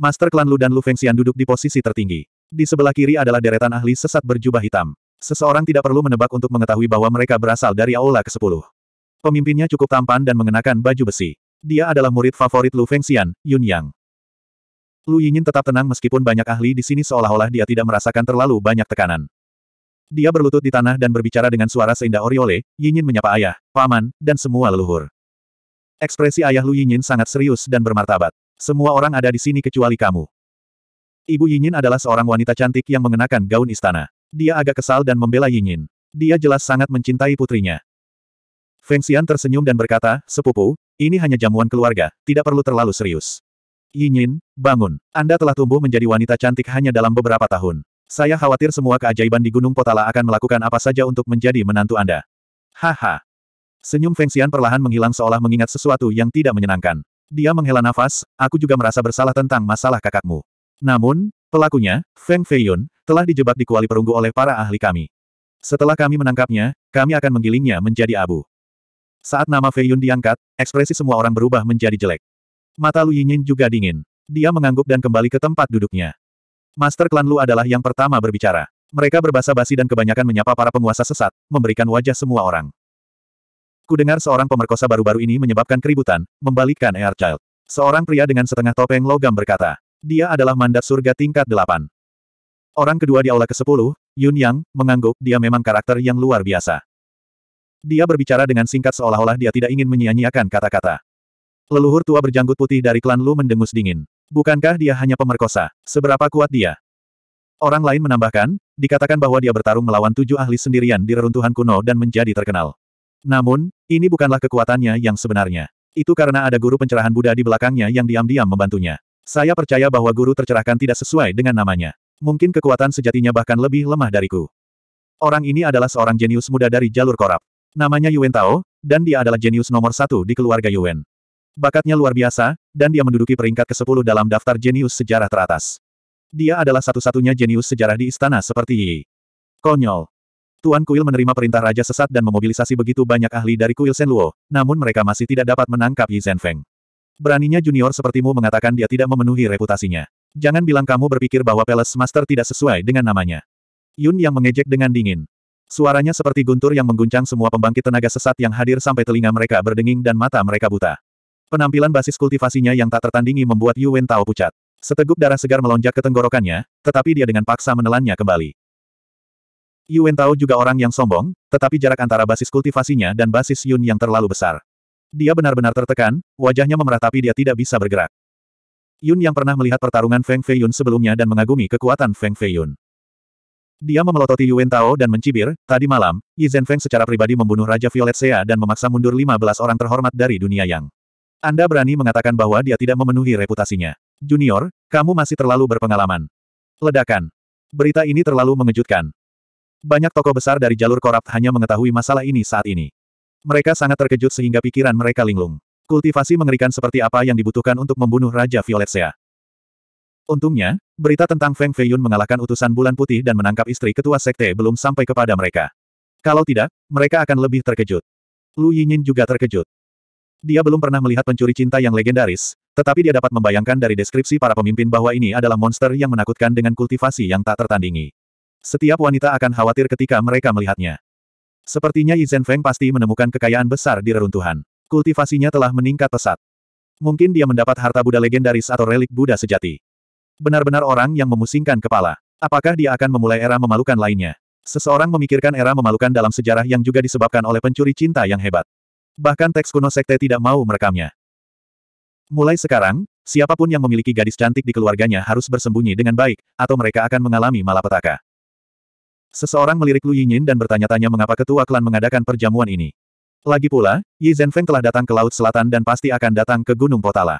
Master klan Lu dan Lu Fengxian duduk di posisi tertinggi. Di sebelah kiri adalah deretan ahli sesat berjubah hitam. Seseorang tidak perlu menebak untuk mengetahui bahwa mereka berasal dari Aula ke-10. Pemimpinnya cukup tampan dan mengenakan baju besi. Dia adalah murid favorit Lu Fengxian, Yun Yang. Lu Yinyin tetap tenang meskipun banyak ahli di sini seolah-olah dia tidak merasakan terlalu banyak tekanan. Dia berlutut di tanah dan berbicara dengan suara seindah Oriole, Yinyin menyapa ayah, paman, dan semua leluhur. Ekspresi ayah Lu Yinyin sangat serius dan bermartabat. Semua orang ada di sini kecuali kamu. Ibu Yinyin adalah seorang wanita cantik yang mengenakan gaun istana. Dia agak kesal dan membela Yinyin. Dia jelas sangat mencintai putrinya. Feng Xian tersenyum dan berkata, Sepupu, ini hanya jamuan keluarga, tidak perlu terlalu serius. Yinyin, bangun. Anda telah tumbuh menjadi wanita cantik hanya dalam beberapa tahun. Saya khawatir semua keajaiban di Gunung Potala akan melakukan apa saja untuk menjadi menantu Anda. Haha. Senyum Feng Xian perlahan menghilang seolah mengingat sesuatu yang tidak menyenangkan. Dia menghela nafas, aku juga merasa bersalah tentang masalah kakakmu. Namun, pelakunya, Feng Feiyun, telah dijebak di kuali perunggu oleh para ahli kami. Setelah kami menangkapnya, kami akan menggilingnya menjadi abu. Saat nama Feiyun diangkat, ekspresi semua orang berubah menjadi jelek. Mata Lu Yinyin juga dingin. Dia mengangguk dan kembali ke tempat duduknya. Master Klan Lu adalah yang pertama berbicara. Mereka berbahasa basi dan kebanyakan menyapa para penguasa sesat, memberikan wajah semua orang. Kudengar seorang pemerkosa baru-baru ini menyebabkan keributan, membalikkan Air Child. Seorang pria dengan setengah topeng logam berkata. Dia adalah mandat surga tingkat delapan. Orang kedua di aula ke-10, Yun Yang, mengangguk, dia memang karakter yang luar biasa. Dia berbicara dengan singkat seolah-olah dia tidak ingin menyia-nyiakan kata-kata. Leluhur tua berjanggut putih dari klan Lu mendengus dingin. Bukankah dia hanya pemerkosa? Seberapa kuat dia? Orang lain menambahkan, dikatakan bahwa dia bertarung melawan tujuh ahli sendirian di reruntuhan kuno dan menjadi terkenal. Namun, ini bukanlah kekuatannya yang sebenarnya. Itu karena ada guru pencerahan Buddha di belakangnya yang diam-diam membantunya. Saya percaya bahwa guru tercerahkan tidak sesuai dengan namanya. Mungkin kekuatan sejatinya bahkan lebih lemah dariku. Orang ini adalah seorang jenius muda dari jalur korap. Namanya Yuen Tao, dan dia adalah jenius nomor satu di keluarga Yuen. Bakatnya luar biasa, dan dia menduduki peringkat ke-10 dalam daftar jenius sejarah teratas. Dia adalah satu-satunya jenius sejarah di istana seperti Yi. Konyol. Tuan Kuil menerima perintah Raja Sesat dan memobilisasi begitu banyak ahli dari Kuil Senluo, namun mereka masih tidak dapat menangkap Yi Zhenfeng. Beraninya junior sepertimu mengatakan dia tidak memenuhi reputasinya. Jangan bilang kamu berpikir bahwa Palace Master tidak sesuai dengan namanya. Yun yang mengejek dengan dingin. Suaranya seperti guntur yang mengguncang semua pembangkit tenaga sesat yang hadir sampai telinga mereka berdenging dan mata mereka buta. Penampilan basis kultivasinya yang tak tertandingi membuat Yu Wen Tao pucat. Seteguk darah segar melonjak ke tenggorokannya, tetapi dia dengan paksa menelannya kembali. Yuen Tao juga orang yang sombong, tetapi jarak antara basis kultivasinya dan basis Yun yang terlalu besar. Dia benar-benar tertekan, wajahnya memerah tapi dia tidak bisa bergerak. Yun yang pernah melihat pertarungan Feng Fei Yun sebelumnya dan mengagumi kekuatan Feng Fei Yun. Dia memelototi Yuen Tao dan mencibir, tadi malam, Zhen Feng secara pribadi membunuh Raja Violet Sea dan memaksa mundur 15 orang terhormat dari dunia Yang. Anda berani mengatakan bahwa dia tidak memenuhi reputasinya. Junior, kamu masih terlalu berpengalaman. Ledakan. Berita ini terlalu mengejutkan. Banyak tokoh besar dari jalur korup hanya mengetahui masalah ini saat ini. Mereka sangat terkejut sehingga pikiran mereka linglung. Kultivasi mengerikan seperti apa yang dibutuhkan untuk membunuh Raja Violetia? Untungnya, berita tentang Feng Feiyun mengalahkan utusan bulan putih dan menangkap istri ketua sekte belum sampai kepada mereka. Kalau tidak, mereka akan lebih terkejut. Lu Yinyin juga terkejut. Dia belum pernah melihat pencuri cinta yang legendaris, tetapi dia dapat membayangkan dari deskripsi para pemimpin bahwa ini adalah monster yang menakutkan dengan kultivasi yang tak tertandingi. Setiap wanita akan khawatir ketika mereka melihatnya. Sepertinya Yizen Feng pasti menemukan kekayaan besar di reruntuhan. Kultivasinya telah meningkat pesat. Mungkin dia mendapat harta Buddha legendaris atau relik Buddha sejati. Benar-benar orang yang memusingkan kepala. Apakah dia akan memulai era memalukan lainnya? Seseorang memikirkan era memalukan dalam sejarah yang juga disebabkan oleh pencuri cinta yang hebat. Bahkan teks kuno sekte tidak mau merekamnya. Mulai sekarang, siapapun yang memiliki gadis cantik di keluarganya harus bersembunyi dengan baik, atau mereka akan mengalami malapetaka. Seseorang melirik Lu Yinyin dan bertanya-tanya mengapa ketua klan mengadakan perjamuan ini. Lagi pula, Yi Zhenfeng telah datang ke Laut Selatan dan pasti akan datang ke Gunung Potala.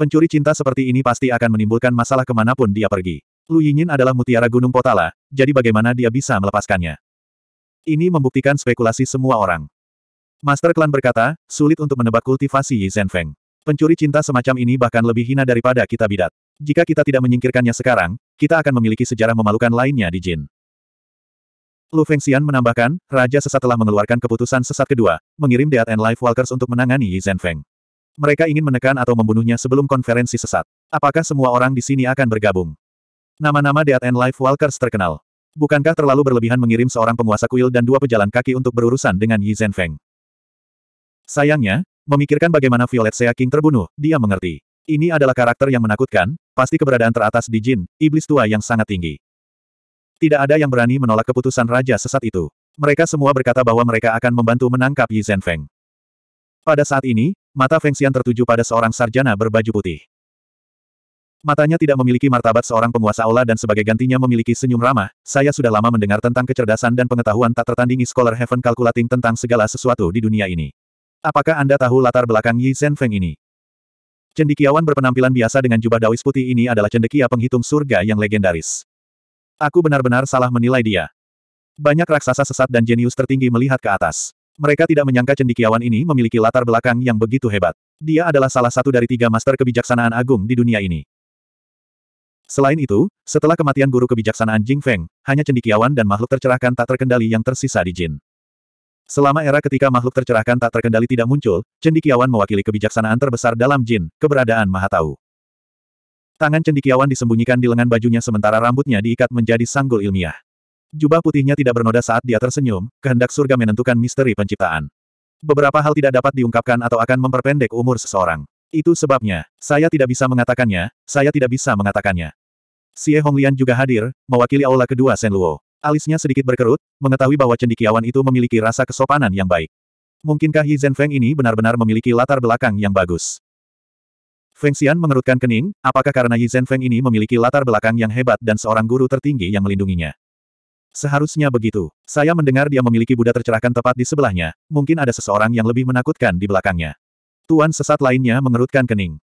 Pencuri cinta seperti ini pasti akan menimbulkan masalah kemanapun dia pergi. Lu Yinyin adalah mutiara Gunung Potala, jadi bagaimana dia bisa melepaskannya? Ini membuktikan spekulasi semua orang. Master Klan berkata, sulit untuk menebak kultivasi Yi Zhenfeng. Pencuri cinta semacam ini bahkan lebih hina daripada kita bidat. Jika kita tidak menyingkirkannya sekarang, kita akan memiliki sejarah memalukan lainnya di Jin. Lu Fengxian menambahkan, Raja Sesat telah mengeluarkan keputusan sesat kedua, mengirim Death and Life Walkers untuk menangani Yi Zhenfeng. Mereka ingin menekan atau membunuhnya sebelum konferensi sesat. Apakah semua orang di sini akan bergabung? Nama-nama Death and Life Walkers terkenal. Bukankah terlalu berlebihan mengirim seorang penguasa kuil dan dua pejalan kaki untuk berurusan dengan Yi Zhenfeng? Sayangnya, memikirkan bagaimana Violet Sea King terbunuh, dia mengerti. Ini adalah karakter yang menakutkan, pasti keberadaan teratas di jin, iblis tua yang sangat tinggi. Tidak ada yang berani menolak keputusan Raja Sesat itu. Mereka semua berkata bahwa mereka akan membantu menangkap Yi Zhenfeng. Pada saat ini, mata Feng Xian tertuju pada seorang sarjana berbaju putih. Matanya tidak memiliki martabat seorang penguasa aula dan sebagai gantinya memiliki senyum ramah, saya sudah lama mendengar tentang kecerdasan dan pengetahuan tak tertandingi Scholar Heaven Calculating tentang segala sesuatu di dunia ini. Apakah Anda tahu latar belakang Yi Zhenfeng ini? Cendekiawan berpenampilan biasa dengan jubah dawis putih ini adalah cendekia penghitung surga yang legendaris. Aku benar-benar salah menilai dia. Banyak raksasa sesat dan jenius tertinggi melihat ke atas. Mereka tidak menyangka cendikiawan ini memiliki latar belakang yang begitu hebat. Dia adalah salah satu dari tiga master kebijaksanaan agung di dunia ini. Selain itu, setelah kematian guru kebijaksanaan Jing Feng, hanya cendikiawan dan makhluk tercerahkan tak terkendali yang tersisa di Jin. Selama era ketika makhluk tercerahkan tak terkendali tidak muncul, cendikiawan mewakili kebijaksanaan terbesar dalam Jin, keberadaan Mahatau. Tangan cendikiawan disembunyikan di lengan bajunya sementara rambutnya diikat menjadi sanggul ilmiah. Jubah putihnya tidak bernoda saat dia tersenyum, kehendak surga menentukan misteri penciptaan. Beberapa hal tidak dapat diungkapkan atau akan memperpendek umur seseorang. Itu sebabnya, saya tidak bisa mengatakannya, saya tidak bisa mengatakannya. Xie Honglian juga hadir, mewakili aula kedua Luo. Alisnya sedikit berkerut, mengetahui bahwa cendikiawan itu memiliki rasa kesopanan yang baik. Mungkinkah Yi Zhenfeng ini benar-benar memiliki latar belakang yang bagus? Feng Xian mengerutkan kening, apakah karena Zhen Feng ini memiliki latar belakang yang hebat dan seorang guru tertinggi yang melindunginya? Seharusnya begitu. Saya mendengar dia memiliki Buddha tercerahkan tepat di sebelahnya, mungkin ada seseorang yang lebih menakutkan di belakangnya. Tuan sesat lainnya mengerutkan kening.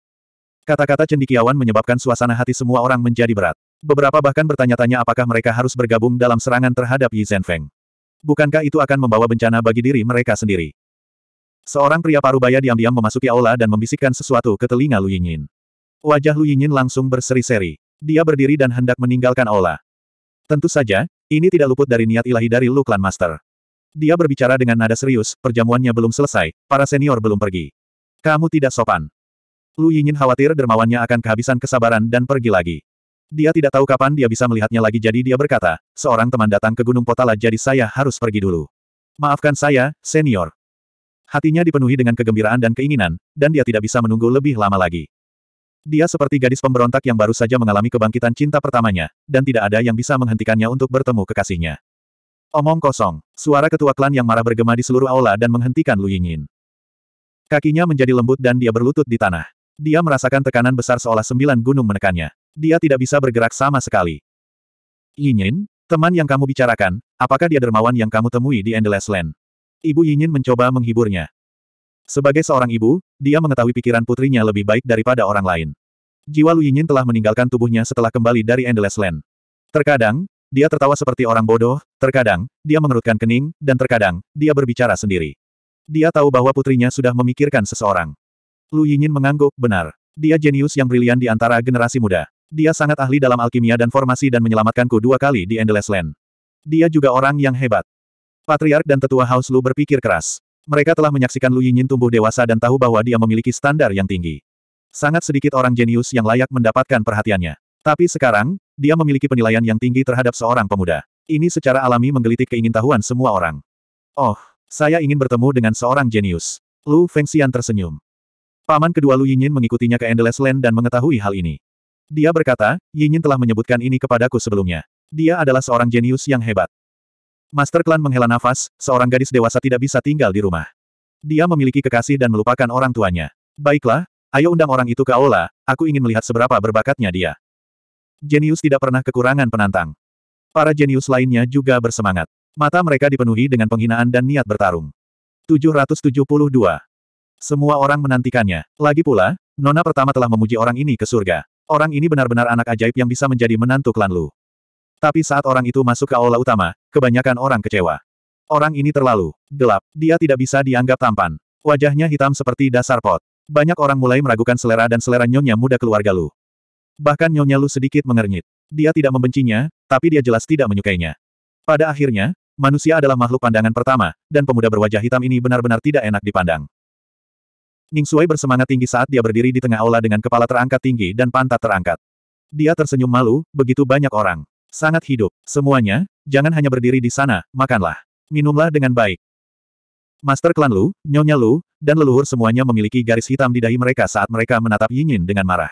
Kata-kata cendikiawan menyebabkan suasana hati semua orang menjadi berat. Beberapa bahkan bertanya-tanya apakah mereka harus bergabung dalam serangan terhadap Zhen Feng. Bukankah itu akan membawa bencana bagi diri mereka sendiri? Seorang pria parubaya diam-diam memasuki aula dan membisikkan sesuatu ke telinga Lu Yingyin. Wajah Lu Yingyin langsung berseri-seri. Dia berdiri dan hendak meninggalkan aula. Tentu saja, ini tidak luput dari niat ilahi dari Lu Clan Master. Dia berbicara dengan nada serius, perjamuannya belum selesai, para senior belum pergi. Kamu tidak sopan. Lu Yingyin khawatir dermawannya akan kehabisan kesabaran dan pergi lagi. Dia tidak tahu kapan dia bisa melihatnya lagi jadi dia berkata, seorang teman datang ke Gunung Potala jadi saya harus pergi dulu. Maafkan saya, senior. Hatinya dipenuhi dengan kegembiraan dan keinginan, dan dia tidak bisa menunggu lebih lama lagi. Dia seperti gadis pemberontak yang baru saja mengalami kebangkitan cinta pertamanya, dan tidak ada yang bisa menghentikannya untuk bertemu kekasihnya. Omong kosong, suara ketua klan yang marah bergema di seluruh aula dan menghentikan Lu Yingin. Kakinya menjadi lembut dan dia berlutut di tanah. Dia merasakan tekanan besar seolah sembilan gunung menekannya. Dia tidak bisa bergerak sama sekali. Yingin, teman yang kamu bicarakan, apakah dia dermawan yang kamu temui di Endless Land? Ibu Yinyin mencoba menghiburnya. Sebagai seorang ibu, dia mengetahui pikiran putrinya lebih baik daripada orang lain. Jiwa Lu Yinyin telah meninggalkan tubuhnya setelah kembali dari Endless Land. Terkadang, dia tertawa seperti orang bodoh, terkadang, dia mengerutkan kening, dan terkadang, dia berbicara sendiri. Dia tahu bahwa putrinya sudah memikirkan seseorang. Lu Yinyin mengangguk, benar. Dia jenius yang brilian di antara generasi muda. Dia sangat ahli dalam alkimia dan formasi dan menyelamatkanku dua kali di Endless Land. Dia juga orang yang hebat. Patriark dan tetua House Lu berpikir keras. Mereka telah menyaksikan Lu Yinyin tumbuh dewasa dan tahu bahwa dia memiliki standar yang tinggi. Sangat sedikit orang jenius yang layak mendapatkan perhatiannya. Tapi sekarang, dia memiliki penilaian yang tinggi terhadap seorang pemuda. Ini secara alami menggelitik keingintahuan semua orang. Oh, saya ingin bertemu dengan seorang jenius. Lu Fengxian tersenyum. Paman kedua Lu Yinyin mengikutinya ke Endless Land dan mengetahui hal ini. Dia berkata, Yinyin telah menyebutkan ini kepadaku sebelumnya. Dia adalah seorang jenius yang hebat. Master Klan menghela nafas, seorang gadis dewasa tidak bisa tinggal di rumah. Dia memiliki kekasih dan melupakan orang tuanya. Baiklah, ayo undang orang itu ke aula, aku ingin melihat seberapa berbakatnya dia. Jenius tidak pernah kekurangan penantang. Para jenius lainnya juga bersemangat. Mata mereka dipenuhi dengan penghinaan dan niat bertarung. 772. Semua orang menantikannya. Lagi pula, Nona pertama telah memuji orang ini ke surga. Orang ini benar-benar anak ajaib yang bisa menjadi menantu klan Lu. Tapi saat orang itu masuk ke aula utama, kebanyakan orang kecewa. Orang ini terlalu gelap, dia tidak bisa dianggap tampan. Wajahnya hitam seperti dasar pot. Banyak orang mulai meragukan selera dan selera nyonya muda keluarga Lu. Bahkan nyonya Lu sedikit mengernyit. Dia tidak membencinya, tapi dia jelas tidak menyukainya. Pada akhirnya, manusia adalah makhluk pandangan pertama, dan pemuda berwajah hitam ini benar-benar tidak enak dipandang. Ning Suai bersemangat tinggi saat dia berdiri di tengah aula dengan kepala terangkat tinggi dan pantat terangkat. Dia tersenyum malu, begitu banyak orang. Sangat hidup. Semuanya, jangan hanya berdiri di sana, makanlah. Minumlah dengan baik. Master klan Lu, Nyonya Lu, dan leluhur semuanya memiliki garis hitam di dahi mereka saat mereka menatap Yinyin dengan marah.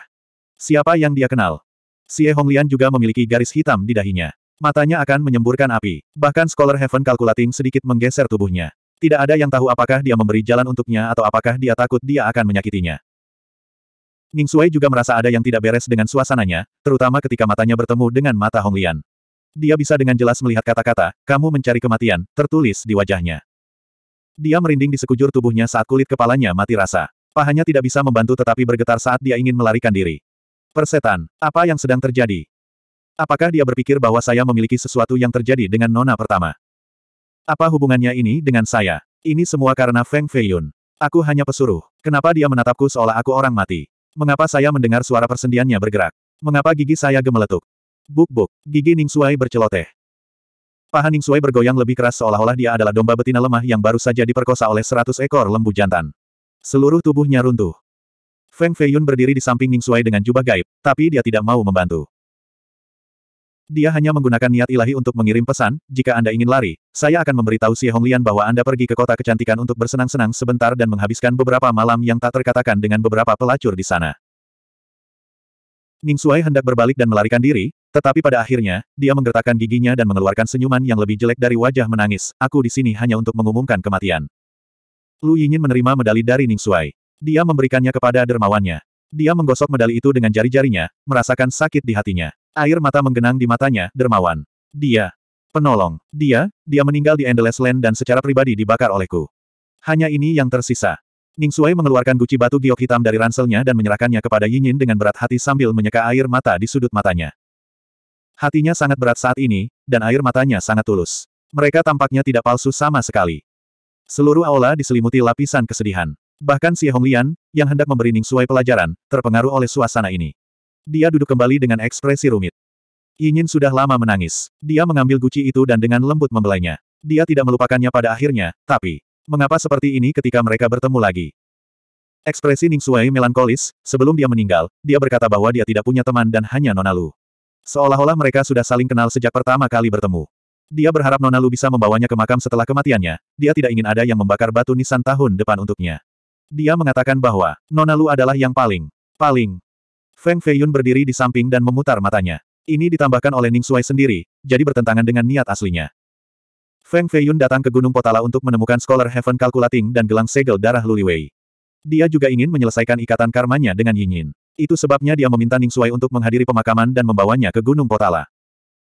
Siapa yang dia kenal? Xie Honglian juga memiliki garis hitam di dahinya. Matanya akan menyemburkan api. Bahkan Scholar Heaven Calculating sedikit menggeser tubuhnya. Tidak ada yang tahu apakah dia memberi jalan untuknya atau apakah dia takut dia akan menyakitinya. Ning Suai juga merasa ada yang tidak beres dengan suasananya, terutama ketika matanya bertemu dengan mata Honglian. Dia bisa dengan jelas melihat kata-kata, kamu mencari kematian, tertulis di wajahnya. Dia merinding di sekujur tubuhnya saat kulit kepalanya mati rasa. Pahanya tidak bisa membantu tetapi bergetar saat dia ingin melarikan diri. Persetan, apa yang sedang terjadi? Apakah dia berpikir bahwa saya memiliki sesuatu yang terjadi dengan Nona pertama? Apa hubungannya ini dengan saya? Ini semua karena Feng Feiyun. Aku hanya pesuruh. Kenapa dia menatapku seolah aku orang mati? Mengapa saya mendengar suara persendiannya bergerak? Mengapa gigi saya gemeletuk? Buk-buk, gigi Ning Suai berceloteh. Paha Ning Suai bergoyang lebih keras seolah-olah dia adalah domba betina lemah yang baru saja diperkosa oleh seratus ekor lembu jantan. Seluruh tubuhnya runtuh. Feng Feiyun berdiri di samping Ning Suai dengan jubah gaib, tapi dia tidak mau membantu. Dia hanya menggunakan niat ilahi untuk mengirim pesan, jika Anda ingin lari, saya akan memberitahu Xie Honglian bahwa Anda pergi ke kota kecantikan untuk bersenang-senang sebentar dan menghabiskan beberapa malam yang tak terkatakan dengan beberapa pelacur di sana. Ning Suai hendak berbalik dan melarikan diri, tetapi pada akhirnya, dia menggertakkan giginya dan mengeluarkan senyuman yang lebih jelek dari wajah menangis, aku di sini hanya untuk mengumumkan kematian. Lu ingin menerima medali dari Ning Suai. Dia memberikannya kepada dermawannya. Dia menggosok medali itu dengan jari-jarinya, merasakan sakit di hatinya. Air mata menggenang di matanya, dermawan. Dia. Penolong. Dia, dia meninggal di Endless Land dan secara pribadi dibakar olehku. Hanya ini yang tersisa. Ning Suai mengeluarkan guci batu giok hitam dari ranselnya dan menyerahkannya kepada Yin Yin dengan berat hati sambil menyeka air mata di sudut matanya. Hatinya sangat berat saat ini, dan air matanya sangat tulus. Mereka tampaknya tidak palsu sama sekali. Seluruh aula diselimuti lapisan kesedihan. Bahkan Xie Honglian, yang hendak memberi Ning Suai pelajaran, terpengaruh oleh suasana ini. Dia duduk kembali dengan ekspresi rumit. Ingin sudah lama menangis. Dia mengambil guci itu dan dengan lembut membelainya. Dia tidak melupakannya pada akhirnya, tapi... Mengapa seperti ini ketika mereka bertemu lagi? Ekspresi Ning Suai melankolis, sebelum dia meninggal, dia berkata bahwa dia tidak punya teman dan hanya Nona Lu. Seolah-olah mereka sudah saling kenal sejak pertama kali bertemu. Dia berharap Nona Lu bisa membawanya ke makam setelah kematiannya, dia tidak ingin ada yang membakar batu nisan tahun depan untuknya. Dia mengatakan bahwa, Nona Lu adalah yang paling, paling, Feng Feiyun berdiri di samping dan memutar matanya. Ini ditambahkan oleh Ning Suai sendiri, jadi bertentangan dengan niat aslinya. Feng Feiyun datang ke Gunung Potala untuk menemukan Scholar Heaven Calculating dan gelang segel darah Luliwei. Dia juga ingin menyelesaikan ikatan karmanya dengan Yin. Itu sebabnya dia meminta Ning Suai untuk menghadiri pemakaman dan membawanya ke Gunung Potala.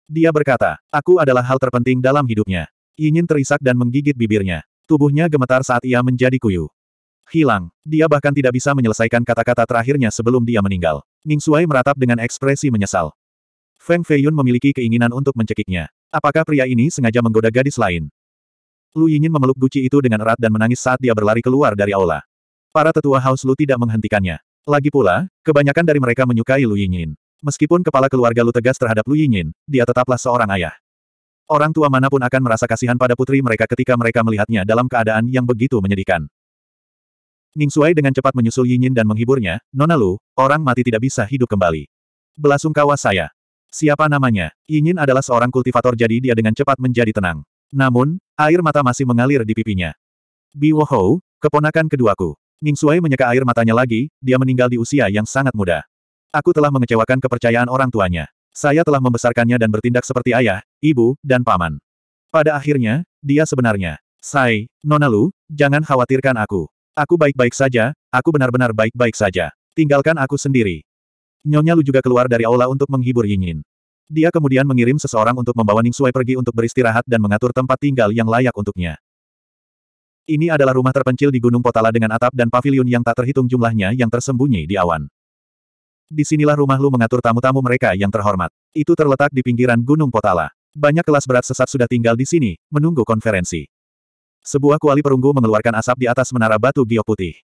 Dia berkata, aku adalah hal terpenting dalam hidupnya. Yin terisak dan menggigit bibirnya. Tubuhnya gemetar saat ia menjadi kuyu. Hilang. Dia bahkan tidak bisa menyelesaikan kata-kata terakhirnya sebelum dia meninggal. Ning Suai meratap dengan ekspresi menyesal. Feng Feiyun memiliki keinginan untuk mencekiknya. Apakah pria ini sengaja menggoda gadis lain? Lu Yingyin memeluk guci itu dengan erat dan menangis saat dia berlari keluar dari aula. Para tetua Haus Lu tidak menghentikannya. Lagi pula, kebanyakan dari mereka menyukai Lu Yingyin. Meskipun kepala keluarga Lu tegas terhadap Lu Yingyin, dia tetaplah seorang ayah. Orang tua manapun akan merasa kasihan pada putri mereka ketika mereka melihatnya dalam keadaan yang begitu menyedihkan. Ning Suai dengan cepat menyusul Yin dan menghiburnya, Nona Lu, orang mati tidak bisa hidup kembali. Belasungkawa saya. Siapa namanya? Yin adalah seorang kultivator jadi dia dengan cepat menjadi tenang. Namun, air mata masih mengalir di pipinya. Bi Wohou, keponakan keduaku. Ning Suai menyeka air matanya lagi, dia meninggal di usia yang sangat muda. Aku telah mengecewakan kepercayaan orang tuanya. Saya telah membesarkannya dan bertindak seperti ayah, ibu, dan paman. Pada akhirnya, dia sebenarnya. Sai, Nona Lu, jangan khawatirkan aku. Aku baik-baik saja, aku benar-benar baik-baik saja. Tinggalkan aku sendiri. Nyonya Lu juga keluar dari aula untuk menghibur Yingin. Dia kemudian mengirim seseorang untuk membawa Ning Sui pergi untuk beristirahat dan mengatur tempat tinggal yang layak untuknya. Ini adalah rumah terpencil di Gunung Potala dengan atap dan pavilion yang tak terhitung jumlahnya yang tersembunyi di awan. Disinilah rumah Lu mengatur tamu-tamu mereka yang terhormat. Itu terletak di pinggiran Gunung Potala. Banyak kelas berat sesat sudah tinggal di sini, menunggu konferensi. Sebuah kuali perunggu mengeluarkan asap di atas menara batu giok putih.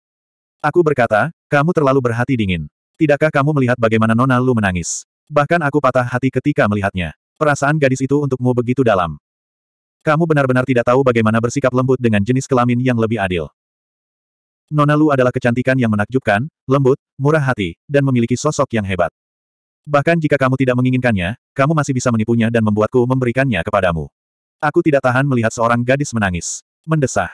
Aku berkata, kamu terlalu berhati dingin. Tidakkah kamu melihat bagaimana Nona Lu menangis? Bahkan aku patah hati ketika melihatnya. Perasaan gadis itu untukmu begitu dalam. Kamu benar-benar tidak tahu bagaimana bersikap lembut dengan jenis kelamin yang lebih adil. Nona Lu adalah kecantikan yang menakjubkan, lembut, murah hati, dan memiliki sosok yang hebat. Bahkan jika kamu tidak menginginkannya, kamu masih bisa menipunya dan membuatku memberikannya kepadamu. Aku tidak tahan melihat seorang gadis menangis mendesah.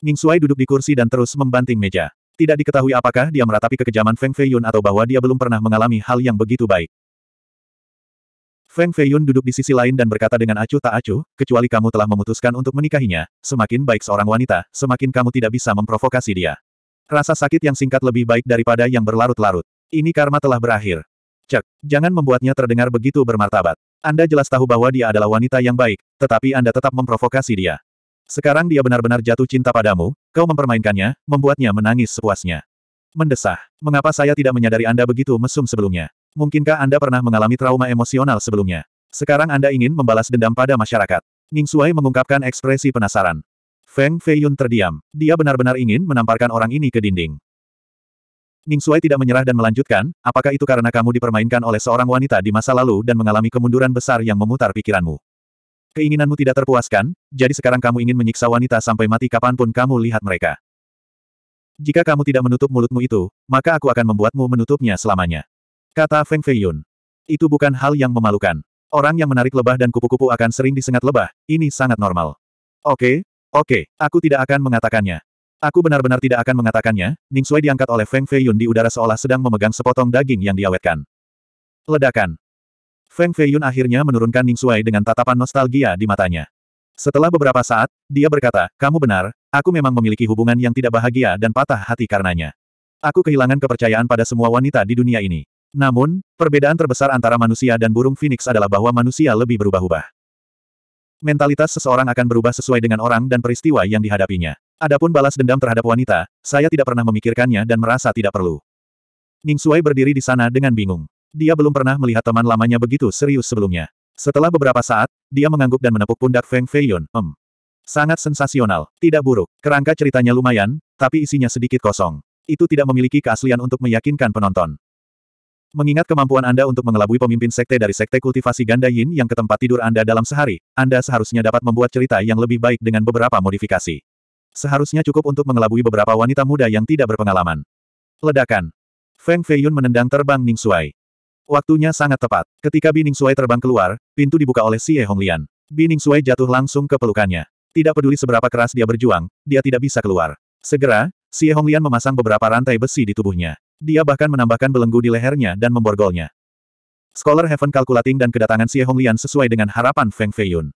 Ning Suai duduk di kursi dan terus membanting meja. Tidak diketahui apakah dia meratapi kekejaman Feng Feiyun atau bahwa dia belum pernah mengalami hal yang begitu baik. Feng Feiyun duduk di sisi lain dan berkata dengan acuh tak acuh, kecuali kamu telah memutuskan untuk menikahinya, semakin baik seorang wanita, semakin kamu tidak bisa memprovokasi dia. Rasa sakit yang singkat lebih baik daripada yang berlarut-larut. Ini karma telah berakhir. Cek, jangan membuatnya terdengar begitu bermartabat. Anda jelas tahu bahwa dia adalah wanita yang baik, tetapi Anda tetap memprovokasi dia. Sekarang dia benar-benar jatuh cinta padamu, kau mempermainkannya, membuatnya menangis sepuasnya. Mendesah. Mengapa saya tidak menyadari Anda begitu mesum sebelumnya? Mungkinkah Anda pernah mengalami trauma emosional sebelumnya? Sekarang Anda ingin membalas dendam pada masyarakat. Ning Shuai mengungkapkan ekspresi penasaran. Feng Feiyun terdiam. Dia benar-benar ingin menamparkan orang ini ke dinding. Ning Shuai tidak menyerah dan melanjutkan, apakah itu karena kamu dipermainkan oleh seorang wanita di masa lalu dan mengalami kemunduran besar yang memutar pikiranmu? Keinginanmu tidak terpuaskan, jadi sekarang kamu ingin menyiksa wanita sampai mati kapanpun kamu lihat mereka. Jika kamu tidak menutup mulutmu itu, maka aku akan membuatmu menutupnya selamanya. Kata Feng Feiyun. Itu bukan hal yang memalukan. Orang yang menarik lebah dan kupu-kupu akan sering disengat lebah, ini sangat normal. Oke, oke, aku tidak akan mengatakannya. Aku benar-benar tidak akan mengatakannya, Ning Sui diangkat oleh Feng Feiyun di udara seolah sedang memegang sepotong daging yang diawetkan. Ledakan. Feng Feiyun akhirnya menurunkan Ning Sui dengan tatapan nostalgia di matanya. Setelah beberapa saat, dia berkata, kamu benar, aku memang memiliki hubungan yang tidak bahagia dan patah hati karenanya. Aku kehilangan kepercayaan pada semua wanita di dunia ini. Namun, perbedaan terbesar antara manusia dan burung phoenix adalah bahwa manusia lebih berubah-ubah. Mentalitas seseorang akan berubah sesuai dengan orang dan peristiwa yang dihadapinya. Adapun balas dendam terhadap wanita, saya tidak pernah memikirkannya dan merasa tidak perlu. Ning Sui berdiri di sana dengan bingung. Dia belum pernah melihat teman lamanya begitu serius sebelumnya. Setelah beberapa saat, dia mengangguk dan menepuk pundak Feng Feiyun, em. Sangat sensasional, tidak buruk. Kerangka ceritanya lumayan, tapi isinya sedikit kosong. Itu tidak memiliki keaslian untuk meyakinkan penonton. Mengingat kemampuan Anda untuk mengelabui pemimpin sekte dari sekte kultivasi ganda yin yang ke tempat tidur Anda dalam sehari, Anda seharusnya dapat membuat cerita yang lebih baik dengan beberapa modifikasi. Seharusnya cukup untuk mengelabui beberapa wanita muda yang tidak berpengalaman. Ledakan. Feng Feiyun menendang terbang Ning Suai. Waktunya sangat tepat. Ketika Bining Suai terbang keluar, pintu dibuka oleh Xie Honglian. Bining Suai jatuh langsung ke pelukannya. Tidak peduli seberapa keras dia berjuang, dia tidak bisa keluar. Segera, Xie Honglian memasang beberapa rantai besi di tubuhnya. Dia bahkan menambahkan belenggu di lehernya dan memborgolnya. Scholar Heaven Calculating dan kedatangan Xie Honglian sesuai dengan harapan Feng Feiyun.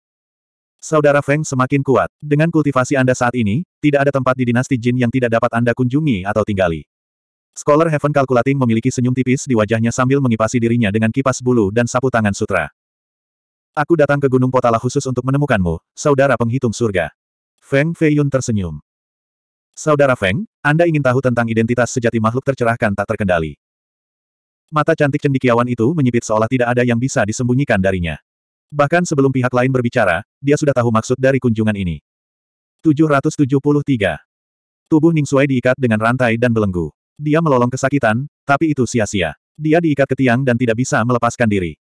Saudara Feng semakin kuat. Dengan kultivasi Anda saat ini, tidak ada tempat di dinasti Jin yang tidak dapat Anda kunjungi atau tinggali. Scholar Heaven Calculating memiliki senyum tipis di wajahnya sambil mengipasi dirinya dengan kipas bulu dan sapu tangan sutra. Aku datang ke Gunung Potala khusus untuk menemukanmu, saudara penghitung surga. Feng Feiyun tersenyum. Saudara Feng, Anda ingin tahu tentang identitas sejati makhluk tercerahkan tak terkendali. Mata cantik cendikiawan itu menyipit seolah tidak ada yang bisa disembunyikan darinya. Bahkan sebelum pihak lain berbicara, dia sudah tahu maksud dari kunjungan ini. 773. Tubuh Ning Suai diikat dengan rantai dan belenggu. Dia melolong kesakitan, tapi itu sia-sia. Dia diikat ke tiang dan tidak bisa melepaskan diri.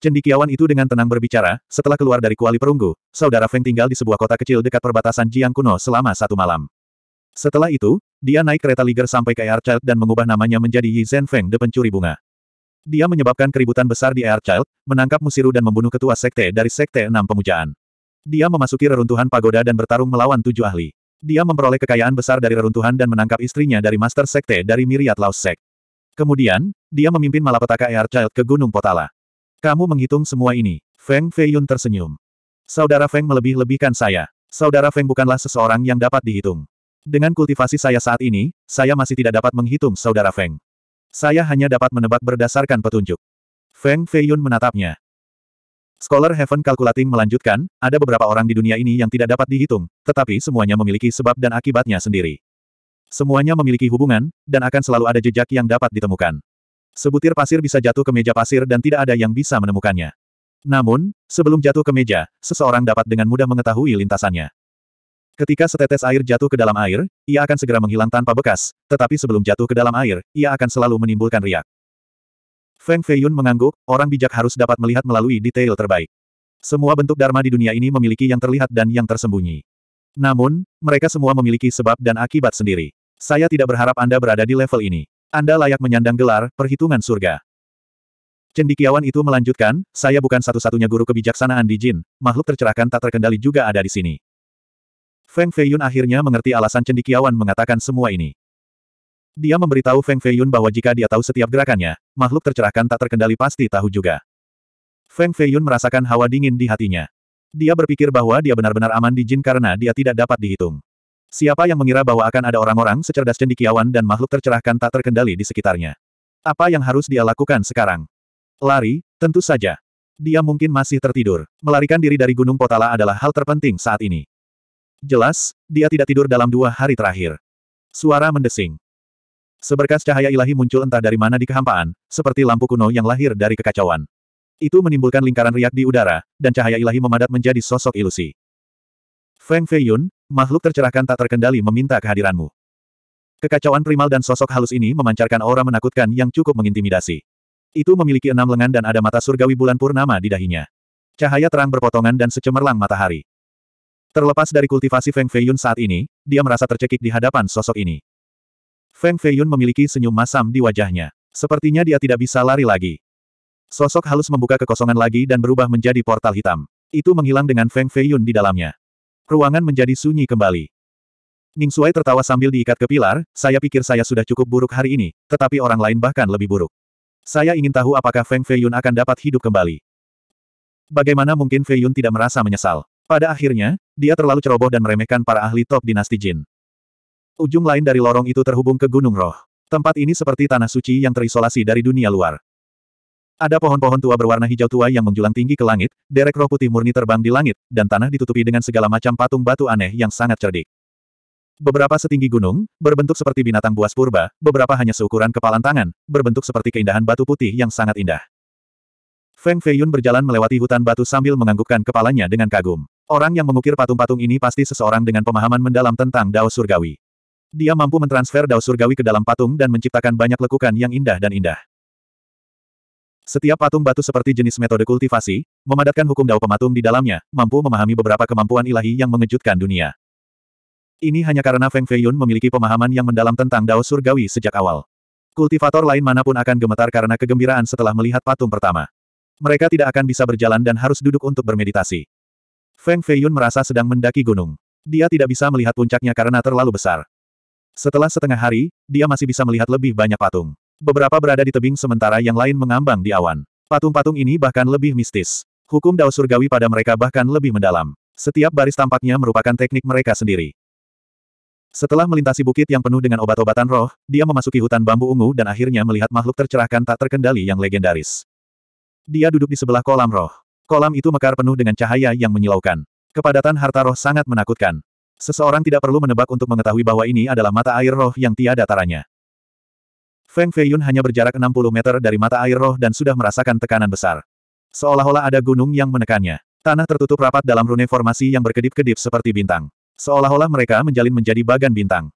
Cendikiawan itu dengan tenang berbicara, setelah keluar dari kuali perunggu, saudara Feng tinggal di sebuah kota kecil dekat perbatasan Jiang kuno selama satu malam. Setelah itu, dia naik kereta Liger sampai ke Air Child dan mengubah namanya menjadi Yi Feng de pencuri bunga. Dia menyebabkan keributan besar di Air Child, menangkap Musiru dan membunuh ketua sekte dari sekte enam pemujaan. Dia memasuki reruntuhan pagoda dan bertarung melawan tujuh ahli. Dia memperoleh kekayaan besar dari reruntuhan dan menangkap istrinya dari Master Sekte dari Miriat Laos Sek. Kemudian, dia memimpin malapetaka Air Child ke Gunung Potala. Kamu menghitung semua ini. Feng Feiyun tersenyum. Saudara Feng melebih-lebihkan saya. Saudara Feng bukanlah seseorang yang dapat dihitung. Dengan kultivasi saya saat ini, saya masih tidak dapat menghitung saudara Feng. Saya hanya dapat menebak berdasarkan petunjuk. Feng Feiyun menatapnya. Scholar Heaven Calculating melanjutkan, ada beberapa orang di dunia ini yang tidak dapat dihitung, tetapi semuanya memiliki sebab dan akibatnya sendiri. Semuanya memiliki hubungan, dan akan selalu ada jejak yang dapat ditemukan. Sebutir pasir bisa jatuh ke meja pasir dan tidak ada yang bisa menemukannya. Namun, sebelum jatuh ke meja, seseorang dapat dengan mudah mengetahui lintasannya. Ketika setetes air jatuh ke dalam air, ia akan segera menghilang tanpa bekas, tetapi sebelum jatuh ke dalam air, ia akan selalu menimbulkan riak. Feng Feiyun mengangguk, orang bijak harus dapat melihat melalui detail terbaik. Semua bentuk Dharma di dunia ini memiliki yang terlihat dan yang tersembunyi. Namun, mereka semua memiliki sebab dan akibat sendiri. Saya tidak berharap Anda berada di level ini. Anda layak menyandang gelar, perhitungan surga. Cendikiawan itu melanjutkan, saya bukan satu-satunya guru kebijaksanaan di Jin, makhluk tercerahkan tak terkendali juga ada di sini. Feng Feiyun akhirnya mengerti alasan cendikiawan mengatakan semua ini. Dia memberitahu Feng Feiyun bahwa jika dia tahu setiap gerakannya, makhluk tercerahkan tak terkendali pasti tahu juga. Feng Feiyun merasakan hawa dingin di hatinya. Dia berpikir bahwa dia benar-benar aman di jin karena dia tidak dapat dihitung. Siapa yang mengira bahwa akan ada orang-orang secerdas cendikiawan dan makhluk tercerahkan tak terkendali di sekitarnya? Apa yang harus dia lakukan sekarang? Lari, tentu saja. Dia mungkin masih tertidur. Melarikan diri dari Gunung Potala adalah hal terpenting saat ini. Jelas, dia tidak tidur dalam dua hari terakhir. Suara mendesing. Seberkas cahaya ilahi muncul entah dari mana di kehampaan, seperti lampu kuno yang lahir dari kekacauan. Itu menimbulkan lingkaran riak di udara, dan cahaya ilahi memadat menjadi sosok ilusi. Feng Feiyun, makhluk tercerahkan tak terkendali meminta kehadiranmu. Kekacauan primal dan sosok halus ini memancarkan aura menakutkan yang cukup mengintimidasi. Itu memiliki enam lengan dan ada mata surgawi bulan purnama di dahinya. Cahaya terang berpotongan dan secemerlang matahari. Terlepas dari kultivasi Feng Feiyun saat ini, dia merasa tercekik di hadapan sosok ini. Feng Feiyun memiliki senyum masam di wajahnya. Sepertinya dia tidak bisa lari lagi. Sosok halus membuka kekosongan lagi dan berubah menjadi portal hitam. Itu menghilang dengan Feng Feiyun di dalamnya. Ruangan menjadi sunyi kembali. Ning Suai tertawa sambil diikat ke pilar, saya pikir saya sudah cukup buruk hari ini, tetapi orang lain bahkan lebih buruk. Saya ingin tahu apakah Feng Feiyun akan dapat hidup kembali. Bagaimana mungkin Feiyun tidak merasa menyesal? Pada akhirnya, dia terlalu ceroboh dan meremehkan para ahli top dinasti Jin. Ujung lain dari lorong itu terhubung ke Gunung Roh. Tempat ini seperti tanah suci yang terisolasi dari dunia luar. Ada pohon-pohon tua berwarna hijau tua yang menjulang tinggi ke langit, derek roh putih murni terbang di langit, dan tanah ditutupi dengan segala macam patung batu aneh yang sangat cerdik. Beberapa setinggi gunung, berbentuk seperti binatang buas purba, beberapa hanya seukuran kepalan tangan, berbentuk seperti keindahan batu putih yang sangat indah. Feng Feiyun berjalan melewati hutan batu sambil menganggukkan kepalanya dengan kagum. Orang yang mengukir patung-patung ini pasti seseorang dengan pemahaman mendalam tentang Dao Surgawi. Dia mampu mentransfer dao surgawi ke dalam patung dan menciptakan banyak lekukan yang indah dan indah. Setiap patung batu seperti jenis metode kultivasi, memadatkan hukum dao pematung di dalamnya, mampu memahami beberapa kemampuan ilahi yang mengejutkan dunia. Ini hanya karena Feng Feiyun memiliki pemahaman yang mendalam tentang dao surgawi sejak awal. Kultivator lain manapun akan gemetar karena kegembiraan setelah melihat patung pertama. Mereka tidak akan bisa berjalan dan harus duduk untuk bermeditasi. Feng Feiyun merasa sedang mendaki gunung. Dia tidak bisa melihat puncaknya karena terlalu besar. Setelah setengah hari, dia masih bisa melihat lebih banyak patung. Beberapa berada di tebing sementara yang lain mengambang di awan. Patung-patung ini bahkan lebih mistis. Hukum Dao Surgawi pada mereka bahkan lebih mendalam. Setiap baris tampaknya merupakan teknik mereka sendiri. Setelah melintasi bukit yang penuh dengan obat-obatan roh, dia memasuki hutan bambu ungu dan akhirnya melihat makhluk tercerahkan tak terkendali yang legendaris. Dia duduk di sebelah kolam roh. Kolam itu mekar penuh dengan cahaya yang menyilaukan. Kepadatan harta roh sangat menakutkan. Seseorang tidak perlu menebak untuk mengetahui bahwa ini adalah mata air roh yang tiada taranya. Feng Feiyun hanya berjarak 60 meter dari mata air roh dan sudah merasakan tekanan besar. Seolah-olah ada gunung yang menekannya. Tanah tertutup rapat dalam rune formasi yang berkedip-kedip seperti bintang. Seolah-olah mereka menjalin menjadi bagan bintang.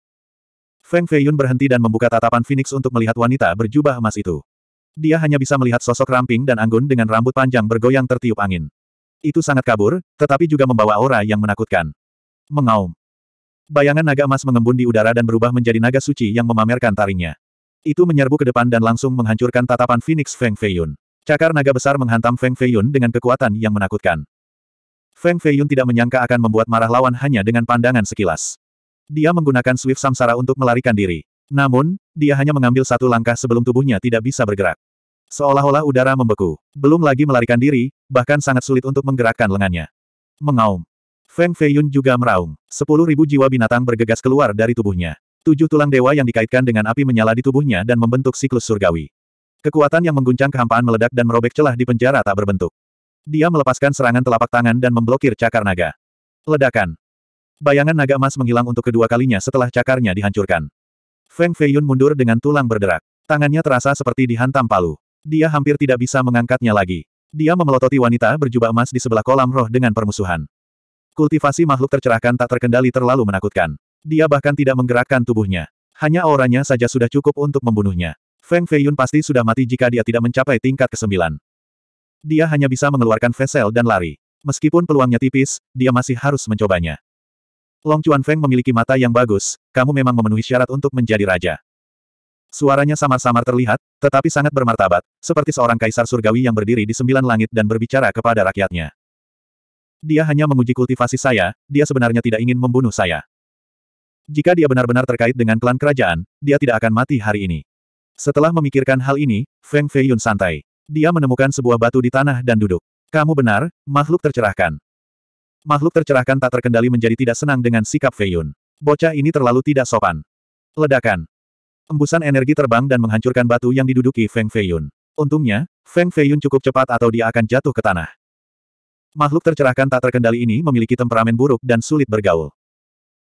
Feng Feiyun berhenti dan membuka tatapan Phoenix untuk melihat wanita berjubah emas itu. Dia hanya bisa melihat sosok ramping dan anggun dengan rambut panjang bergoyang tertiup angin. Itu sangat kabur, tetapi juga membawa aura yang menakutkan mengaum. Bayangan naga emas mengembun di udara dan berubah menjadi naga suci yang memamerkan taringnya. Itu menyerbu ke depan dan langsung menghancurkan tatapan Phoenix Feng Feiyun. Cakar naga besar menghantam Feng Feiyun dengan kekuatan yang menakutkan. Feng Feiyun tidak menyangka akan membuat marah lawan hanya dengan pandangan sekilas. Dia menggunakan Swift Samsara untuk melarikan diri. Namun, dia hanya mengambil satu langkah sebelum tubuhnya tidak bisa bergerak. Seolah-olah udara membeku. Belum lagi melarikan diri, bahkan sangat sulit untuk menggerakkan lengannya. Mengaum. Feng Feiyun juga meraung. Sepuluh ribu jiwa binatang bergegas keluar dari tubuhnya. Tujuh tulang dewa yang dikaitkan dengan api menyala di tubuhnya dan membentuk siklus surgawi. Kekuatan yang mengguncang kehampaan meledak dan merobek celah di penjara tak berbentuk. Dia melepaskan serangan telapak tangan dan memblokir cakar naga. Ledakan. Bayangan naga emas menghilang untuk kedua kalinya setelah cakarnya dihancurkan. Feng Feiyun mundur dengan tulang berderak. Tangannya terasa seperti dihantam palu. Dia hampir tidak bisa mengangkatnya lagi. Dia memelototi wanita berjubah emas di sebelah kolam roh dengan permusuhan. Kultivasi makhluk tercerahkan tak terkendali terlalu menakutkan. Dia bahkan tidak menggerakkan tubuhnya. Hanya auranya saja sudah cukup untuk membunuhnya. Feng Feiyun pasti sudah mati jika dia tidak mencapai tingkat kesembilan. Dia hanya bisa mengeluarkan vesel dan lari. Meskipun peluangnya tipis, dia masih harus mencobanya. Long Chuan Feng memiliki mata yang bagus, kamu memang memenuhi syarat untuk menjadi raja. Suaranya samar-samar terlihat, tetapi sangat bermartabat, seperti seorang kaisar surgawi yang berdiri di sembilan langit dan berbicara kepada rakyatnya. Dia hanya menguji kultivasi saya, dia sebenarnya tidak ingin membunuh saya. Jika dia benar-benar terkait dengan klan kerajaan, dia tidak akan mati hari ini. Setelah memikirkan hal ini, Feng Feiyun santai. Dia menemukan sebuah batu di tanah dan duduk. Kamu benar, makhluk tercerahkan. Makhluk tercerahkan tak terkendali menjadi tidak senang dengan sikap Feiyun. Bocah ini terlalu tidak sopan. Ledakan. Embusan energi terbang dan menghancurkan batu yang diduduki Feng Feiyun. Untungnya, Feng Feiyun cukup cepat atau dia akan jatuh ke tanah. Makhluk tercerahkan tak terkendali ini memiliki temperamen buruk dan sulit bergaul.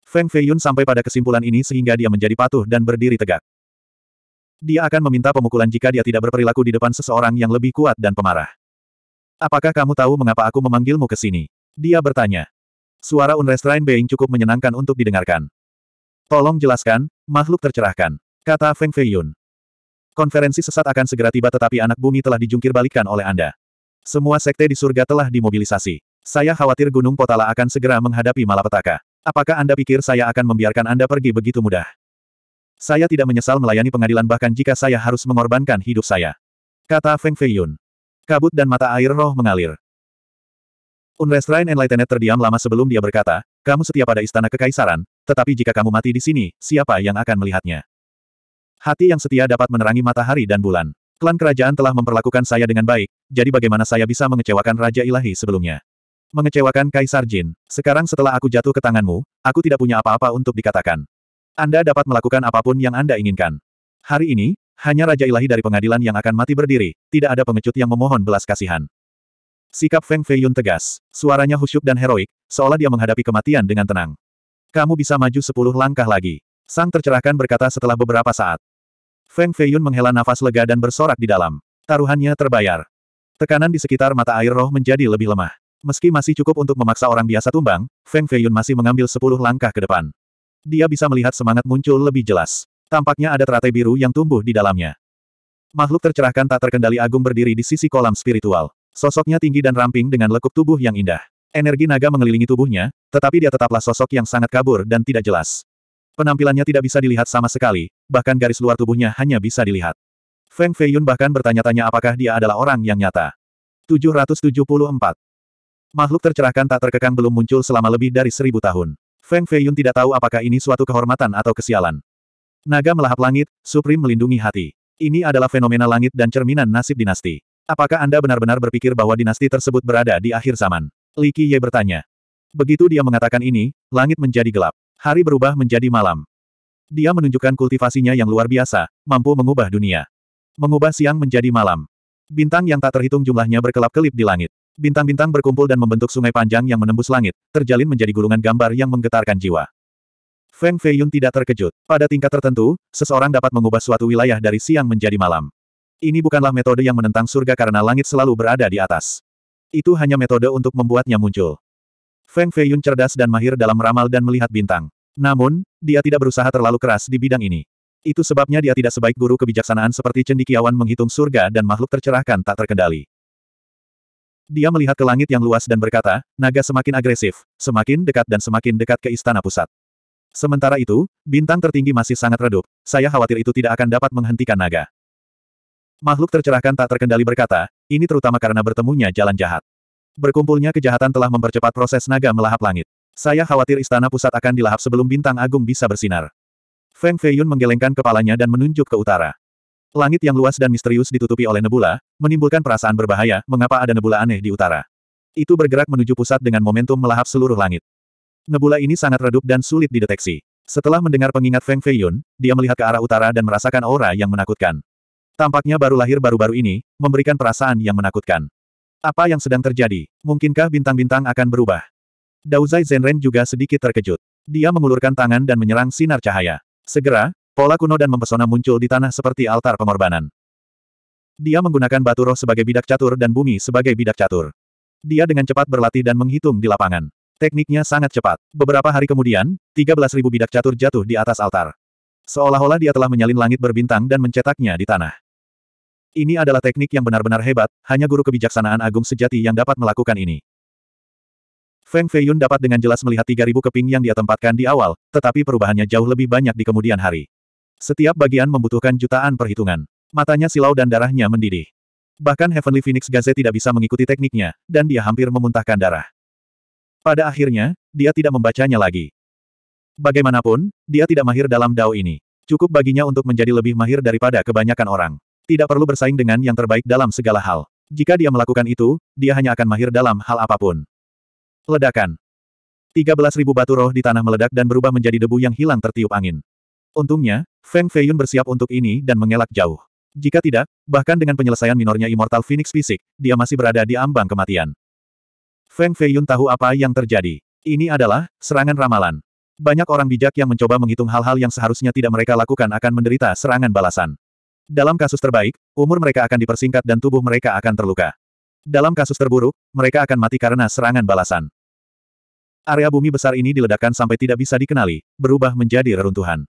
Feng Feiyun sampai pada kesimpulan ini sehingga dia menjadi patuh dan berdiri tegak. Dia akan meminta pemukulan jika dia tidak berperilaku di depan seseorang yang lebih kuat dan pemarah. Apakah kamu tahu mengapa aku memanggilmu ke sini? Dia bertanya. Suara Unrestrained Being cukup menyenangkan untuk didengarkan. Tolong jelaskan, makhluk tercerahkan, kata Feng Feiyun. Konferensi sesat akan segera tiba tetapi anak bumi telah dijungkir balikan oleh Anda. Semua sekte di surga telah dimobilisasi. Saya khawatir Gunung Potala akan segera menghadapi malapetaka. Apakah Anda pikir saya akan membiarkan Anda pergi begitu mudah? Saya tidak menyesal melayani pengadilan bahkan jika saya harus mengorbankan hidup saya. Kata Feng Feiyun. Kabut dan mata air roh mengalir. Unrestrain Enlightened terdiam lama sebelum dia berkata, kamu setia pada istana kekaisaran, tetapi jika kamu mati di sini, siapa yang akan melihatnya? Hati yang setia dapat menerangi matahari dan bulan. Klan kerajaan telah memperlakukan saya dengan baik, jadi bagaimana saya bisa mengecewakan Raja Ilahi sebelumnya? Mengecewakan Kaisar Jin, sekarang setelah aku jatuh ke tanganmu, aku tidak punya apa-apa untuk dikatakan. Anda dapat melakukan apapun yang Anda inginkan. Hari ini, hanya Raja Ilahi dari pengadilan yang akan mati berdiri, tidak ada pengecut yang memohon belas kasihan. Sikap Feng Feiyun tegas, suaranya husyuk dan heroik, seolah dia menghadapi kematian dengan tenang. Kamu bisa maju sepuluh langkah lagi. Sang tercerahkan berkata setelah beberapa saat. Feng Feiyun menghela nafas lega dan bersorak di dalam. Taruhannya terbayar. Tekanan di sekitar mata air roh menjadi lebih lemah. Meski masih cukup untuk memaksa orang biasa tumbang, Feng Feiyun masih mengambil sepuluh langkah ke depan. Dia bisa melihat semangat muncul lebih jelas. Tampaknya ada teratai biru yang tumbuh di dalamnya. Makhluk tercerahkan tak terkendali agung berdiri di sisi kolam spiritual. Sosoknya tinggi dan ramping dengan lekuk tubuh yang indah. Energi naga mengelilingi tubuhnya, tetapi dia tetaplah sosok yang sangat kabur dan tidak jelas. Penampilannya tidak bisa dilihat sama sekali, bahkan garis luar tubuhnya hanya bisa dilihat. Feng Feiyun bahkan bertanya-tanya apakah dia adalah orang yang nyata. 774. Makhluk tercerahkan tak terkekang belum muncul selama lebih dari seribu tahun. Feng Feiyun tidak tahu apakah ini suatu kehormatan atau kesialan. Naga melahap langit, Supreme melindungi hati. Ini adalah fenomena langit dan cerminan nasib dinasti. Apakah Anda benar-benar berpikir bahwa dinasti tersebut berada di akhir zaman? Li Qiye bertanya. Begitu dia mengatakan ini, langit menjadi gelap. Hari berubah menjadi malam. Dia menunjukkan kultivasinya yang luar biasa, mampu mengubah dunia. Mengubah siang menjadi malam. Bintang yang tak terhitung jumlahnya berkelap-kelip di langit. Bintang-bintang berkumpul dan membentuk sungai panjang yang menembus langit, terjalin menjadi gulungan gambar yang menggetarkan jiwa. Feng Feiyun tidak terkejut. Pada tingkat tertentu, seseorang dapat mengubah suatu wilayah dari siang menjadi malam. Ini bukanlah metode yang menentang surga karena langit selalu berada di atas. Itu hanya metode untuk membuatnya muncul. Feng Feiyun cerdas dan mahir dalam meramal dan melihat bintang. Namun, dia tidak berusaha terlalu keras di bidang ini. Itu sebabnya dia tidak sebaik guru kebijaksanaan seperti cendikiawan menghitung surga dan makhluk tercerahkan tak terkendali. Dia melihat ke langit yang luas dan berkata, naga semakin agresif, semakin dekat dan semakin dekat ke istana pusat. Sementara itu, bintang tertinggi masih sangat redup, saya khawatir itu tidak akan dapat menghentikan naga. Makhluk tercerahkan tak terkendali berkata, ini terutama karena bertemunya jalan jahat. Berkumpulnya kejahatan telah mempercepat proses naga melahap langit. Saya khawatir istana pusat akan dilahap sebelum bintang agung bisa bersinar. Feng Feiyun menggelengkan kepalanya dan menunjuk ke utara. Langit yang luas dan misterius ditutupi oleh nebula, menimbulkan perasaan berbahaya, mengapa ada nebula aneh di utara. Itu bergerak menuju pusat dengan momentum melahap seluruh langit. Nebula ini sangat redup dan sulit dideteksi. Setelah mendengar pengingat Feng Feiyun, dia melihat ke arah utara dan merasakan aura yang menakutkan. Tampaknya baru lahir baru-baru ini, memberikan perasaan yang menakutkan. Apa yang sedang terjadi? Mungkinkah bintang-bintang akan berubah? Zai Zenren juga sedikit terkejut. Dia mengulurkan tangan dan menyerang sinar cahaya. Segera, pola kuno dan mempesona muncul di tanah seperti altar pengorbanan. Dia menggunakan batu roh sebagai bidak catur dan bumi sebagai bidak catur. Dia dengan cepat berlatih dan menghitung di lapangan. Tekniknya sangat cepat. Beberapa hari kemudian, 13.000 bidak catur jatuh di atas altar. Seolah-olah dia telah menyalin langit berbintang dan mencetaknya di tanah. Ini adalah teknik yang benar-benar hebat, hanya guru kebijaksanaan agung sejati yang dapat melakukan ini. Feng Feiyun dapat dengan jelas melihat 3.000 keping yang dia tempatkan di awal, tetapi perubahannya jauh lebih banyak di kemudian hari. Setiap bagian membutuhkan jutaan perhitungan. Matanya silau dan darahnya mendidih. Bahkan Heavenly Phoenix Gaze tidak bisa mengikuti tekniknya, dan dia hampir memuntahkan darah. Pada akhirnya, dia tidak membacanya lagi. Bagaimanapun, dia tidak mahir dalam Dao ini. Cukup baginya untuk menjadi lebih mahir daripada kebanyakan orang. Tidak perlu bersaing dengan yang terbaik dalam segala hal. Jika dia melakukan itu, dia hanya akan mahir dalam hal apapun. Ledakan. 13.000 batu roh di tanah meledak dan berubah menjadi debu yang hilang tertiup angin. Untungnya, Feng Feiyun bersiap untuk ini dan mengelak jauh. Jika tidak, bahkan dengan penyelesaian minornya Immortal Phoenix Fisik, dia masih berada di ambang kematian. Feng Feiyun tahu apa yang terjadi. Ini adalah serangan ramalan. Banyak orang bijak yang mencoba menghitung hal-hal yang seharusnya tidak mereka lakukan akan menderita serangan balasan. Dalam kasus terbaik, umur mereka akan dipersingkat dan tubuh mereka akan terluka. Dalam kasus terburuk, mereka akan mati karena serangan balasan. Area bumi besar ini diledakkan sampai tidak bisa dikenali, berubah menjadi reruntuhan.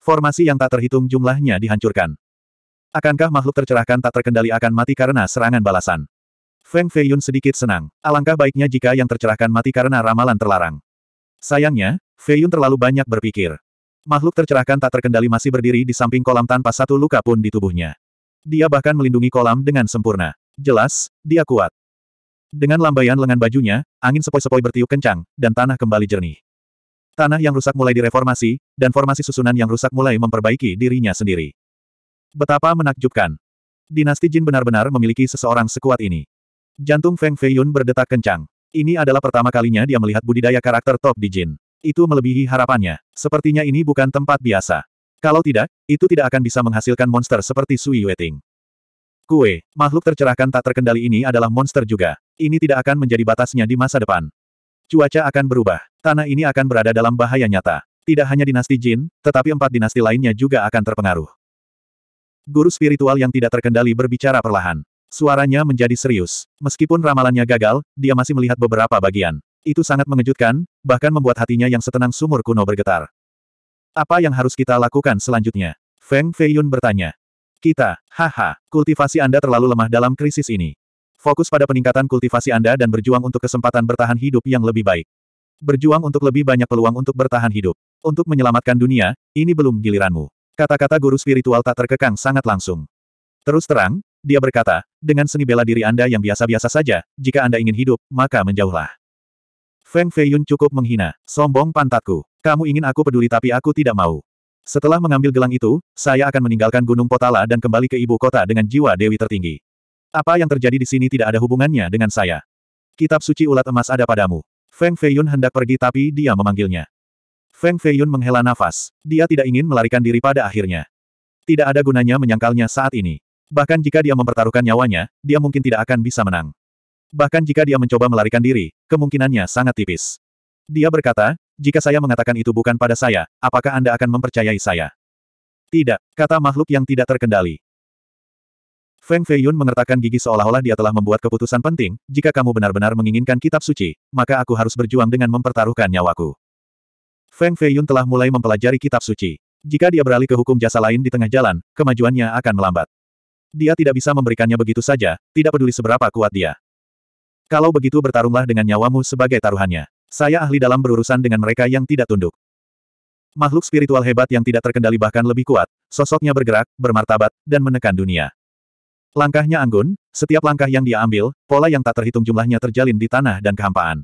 Formasi yang tak terhitung jumlahnya dihancurkan. Akankah makhluk tercerahkan tak terkendali akan mati karena serangan balasan? Feng Feiyun sedikit senang. Alangkah baiknya jika yang tercerahkan mati karena ramalan terlarang. Sayangnya, Feiyun terlalu banyak berpikir. Makhluk tercerahkan tak terkendali masih berdiri di samping kolam tanpa satu luka pun di tubuhnya. Dia bahkan melindungi kolam dengan sempurna. Jelas, dia kuat. Dengan lambaian lengan bajunya, angin sepoi-sepoi bertiup kencang, dan tanah kembali jernih. Tanah yang rusak mulai direformasi, dan formasi susunan yang rusak mulai memperbaiki dirinya sendiri. Betapa menakjubkan. Dinasti Jin benar-benar memiliki seseorang sekuat ini. Jantung Feng Feiyun berdetak kencang. Ini adalah pertama kalinya dia melihat budidaya karakter top di Jin. Itu melebihi harapannya. Sepertinya ini bukan tempat biasa. Kalau tidak, itu tidak akan bisa menghasilkan monster seperti Sui Weting. Kue, makhluk tercerahkan tak terkendali ini adalah monster juga. Ini tidak akan menjadi batasnya di masa depan. Cuaca akan berubah. Tanah ini akan berada dalam bahaya nyata. Tidak hanya dinasti Jin, tetapi empat dinasti lainnya juga akan terpengaruh. Guru spiritual yang tidak terkendali berbicara perlahan. Suaranya menjadi serius. Meskipun ramalannya gagal, dia masih melihat beberapa bagian. Itu sangat mengejutkan, bahkan membuat hatinya yang setenang sumur kuno bergetar. Apa yang harus kita lakukan selanjutnya? Feng Feiyun bertanya. Kita, haha, kultivasi Anda terlalu lemah dalam krisis ini. Fokus pada peningkatan kultivasi Anda dan berjuang untuk kesempatan bertahan hidup yang lebih baik. Berjuang untuk lebih banyak peluang untuk bertahan hidup. Untuk menyelamatkan dunia, ini belum giliranmu. Kata-kata guru spiritual tak terkekang sangat langsung. Terus terang, dia berkata, dengan seni bela diri Anda yang biasa-biasa saja, jika Anda ingin hidup, maka menjauhlah. Feng Feiyun cukup menghina. Sombong pantatku. Kamu ingin aku peduli tapi aku tidak mau. Setelah mengambil gelang itu, saya akan meninggalkan Gunung Potala dan kembali ke ibu kota dengan jiwa dewi tertinggi. Apa yang terjadi di sini tidak ada hubungannya dengan saya. Kitab suci ulat emas ada padamu. Feng Feiyun hendak pergi tapi dia memanggilnya. Feng Feiyun menghela nafas. Dia tidak ingin melarikan diri pada akhirnya. Tidak ada gunanya menyangkalnya saat ini. Bahkan jika dia mempertaruhkan nyawanya, dia mungkin tidak akan bisa menang. Bahkan jika dia mencoba melarikan diri, kemungkinannya sangat tipis. Dia berkata, jika saya mengatakan itu bukan pada saya, apakah Anda akan mempercayai saya? Tidak, kata makhluk yang tidak terkendali. Feng Feiyun mengertakkan gigi seolah-olah dia telah membuat keputusan penting, jika kamu benar-benar menginginkan kitab suci, maka aku harus berjuang dengan mempertaruhkan nyawaku. Feng Feiyun telah mulai mempelajari kitab suci. Jika dia beralih ke hukum jasa lain di tengah jalan, kemajuannya akan melambat. Dia tidak bisa memberikannya begitu saja, tidak peduli seberapa kuat dia. Kalau begitu bertarunglah dengan nyawamu sebagai taruhannya. Saya ahli dalam berurusan dengan mereka yang tidak tunduk. Makhluk spiritual hebat yang tidak terkendali bahkan lebih kuat, sosoknya bergerak, bermartabat, dan menekan dunia. Langkahnya anggun, setiap langkah yang dia ambil, pola yang tak terhitung jumlahnya terjalin di tanah dan kehampaan.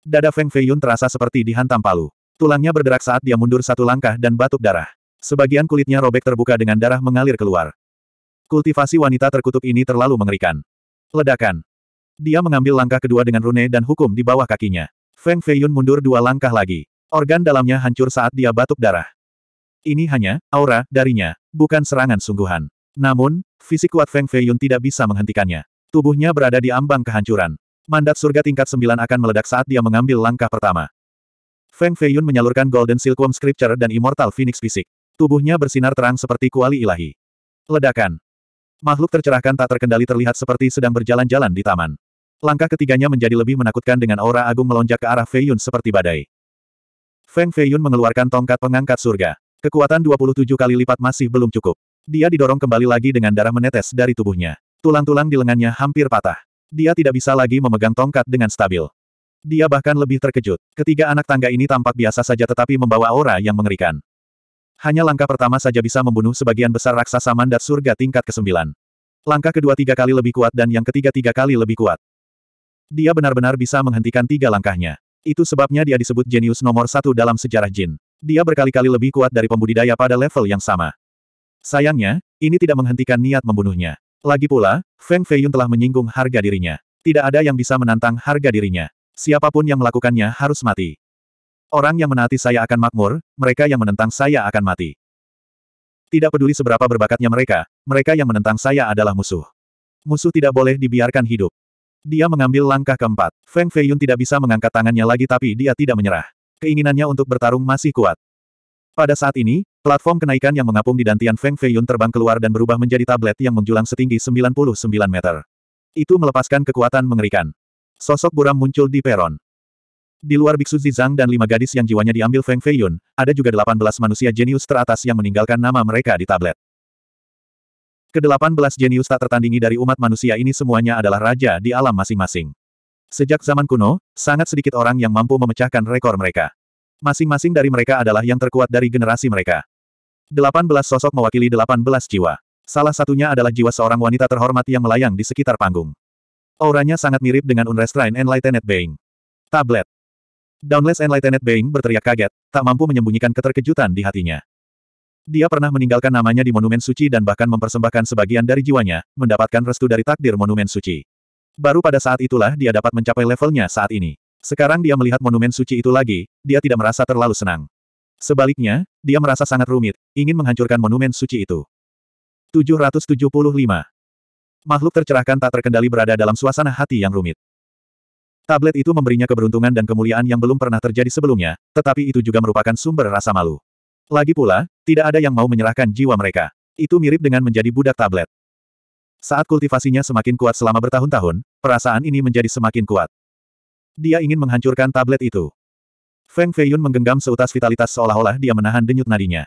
Dada Feng Feiyun terasa seperti dihantam palu. Tulangnya berderak saat dia mundur satu langkah dan batuk darah. Sebagian kulitnya robek terbuka dengan darah mengalir keluar. Kultivasi wanita terkutuk ini terlalu mengerikan. Ledakan. Dia mengambil langkah kedua dengan rune dan hukum di bawah kakinya. Feng Feiyun mundur dua langkah lagi. Organ dalamnya hancur saat dia batuk darah. Ini hanya aura darinya, bukan serangan sungguhan. Namun, fisik kuat Feng Feiyun tidak bisa menghentikannya. Tubuhnya berada di ambang kehancuran. Mandat surga tingkat sembilan akan meledak saat dia mengambil langkah pertama. Feng Feiyun menyalurkan Golden Silkworm Scripture dan Immortal Phoenix Fisik. Tubuhnya bersinar terang seperti kuali ilahi. Ledakan. Makhluk tercerahkan tak terkendali terlihat seperti sedang berjalan-jalan di taman. Langkah ketiganya menjadi lebih menakutkan dengan aura agung melonjak ke arah Fei Yun seperti badai. Feng Fei Yun mengeluarkan tongkat pengangkat surga. Kekuatan 27 kali lipat masih belum cukup. Dia didorong kembali lagi dengan darah menetes dari tubuhnya. Tulang-tulang di lengannya hampir patah. Dia tidak bisa lagi memegang tongkat dengan stabil. Dia bahkan lebih terkejut. Ketiga anak tangga ini tampak biasa saja tetapi membawa aura yang mengerikan. Hanya langkah pertama saja bisa membunuh sebagian besar raksasa mandat surga tingkat ke-9. Langkah kedua tiga kali lebih kuat dan yang ketiga tiga kali lebih kuat. Dia benar-benar bisa menghentikan tiga langkahnya. Itu sebabnya dia disebut jenius nomor satu dalam sejarah jin. Dia berkali-kali lebih kuat dari pembudidaya pada level yang sama. Sayangnya, ini tidak menghentikan niat membunuhnya. Lagi pula, Feng Feiyun telah menyinggung harga dirinya. Tidak ada yang bisa menantang harga dirinya. Siapapun yang melakukannya harus mati. Orang yang menaati saya akan makmur, mereka yang menentang saya akan mati. Tidak peduli seberapa berbakatnya mereka, mereka yang menentang saya adalah musuh. Musuh tidak boleh dibiarkan hidup. Dia mengambil langkah keempat. Feng Feiyun tidak bisa mengangkat tangannya lagi tapi dia tidak menyerah. Keinginannya untuk bertarung masih kuat. Pada saat ini, platform kenaikan yang mengapung di dantian Feng Feiyun terbang keluar dan berubah menjadi tablet yang menjulang setinggi 99 meter. Itu melepaskan kekuatan mengerikan. Sosok buram muncul di peron. Di luar Biksu Zizang dan lima gadis yang jiwanya diambil Feng Feiyun, ada juga 18 manusia jenius teratas yang meninggalkan nama mereka di tablet. Kedelapan belas jenius tak tertandingi dari umat manusia ini semuanya adalah raja di alam masing-masing. Sejak zaman kuno, sangat sedikit orang yang mampu memecahkan rekor mereka. Masing-masing dari mereka adalah yang terkuat dari generasi mereka. Delapan belas sosok mewakili delapan belas jiwa. Salah satunya adalah jiwa seorang wanita terhormat yang melayang di sekitar panggung. Auranya sangat mirip dengan Unrestrained Enlightened Being. Tablet. Downless Enlightened Being berteriak kaget, tak mampu menyembunyikan keterkejutan di hatinya. Dia pernah meninggalkan namanya di Monumen Suci dan bahkan mempersembahkan sebagian dari jiwanya, mendapatkan restu dari takdir Monumen Suci. Baru pada saat itulah dia dapat mencapai levelnya saat ini. Sekarang dia melihat Monumen Suci itu lagi, dia tidak merasa terlalu senang. Sebaliknya, dia merasa sangat rumit, ingin menghancurkan Monumen Suci itu. 775. Makhluk tercerahkan tak terkendali berada dalam suasana hati yang rumit. Tablet itu memberinya keberuntungan dan kemuliaan yang belum pernah terjadi sebelumnya, tetapi itu juga merupakan sumber rasa malu. Lagi pula, tidak ada yang mau menyerahkan jiwa mereka. Itu mirip dengan menjadi budak tablet. Saat kultivasinya semakin kuat selama bertahun-tahun, perasaan ini menjadi semakin kuat. Dia ingin menghancurkan tablet itu. Feng Feiyun menggenggam seutas vitalitas seolah-olah dia menahan denyut nadinya.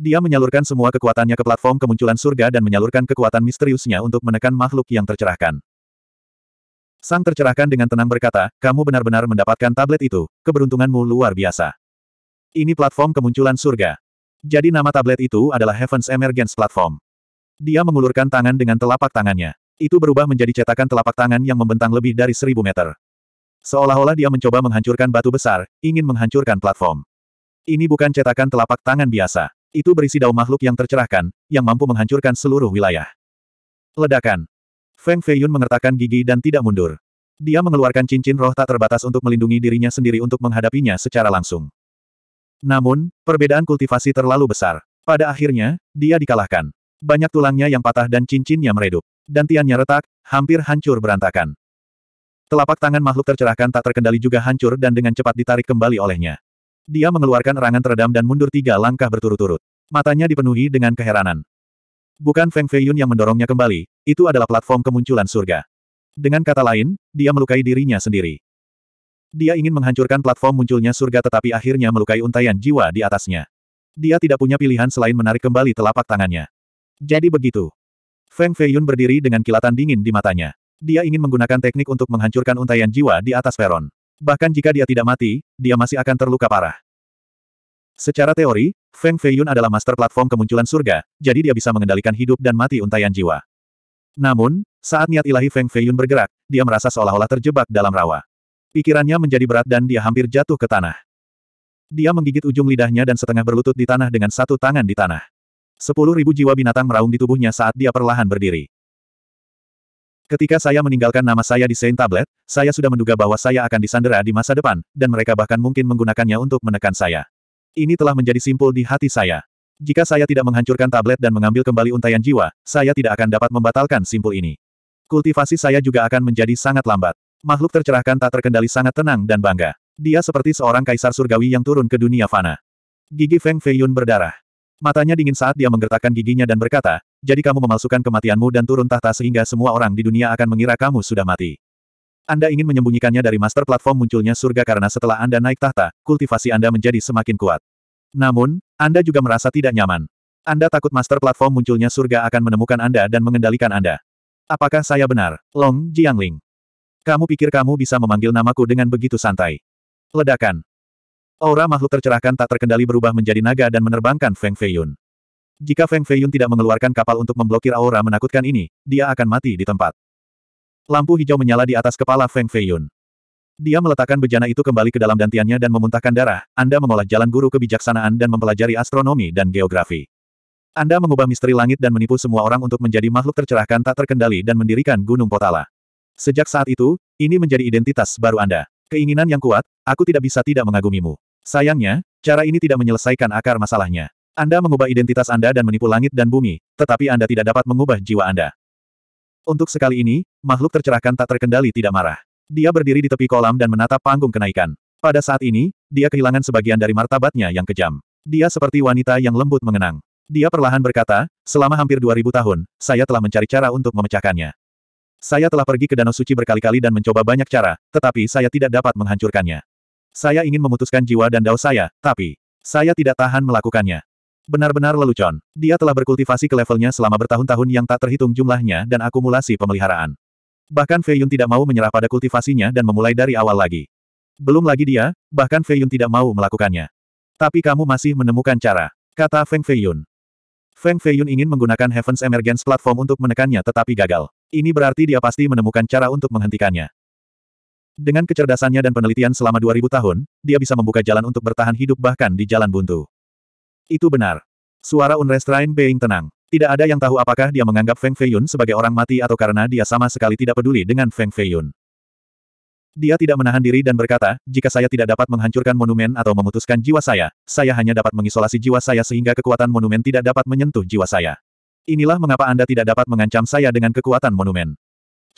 Dia menyalurkan semua kekuatannya ke platform kemunculan surga dan menyalurkan kekuatan misteriusnya untuk menekan makhluk yang tercerahkan. Sang tercerahkan dengan tenang berkata, kamu benar-benar mendapatkan tablet itu, keberuntunganmu luar biasa. Ini platform kemunculan surga. Jadi nama tablet itu adalah Heaven's Emergence Platform. Dia mengulurkan tangan dengan telapak tangannya. Itu berubah menjadi cetakan telapak tangan yang membentang lebih dari seribu meter. Seolah-olah dia mencoba menghancurkan batu besar, ingin menghancurkan platform. Ini bukan cetakan telapak tangan biasa. Itu berisi daun makhluk yang tercerahkan, yang mampu menghancurkan seluruh wilayah. Ledakan. Feng Feiyun mengertakkan gigi dan tidak mundur. Dia mengeluarkan cincin roh tak terbatas untuk melindungi dirinya sendiri untuk menghadapinya secara langsung. Namun, perbedaan kultivasi terlalu besar. Pada akhirnya, dia dikalahkan. Banyak tulangnya yang patah dan cincinnya meredup. Dantiannya retak, hampir hancur berantakan. Telapak tangan makhluk tercerahkan tak terkendali juga hancur dan dengan cepat ditarik kembali olehnya. Dia mengeluarkan erangan teredam dan mundur tiga langkah berturut-turut. Matanya dipenuhi dengan keheranan. Bukan Feng Feiyun yang mendorongnya kembali, itu adalah platform kemunculan surga. Dengan kata lain, dia melukai dirinya sendiri. Dia ingin menghancurkan platform munculnya surga tetapi akhirnya melukai untaian jiwa di atasnya. Dia tidak punya pilihan selain menarik kembali telapak tangannya. Jadi begitu. Feng Feiyun berdiri dengan kilatan dingin di matanya. Dia ingin menggunakan teknik untuk menghancurkan untaian jiwa di atas peron. Bahkan jika dia tidak mati, dia masih akan terluka parah. Secara teori, Feng Feiyun adalah master platform kemunculan surga, jadi dia bisa mengendalikan hidup dan mati untaian jiwa. Namun, saat niat ilahi Feng Feiyun bergerak, dia merasa seolah-olah terjebak dalam rawa. Pikirannya menjadi berat dan dia hampir jatuh ke tanah. Dia menggigit ujung lidahnya dan setengah berlutut di tanah dengan satu tangan di tanah. Sepuluh ribu jiwa binatang meraung di tubuhnya saat dia perlahan berdiri. Ketika saya meninggalkan nama saya di Saint Tablet, saya sudah menduga bahwa saya akan disandera di masa depan, dan mereka bahkan mungkin menggunakannya untuk menekan saya. Ini telah menjadi simpul di hati saya. Jika saya tidak menghancurkan tablet dan mengambil kembali untayan jiwa, saya tidak akan dapat membatalkan simpul ini. Kultivasi saya juga akan menjadi sangat lambat. Makhluk tercerahkan tak terkendali sangat tenang dan bangga. Dia seperti seorang kaisar surgawi yang turun ke dunia fana. Gigi Feng Feiyun berdarah. Matanya dingin saat dia menggertakkan giginya dan berkata, jadi kamu memalsukan kematianmu dan turun tahta sehingga semua orang di dunia akan mengira kamu sudah mati. Anda ingin menyembunyikannya dari master platform munculnya surga karena setelah Anda naik tahta, kultivasi Anda menjadi semakin kuat. Namun, Anda juga merasa tidak nyaman. Anda takut master platform munculnya surga akan menemukan Anda dan mengendalikan Anda. Apakah saya benar, Long Jiangling? Kamu pikir kamu bisa memanggil namaku dengan begitu santai? Ledakan. Aura makhluk tercerahkan tak terkendali berubah menjadi naga dan menerbangkan Feng Feiyun. Jika Feng Feiyun tidak mengeluarkan kapal untuk memblokir aura menakutkan ini, dia akan mati di tempat. Lampu hijau menyala di atas kepala Feng Feiyun. Dia meletakkan bejana itu kembali ke dalam dantiannya dan memuntahkan darah. Anda mengolah jalan guru kebijaksanaan dan mempelajari astronomi dan geografi. Anda mengubah misteri langit dan menipu semua orang untuk menjadi makhluk tercerahkan tak terkendali dan mendirikan gunung potala. Sejak saat itu, ini menjadi identitas baru Anda. Keinginan yang kuat, aku tidak bisa tidak mengagumimu. Sayangnya, cara ini tidak menyelesaikan akar masalahnya. Anda mengubah identitas Anda dan menipu langit dan bumi, tetapi Anda tidak dapat mengubah jiwa Anda. Untuk sekali ini, makhluk tercerahkan tak terkendali tidak marah. Dia berdiri di tepi kolam dan menatap panggung kenaikan. Pada saat ini, dia kehilangan sebagian dari martabatnya yang kejam. Dia seperti wanita yang lembut mengenang. Dia perlahan berkata, selama hampir 2000 tahun, saya telah mencari cara untuk memecahkannya. Saya telah pergi ke Danau Suci berkali-kali dan mencoba banyak cara, tetapi saya tidak dapat menghancurkannya. Saya ingin memutuskan jiwa dan dao saya, tapi saya tidak tahan melakukannya. Benar-benar lelucon. Dia telah berkultivasi ke levelnya selama bertahun-tahun yang tak terhitung jumlahnya dan akumulasi pemeliharaan. Bahkan Fei Yun tidak mau menyerah pada kultivasinya dan memulai dari awal lagi. Belum lagi dia, bahkan Fei Yun tidak mau melakukannya. Tapi kamu masih menemukan cara, kata Feng Fei Yun. Feng Feiyun ingin menggunakan Heaven's Emergence Platform untuk menekannya tetapi gagal. Ini berarti dia pasti menemukan cara untuk menghentikannya. Dengan kecerdasannya dan penelitian selama 2000 tahun, dia bisa membuka jalan untuk bertahan hidup bahkan di jalan buntu. Itu benar. Suara Unrestrained Being tenang. Tidak ada yang tahu apakah dia menganggap Feng Feiyun sebagai orang mati atau karena dia sama sekali tidak peduli dengan Feng Feiyun. Dia tidak menahan diri dan berkata, jika saya tidak dapat menghancurkan monumen atau memutuskan jiwa saya, saya hanya dapat mengisolasi jiwa saya sehingga kekuatan monumen tidak dapat menyentuh jiwa saya. Inilah mengapa Anda tidak dapat mengancam saya dengan kekuatan monumen.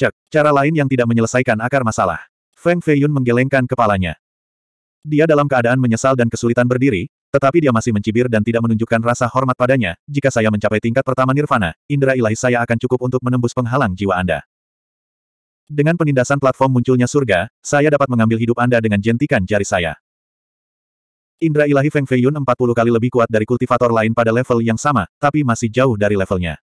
Cek, cara lain yang tidak menyelesaikan akar masalah. Feng Feiyun menggelengkan kepalanya. Dia dalam keadaan menyesal dan kesulitan berdiri, tetapi dia masih mencibir dan tidak menunjukkan rasa hormat padanya, jika saya mencapai tingkat pertama nirvana, indera ilahi saya akan cukup untuk menembus penghalang jiwa Anda. Dengan penindasan platform munculnya surga, saya dapat mengambil hidup Anda dengan jentikan jari saya. Indra ilahi Feng Feiyun 40 kali lebih kuat dari kultivator lain pada level yang sama, tapi masih jauh dari levelnya.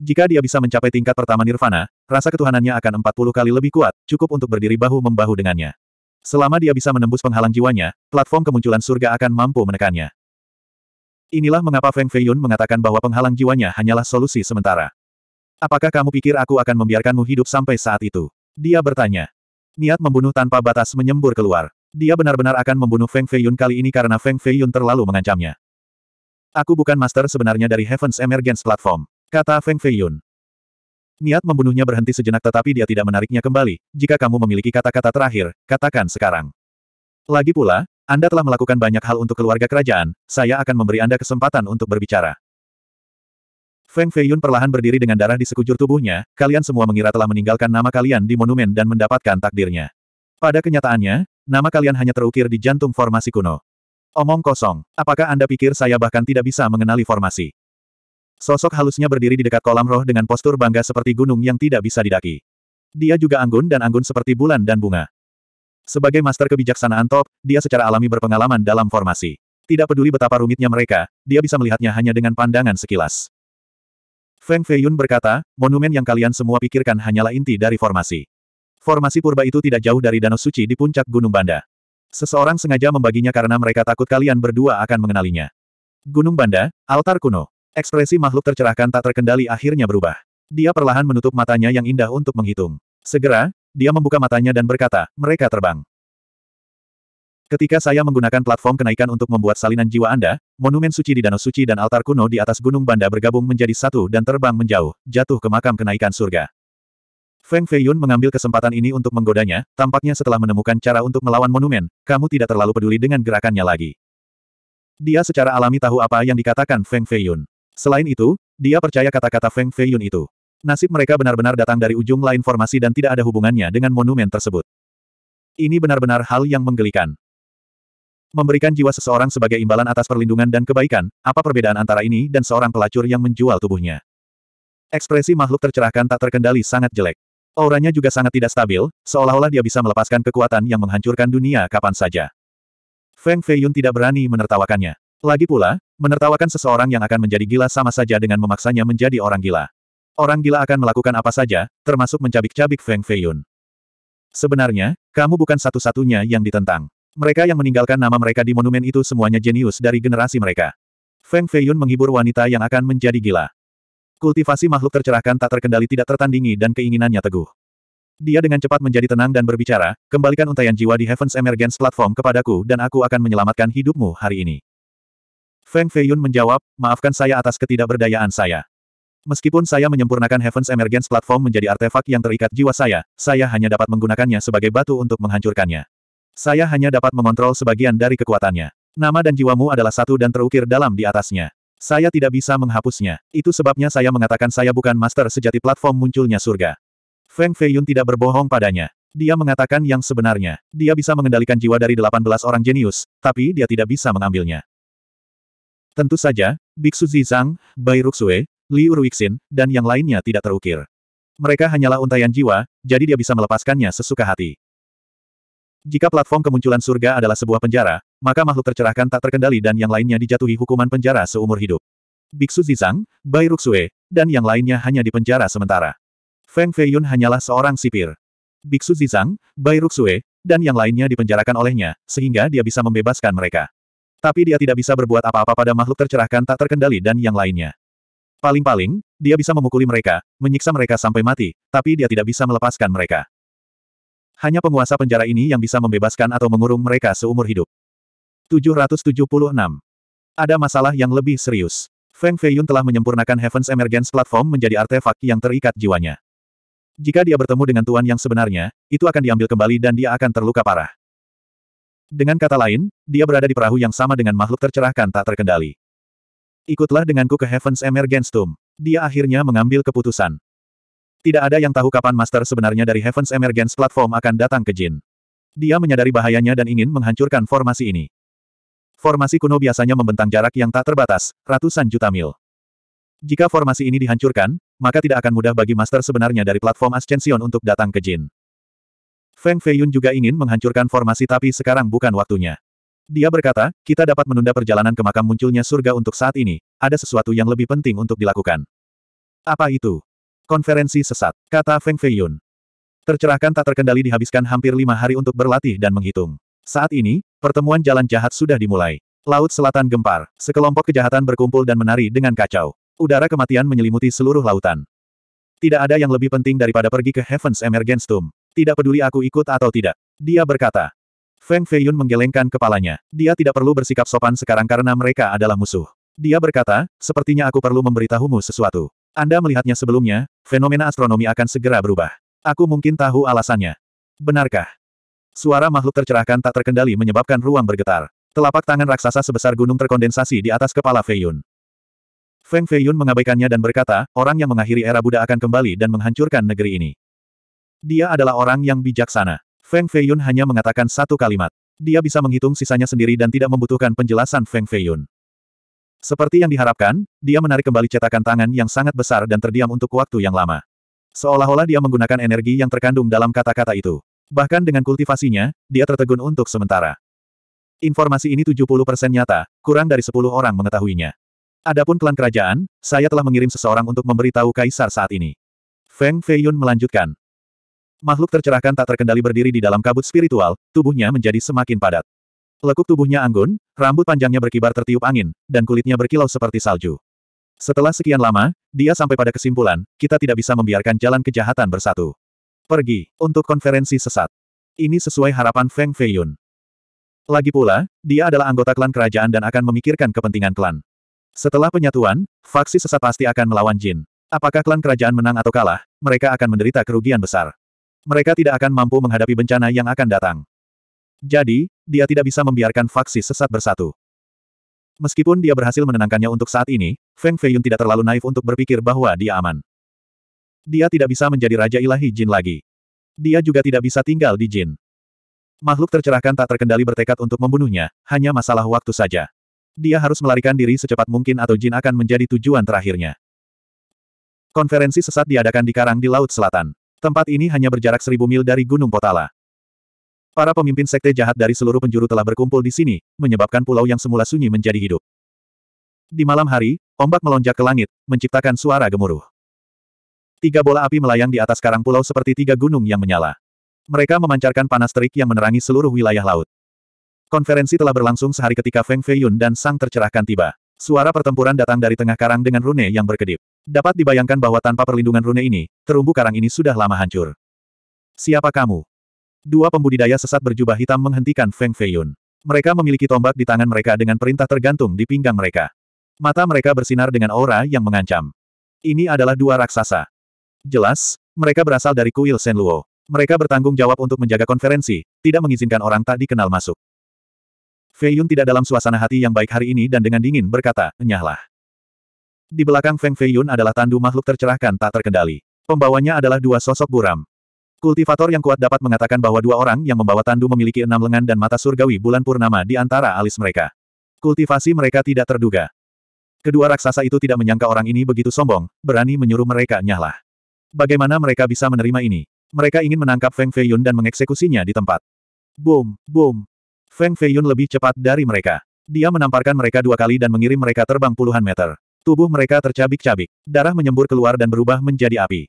Jika dia bisa mencapai tingkat pertama nirvana, rasa ketuhanannya akan 40 kali lebih kuat, cukup untuk berdiri bahu-membahu dengannya. Selama dia bisa menembus penghalang jiwanya, platform kemunculan surga akan mampu menekannya. Inilah mengapa Feng Feiyun mengatakan bahwa penghalang jiwanya hanyalah solusi sementara. Apakah kamu pikir aku akan membiarkanmu hidup sampai saat itu? Dia bertanya. Niat membunuh tanpa batas menyembur keluar. Dia benar-benar akan membunuh Feng Feiyun kali ini karena Feng Feiyun terlalu mengancamnya. Aku bukan master sebenarnya dari Heaven's Emergence Platform, kata Feng Feiyun. Niat membunuhnya berhenti sejenak tetapi dia tidak menariknya kembali. Jika kamu memiliki kata-kata terakhir, katakan sekarang. Lagi pula, Anda telah melakukan banyak hal untuk keluarga kerajaan, saya akan memberi Anda kesempatan untuk berbicara. Feng Feiyun perlahan berdiri dengan darah di sekujur tubuhnya, kalian semua mengira telah meninggalkan nama kalian di monumen dan mendapatkan takdirnya. Pada kenyataannya, nama kalian hanya terukir di jantung formasi kuno. Omong kosong, apakah Anda pikir saya bahkan tidak bisa mengenali formasi? Sosok halusnya berdiri di dekat kolam roh dengan postur bangga seperti gunung yang tidak bisa didaki. Dia juga anggun dan anggun seperti bulan dan bunga. Sebagai master kebijaksanaan top, dia secara alami berpengalaman dalam formasi. Tidak peduli betapa rumitnya mereka, dia bisa melihatnya hanya dengan pandangan sekilas. Feng Feiyun berkata, monumen yang kalian semua pikirkan hanyalah inti dari formasi. Formasi purba itu tidak jauh dari danau suci di puncak Gunung Banda. Seseorang sengaja membaginya karena mereka takut kalian berdua akan mengenalinya. Gunung Banda, altar kuno. Ekspresi makhluk tercerahkan tak terkendali akhirnya berubah. Dia perlahan menutup matanya yang indah untuk menghitung. Segera, dia membuka matanya dan berkata, mereka terbang. Ketika saya menggunakan platform kenaikan untuk membuat salinan jiwa Anda, monumen suci di Danau Suci dan altar kuno di atas Gunung Banda bergabung menjadi satu dan terbang menjauh, jatuh ke makam kenaikan surga. Feng Feiyun mengambil kesempatan ini untuk menggodanya, tampaknya setelah menemukan cara untuk melawan monumen, kamu tidak terlalu peduli dengan gerakannya lagi. Dia secara alami tahu apa yang dikatakan Feng Feiyun. Selain itu, dia percaya kata-kata Feng Feiyun itu. Nasib mereka benar-benar datang dari ujung lain formasi dan tidak ada hubungannya dengan monumen tersebut. Ini benar-benar hal yang menggelikan. Memberikan jiwa seseorang sebagai imbalan atas perlindungan dan kebaikan, apa perbedaan antara ini dan seorang pelacur yang menjual tubuhnya? Ekspresi makhluk tercerahkan tak terkendali sangat jelek. Auranya juga sangat tidak stabil, seolah-olah dia bisa melepaskan kekuatan yang menghancurkan dunia kapan saja. Feng Feiyun tidak berani menertawakannya. Lagi pula, menertawakan seseorang yang akan menjadi gila sama saja dengan memaksanya menjadi orang gila. Orang gila akan melakukan apa saja, termasuk mencabik-cabik Feng Feiyun. Sebenarnya, kamu bukan satu-satunya yang ditentang. Mereka yang meninggalkan nama mereka di monumen itu semuanya jenius dari generasi mereka. Feng Feiyun menghibur wanita yang akan menjadi gila. Kultivasi makhluk tercerahkan tak terkendali tidak tertandingi dan keinginannya teguh. Dia dengan cepat menjadi tenang dan berbicara, kembalikan untayan jiwa di Heaven's Emergence Platform kepadaku dan aku akan menyelamatkan hidupmu hari ini. Feng Feiyun menjawab, maafkan saya atas ketidakberdayaan saya. Meskipun saya menyempurnakan Heaven's Emergence Platform menjadi artefak yang terikat jiwa saya, saya hanya dapat menggunakannya sebagai batu untuk menghancurkannya. Saya hanya dapat mengontrol sebagian dari kekuatannya. Nama dan jiwamu adalah satu dan terukir dalam di atasnya. Saya tidak bisa menghapusnya. Itu sebabnya saya mengatakan saya bukan master sejati platform munculnya surga. Feng Feiyun tidak berbohong padanya. Dia mengatakan yang sebenarnya. Dia bisa mengendalikan jiwa dari 18 orang jenius, tapi dia tidak bisa mengambilnya. Tentu saja, Biksu Zizang, Bai Ruxue, Li Ruixin, dan yang lainnya tidak terukir. Mereka hanyalah untayan jiwa, jadi dia bisa melepaskannya sesuka hati. Jika platform kemunculan surga adalah sebuah penjara, maka makhluk tercerahkan tak terkendali dan yang lainnya dijatuhi hukuman penjara seumur hidup. Biksu Zizang, Bai Ruxue, dan yang lainnya hanya dipenjara sementara. Feng Feiyun hanyalah seorang sipir. Biksu Zizang, Bai Ruxue, dan yang lainnya dipenjarakan olehnya, sehingga dia bisa membebaskan mereka. Tapi dia tidak bisa berbuat apa-apa pada makhluk tercerahkan tak terkendali dan yang lainnya. Paling-paling, dia bisa memukuli mereka, menyiksa mereka sampai mati, tapi dia tidak bisa melepaskan mereka. Hanya penguasa penjara ini yang bisa membebaskan atau mengurung mereka seumur hidup. 776. Ada masalah yang lebih serius. Feng Feiyun telah menyempurnakan Heaven's Emergence Platform menjadi artefak yang terikat jiwanya. Jika dia bertemu dengan tuan yang sebenarnya, itu akan diambil kembali dan dia akan terluka parah. Dengan kata lain, dia berada di perahu yang sama dengan makhluk tercerahkan tak terkendali. Ikutlah denganku ke Heaven's Emergence Tomb. Dia akhirnya mengambil keputusan. Tidak ada yang tahu kapan Master sebenarnya dari Heaven's Emergence Platform akan datang ke Jin. Dia menyadari bahayanya dan ingin menghancurkan formasi ini. Formasi kuno biasanya membentang jarak yang tak terbatas, ratusan juta mil. Jika formasi ini dihancurkan, maka tidak akan mudah bagi Master sebenarnya dari platform Ascension untuk datang ke Jin. Feng Feiyun juga ingin menghancurkan formasi tapi sekarang bukan waktunya. Dia berkata, kita dapat menunda perjalanan ke makam munculnya surga untuk saat ini, ada sesuatu yang lebih penting untuk dilakukan. Apa itu? Konferensi sesat, kata Feng Feiyun. Tercerahkan tak terkendali dihabiskan hampir lima hari untuk berlatih dan menghitung. Saat ini, pertemuan jalan jahat sudah dimulai. Laut selatan gempar, sekelompok kejahatan berkumpul dan menari dengan kacau. Udara kematian menyelimuti seluruh lautan. Tidak ada yang lebih penting daripada pergi ke Heaven's Emergence Tomb. Tidak peduli aku ikut atau tidak. Dia berkata. Feng Feiyun menggelengkan kepalanya. Dia tidak perlu bersikap sopan sekarang karena mereka adalah musuh. Dia berkata, sepertinya aku perlu memberitahumu sesuatu. Anda melihatnya sebelumnya, fenomena astronomi akan segera berubah. Aku mungkin tahu alasannya. Benarkah? Suara makhluk tercerahkan tak terkendali menyebabkan ruang bergetar. Telapak tangan raksasa sebesar gunung terkondensasi di atas kepala Feiyun. Feng Feiyun mengabaikannya dan berkata, orang yang mengakhiri era Buddha akan kembali dan menghancurkan negeri ini. Dia adalah orang yang bijaksana. Feng Feiyun hanya mengatakan satu kalimat. Dia bisa menghitung sisanya sendiri dan tidak membutuhkan penjelasan Feng Feiyun. Seperti yang diharapkan, dia menarik kembali cetakan tangan yang sangat besar dan terdiam untuk waktu yang lama. Seolah-olah dia menggunakan energi yang terkandung dalam kata-kata itu. Bahkan dengan kultivasinya, dia tertegun untuk sementara. Informasi ini 70% nyata, kurang dari 10 orang mengetahuinya. Adapun klan kerajaan, saya telah mengirim seseorang untuk memberitahu kaisar saat ini. Feng Feiyun melanjutkan. Makhluk tercerahkan tak terkendali berdiri di dalam kabut spiritual, tubuhnya menjadi semakin padat. Lekuk tubuhnya anggun, rambut panjangnya berkibar tertiup angin, dan kulitnya berkilau seperti salju. Setelah sekian lama, dia sampai pada kesimpulan, kita tidak bisa membiarkan jalan kejahatan bersatu. Pergi, untuk konferensi sesat. Ini sesuai harapan Feng Feiyun. Lagi pula, dia adalah anggota klan kerajaan dan akan memikirkan kepentingan klan. Setelah penyatuan, faksi sesat pasti akan melawan Jin. Apakah klan kerajaan menang atau kalah, mereka akan menderita kerugian besar. Mereka tidak akan mampu menghadapi bencana yang akan datang. Jadi, dia tidak bisa membiarkan faksi sesat bersatu. Meskipun dia berhasil menenangkannya untuk saat ini, Feng Feiyun tidak terlalu naif untuk berpikir bahwa dia aman. Dia tidak bisa menjadi Raja Ilahi Jin lagi. Dia juga tidak bisa tinggal di Jin. Makhluk tercerahkan tak terkendali bertekad untuk membunuhnya, hanya masalah waktu saja. Dia harus melarikan diri secepat mungkin atau Jin akan menjadi tujuan terakhirnya. Konferensi sesat diadakan di Karang di Laut Selatan. Tempat ini hanya berjarak seribu mil dari Gunung Potala. Para pemimpin sekte jahat dari seluruh penjuru telah berkumpul di sini, menyebabkan pulau yang semula sunyi menjadi hidup. Di malam hari, ombak melonjak ke langit, menciptakan suara gemuruh. Tiga bola api melayang di atas karang pulau seperti tiga gunung yang menyala. Mereka memancarkan panas terik yang menerangi seluruh wilayah laut. Konferensi telah berlangsung sehari ketika Feng Feiyun dan Sang tercerahkan tiba. Suara pertempuran datang dari tengah karang dengan rune yang berkedip. Dapat dibayangkan bahwa tanpa perlindungan rune ini, terumbu karang ini sudah lama hancur. Siapa kamu? Dua pembudidaya sesat berjubah hitam menghentikan Feng Feiyun. Mereka memiliki tombak di tangan mereka dengan perintah tergantung di pinggang mereka. Mata mereka bersinar dengan aura yang mengancam. Ini adalah dua raksasa. Jelas, mereka berasal dari kuil Luo. Mereka bertanggung jawab untuk menjaga konferensi, tidak mengizinkan orang tak dikenal masuk. Feiyun tidak dalam suasana hati yang baik hari ini dan dengan dingin berkata, nyahlah. Di belakang Feng Feiyun adalah tandu makhluk tercerahkan tak terkendali. Pembawanya adalah dua sosok buram. Kultivator yang kuat dapat mengatakan bahwa dua orang yang membawa tandu memiliki enam lengan dan mata surgawi bulan purnama di antara alis mereka. Kultivasi mereka tidak terduga. Kedua raksasa itu tidak menyangka orang ini begitu sombong, berani menyuruh mereka nyahlah. Bagaimana mereka bisa menerima ini? Mereka ingin menangkap Feng Feiyun dan mengeksekusinya di tempat. Boom, boom. Feng Feiyun lebih cepat dari mereka. Dia menamparkan mereka dua kali dan mengirim mereka terbang puluhan meter. Tubuh mereka tercabik-cabik, darah menyembur keluar dan berubah menjadi api.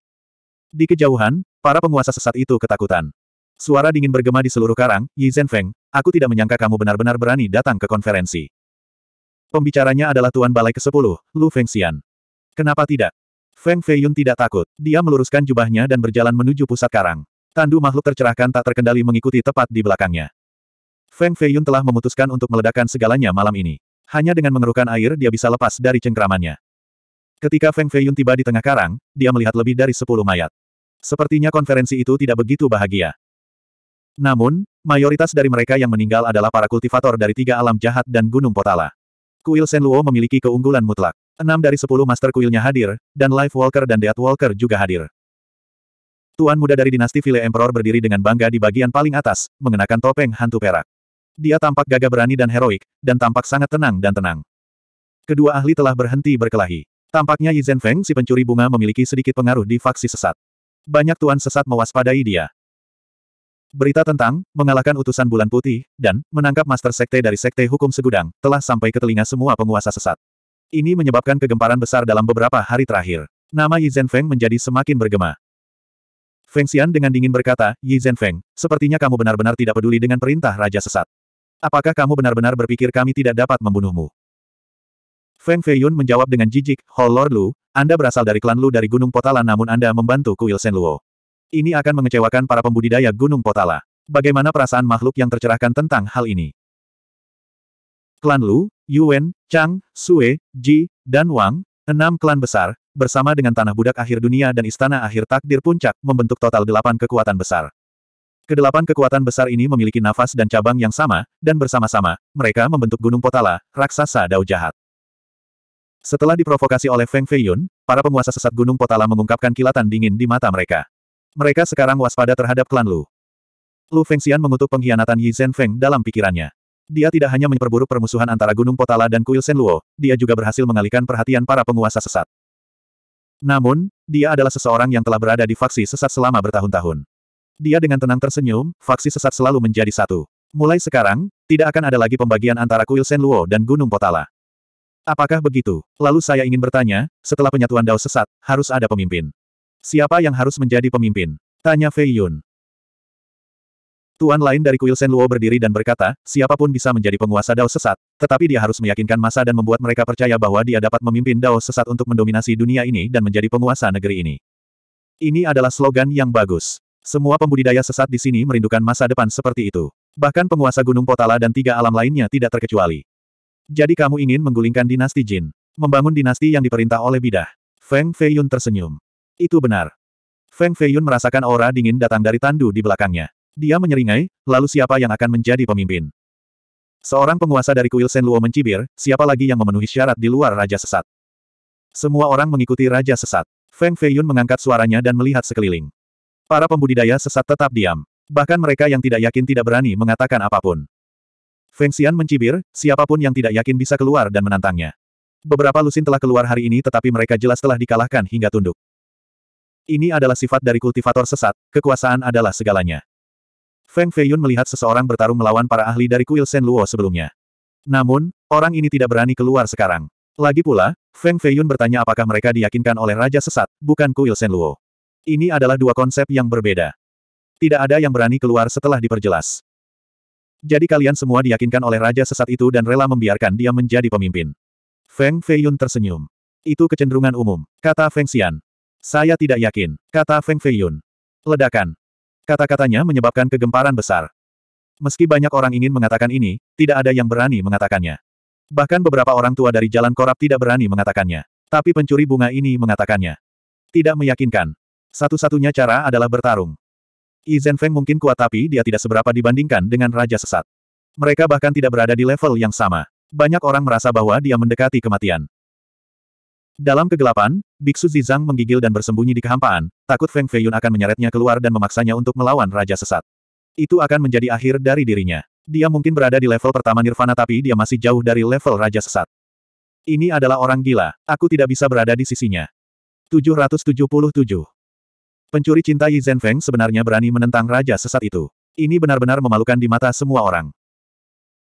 Di kejauhan, Para penguasa sesat itu ketakutan. Suara dingin bergema di seluruh karang, Yi Zhenfeng, aku tidak menyangka kamu benar-benar berani datang ke konferensi. Pembicaranya adalah Tuan Balai ke-10, Lu Fengxian. Kenapa tidak? Feng Feiyun tidak takut. Dia meluruskan jubahnya dan berjalan menuju pusat karang. Tandu makhluk tercerahkan tak terkendali mengikuti tepat di belakangnya. Feng Feiyun telah memutuskan untuk meledakkan segalanya malam ini. Hanya dengan mengerukan air dia bisa lepas dari cengkramannya. Ketika Feng Feiyun tiba di tengah karang, dia melihat lebih dari sepuluh mayat. Sepertinya konferensi itu tidak begitu bahagia. Namun, mayoritas dari mereka yang meninggal adalah para kultivator dari tiga alam jahat dan Gunung Potala. Kuil Senluo memiliki keunggulan mutlak. Enam dari sepuluh master kuilnya hadir, dan Life Walker dan Death Walker juga hadir. Tuan muda dari dinasti Ville Emperor berdiri dengan bangga di bagian paling atas, mengenakan topeng hantu perak. Dia tampak gagah berani dan heroik, dan tampak sangat tenang dan tenang. Kedua ahli telah berhenti berkelahi. Tampaknya Yizhen Feng si pencuri bunga memiliki sedikit pengaruh di faksi sesat. Banyak tuan sesat mewaspadai dia. Berita tentang, mengalahkan utusan bulan putih, dan, menangkap master sekte dari sekte hukum segudang, telah sampai ke telinga semua penguasa sesat. Ini menyebabkan kegemparan besar dalam beberapa hari terakhir. Nama Yi Feng menjadi semakin bergema. Feng Xian dengan dingin berkata, Yi Feng, sepertinya kamu benar-benar tidak peduli dengan perintah Raja Sesat. Apakah kamu benar-benar berpikir kami tidak dapat membunuhmu? Feng Feiyun menjawab dengan jijik, Hall Lord Lu, anda berasal dari klan Lu dari Gunung Potala namun Anda membantu kuil Senluo. Ini akan mengecewakan para pembudidaya Gunung Potala. Bagaimana perasaan makhluk yang tercerahkan tentang hal ini? Klan Lu, Yuan, Chang, Sue, Ji, dan Wang, enam klan besar, bersama dengan Tanah Budak Akhir Dunia dan Istana Akhir Takdir Puncak, membentuk total delapan kekuatan besar. Kedelapan kekuatan besar ini memiliki nafas dan cabang yang sama, dan bersama-sama, mereka membentuk Gunung Potala, raksasa dao jahat. Setelah diprovokasi oleh Feng Feiyun, para penguasa sesat Gunung Potala mengungkapkan kilatan dingin di mata mereka. Mereka sekarang waspada terhadap klan Lu. Lu Fengxian mengutuk pengkhianatan Yi Zhen Feng dalam pikirannya. Dia tidak hanya memperburuk permusuhan antara Gunung Potala dan Kuil Senluo, dia juga berhasil mengalihkan perhatian para penguasa sesat. Namun, dia adalah seseorang yang telah berada di faksi sesat selama bertahun-tahun. Dia dengan tenang tersenyum, faksi sesat selalu menjadi satu. Mulai sekarang, tidak akan ada lagi pembagian antara Kuil Senluo dan Gunung Potala. Apakah begitu? Lalu saya ingin bertanya, setelah penyatuan Dao sesat, harus ada pemimpin. Siapa yang harus menjadi pemimpin? Tanya Fei Yun. Tuan lain dari kuil Sen Luo berdiri dan berkata, siapapun bisa menjadi penguasa Dao sesat, tetapi dia harus meyakinkan masa dan membuat mereka percaya bahwa dia dapat memimpin Dao sesat untuk mendominasi dunia ini dan menjadi penguasa negeri ini. Ini adalah slogan yang bagus. Semua pembudidaya sesat di sini merindukan masa depan seperti itu. Bahkan penguasa Gunung Potala dan tiga alam lainnya tidak terkecuali. Jadi kamu ingin menggulingkan dinasti Jin. Membangun dinasti yang diperintah oleh bidah. Feng Feiyun tersenyum. Itu benar. Feng Feiyun merasakan aura dingin datang dari tandu di belakangnya. Dia menyeringai, lalu siapa yang akan menjadi pemimpin? Seorang penguasa dari kuil Senluo mencibir, siapa lagi yang memenuhi syarat di luar Raja Sesat? Semua orang mengikuti Raja Sesat. Feng Feiyun mengangkat suaranya dan melihat sekeliling. Para pembudidaya sesat tetap diam. Bahkan mereka yang tidak yakin tidak berani mengatakan apapun. Feng Xian mencibir, siapapun yang tidak yakin bisa keluar dan menantangnya. Beberapa lusin telah keluar hari ini tetapi mereka jelas telah dikalahkan hingga tunduk. Ini adalah sifat dari kultivator sesat, kekuasaan adalah segalanya. Feng Feiyun melihat seseorang bertarung melawan para ahli dari kuil Sen Luo sebelumnya. Namun, orang ini tidak berani keluar sekarang. Lagi pula, Feng Feiyun bertanya apakah mereka diyakinkan oleh Raja Sesat, bukan kuil Sen Luo. Ini adalah dua konsep yang berbeda. Tidak ada yang berani keluar setelah diperjelas. Jadi kalian semua diyakinkan oleh raja sesat itu dan rela membiarkan dia menjadi pemimpin. Feng Feiyun tersenyum. Itu kecenderungan umum, kata Feng Xian. Saya tidak yakin, kata Feng Feiyun. Ledakan. Kata-katanya menyebabkan kegemparan besar. Meski banyak orang ingin mengatakan ini, tidak ada yang berani mengatakannya. Bahkan beberapa orang tua dari jalan korap tidak berani mengatakannya. Tapi pencuri bunga ini mengatakannya. Tidak meyakinkan. Satu-satunya cara adalah bertarung. Yizhen Feng mungkin kuat tapi dia tidak seberapa dibandingkan dengan Raja Sesat. Mereka bahkan tidak berada di level yang sama. Banyak orang merasa bahwa dia mendekati kematian. Dalam kegelapan, Biksu Zizang menggigil dan bersembunyi di kehampaan, takut Feng Feiyun akan menyeretnya keluar dan memaksanya untuk melawan Raja Sesat. Itu akan menjadi akhir dari dirinya. Dia mungkin berada di level pertama Nirvana tapi dia masih jauh dari level Raja Sesat. Ini adalah orang gila, aku tidak bisa berada di sisinya. 777 Pencuri cinta Yi Zhenfeng sebenarnya berani menentang raja sesat itu. Ini benar-benar memalukan di mata semua orang.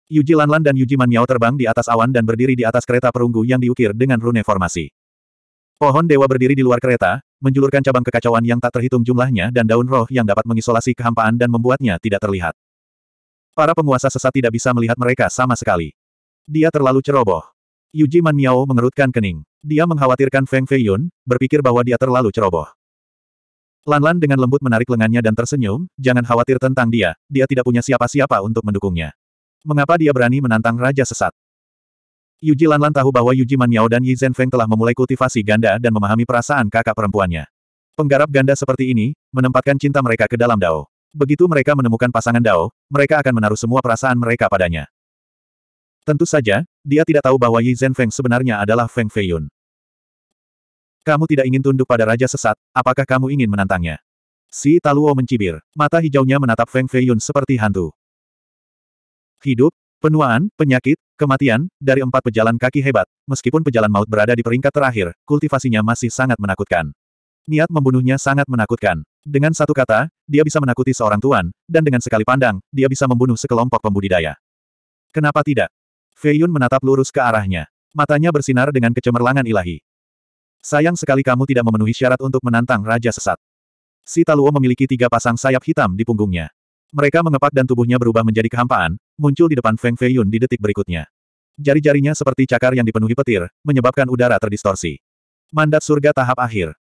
Yuji Lanlan dan Yuji Miao terbang di atas awan dan berdiri di atas kereta perunggu yang diukir dengan rune formasi. Pohon dewa berdiri di luar kereta, menjulurkan cabang kekacauan yang tak terhitung jumlahnya dan daun roh yang dapat mengisolasi kehampaan dan membuatnya tidak terlihat. Para penguasa sesat tidak bisa melihat mereka sama sekali. Dia terlalu ceroboh. Yuji Miao mengerutkan kening. Dia mengkhawatirkan Feng Feiyun, berpikir bahwa dia terlalu ceroboh. Lanlan -lan dengan lembut menarik lengannya dan tersenyum, jangan khawatir tentang dia, dia tidak punya siapa-siapa untuk mendukungnya. Mengapa dia berani menantang Raja Sesat? Yuji Lanlan -lan tahu bahwa Yuji Miao dan Yi Zhenfeng telah memulai kultivasi ganda dan memahami perasaan kakak perempuannya. Penggarap ganda seperti ini, menempatkan cinta mereka ke dalam Dao. Begitu mereka menemukan pasangan Dao, mereka akan menaruh semua perasaan mereka padanya. Tentu saja, dia tidak tahu bahwa Yi Zhenfeng sebenarnya adalah Feng Feiyun. Kamu tidak ingin tunduk pada raja sesat, apakah kamu ingin menantangnya? Si Taluo mencibir. Mata hijaunya menatap Feng Feiyun seperti hantu. Hidup, penuaan, penyakit, kematian, dari empat pejalan kaki hebat, meskipun pejalan maut berada di peringkat terakhir, kultivasinya masih sangat menakutkan. Niat membunuhnya sangat menakutkan. Dengan satu kata, dia bisa menakuti seorang tuan, dan dengan sekali pandang, dia bisa membunuh sekelompok pembudidaya. Kenapa tidak? Feiyun menatap lurus ke arahnya. Matanya bersinar dengan kecemerlangan ilahi. Sayang sekali kamu tidak memenuhi syarat untuk menantang Raja Sesat. Si Taluo memiliki tiga pasang sayap hitam di punggungnya. Mereka mengepak dan tubuhnya berubah menjadi kehampaan, muncul di depan Feng Feiyun di detik berikutnya. Jari-jarinya seperti cakar yang dipenuhi petir, menyebabkan udara terdistorsi. Mandat surga tahap akhir.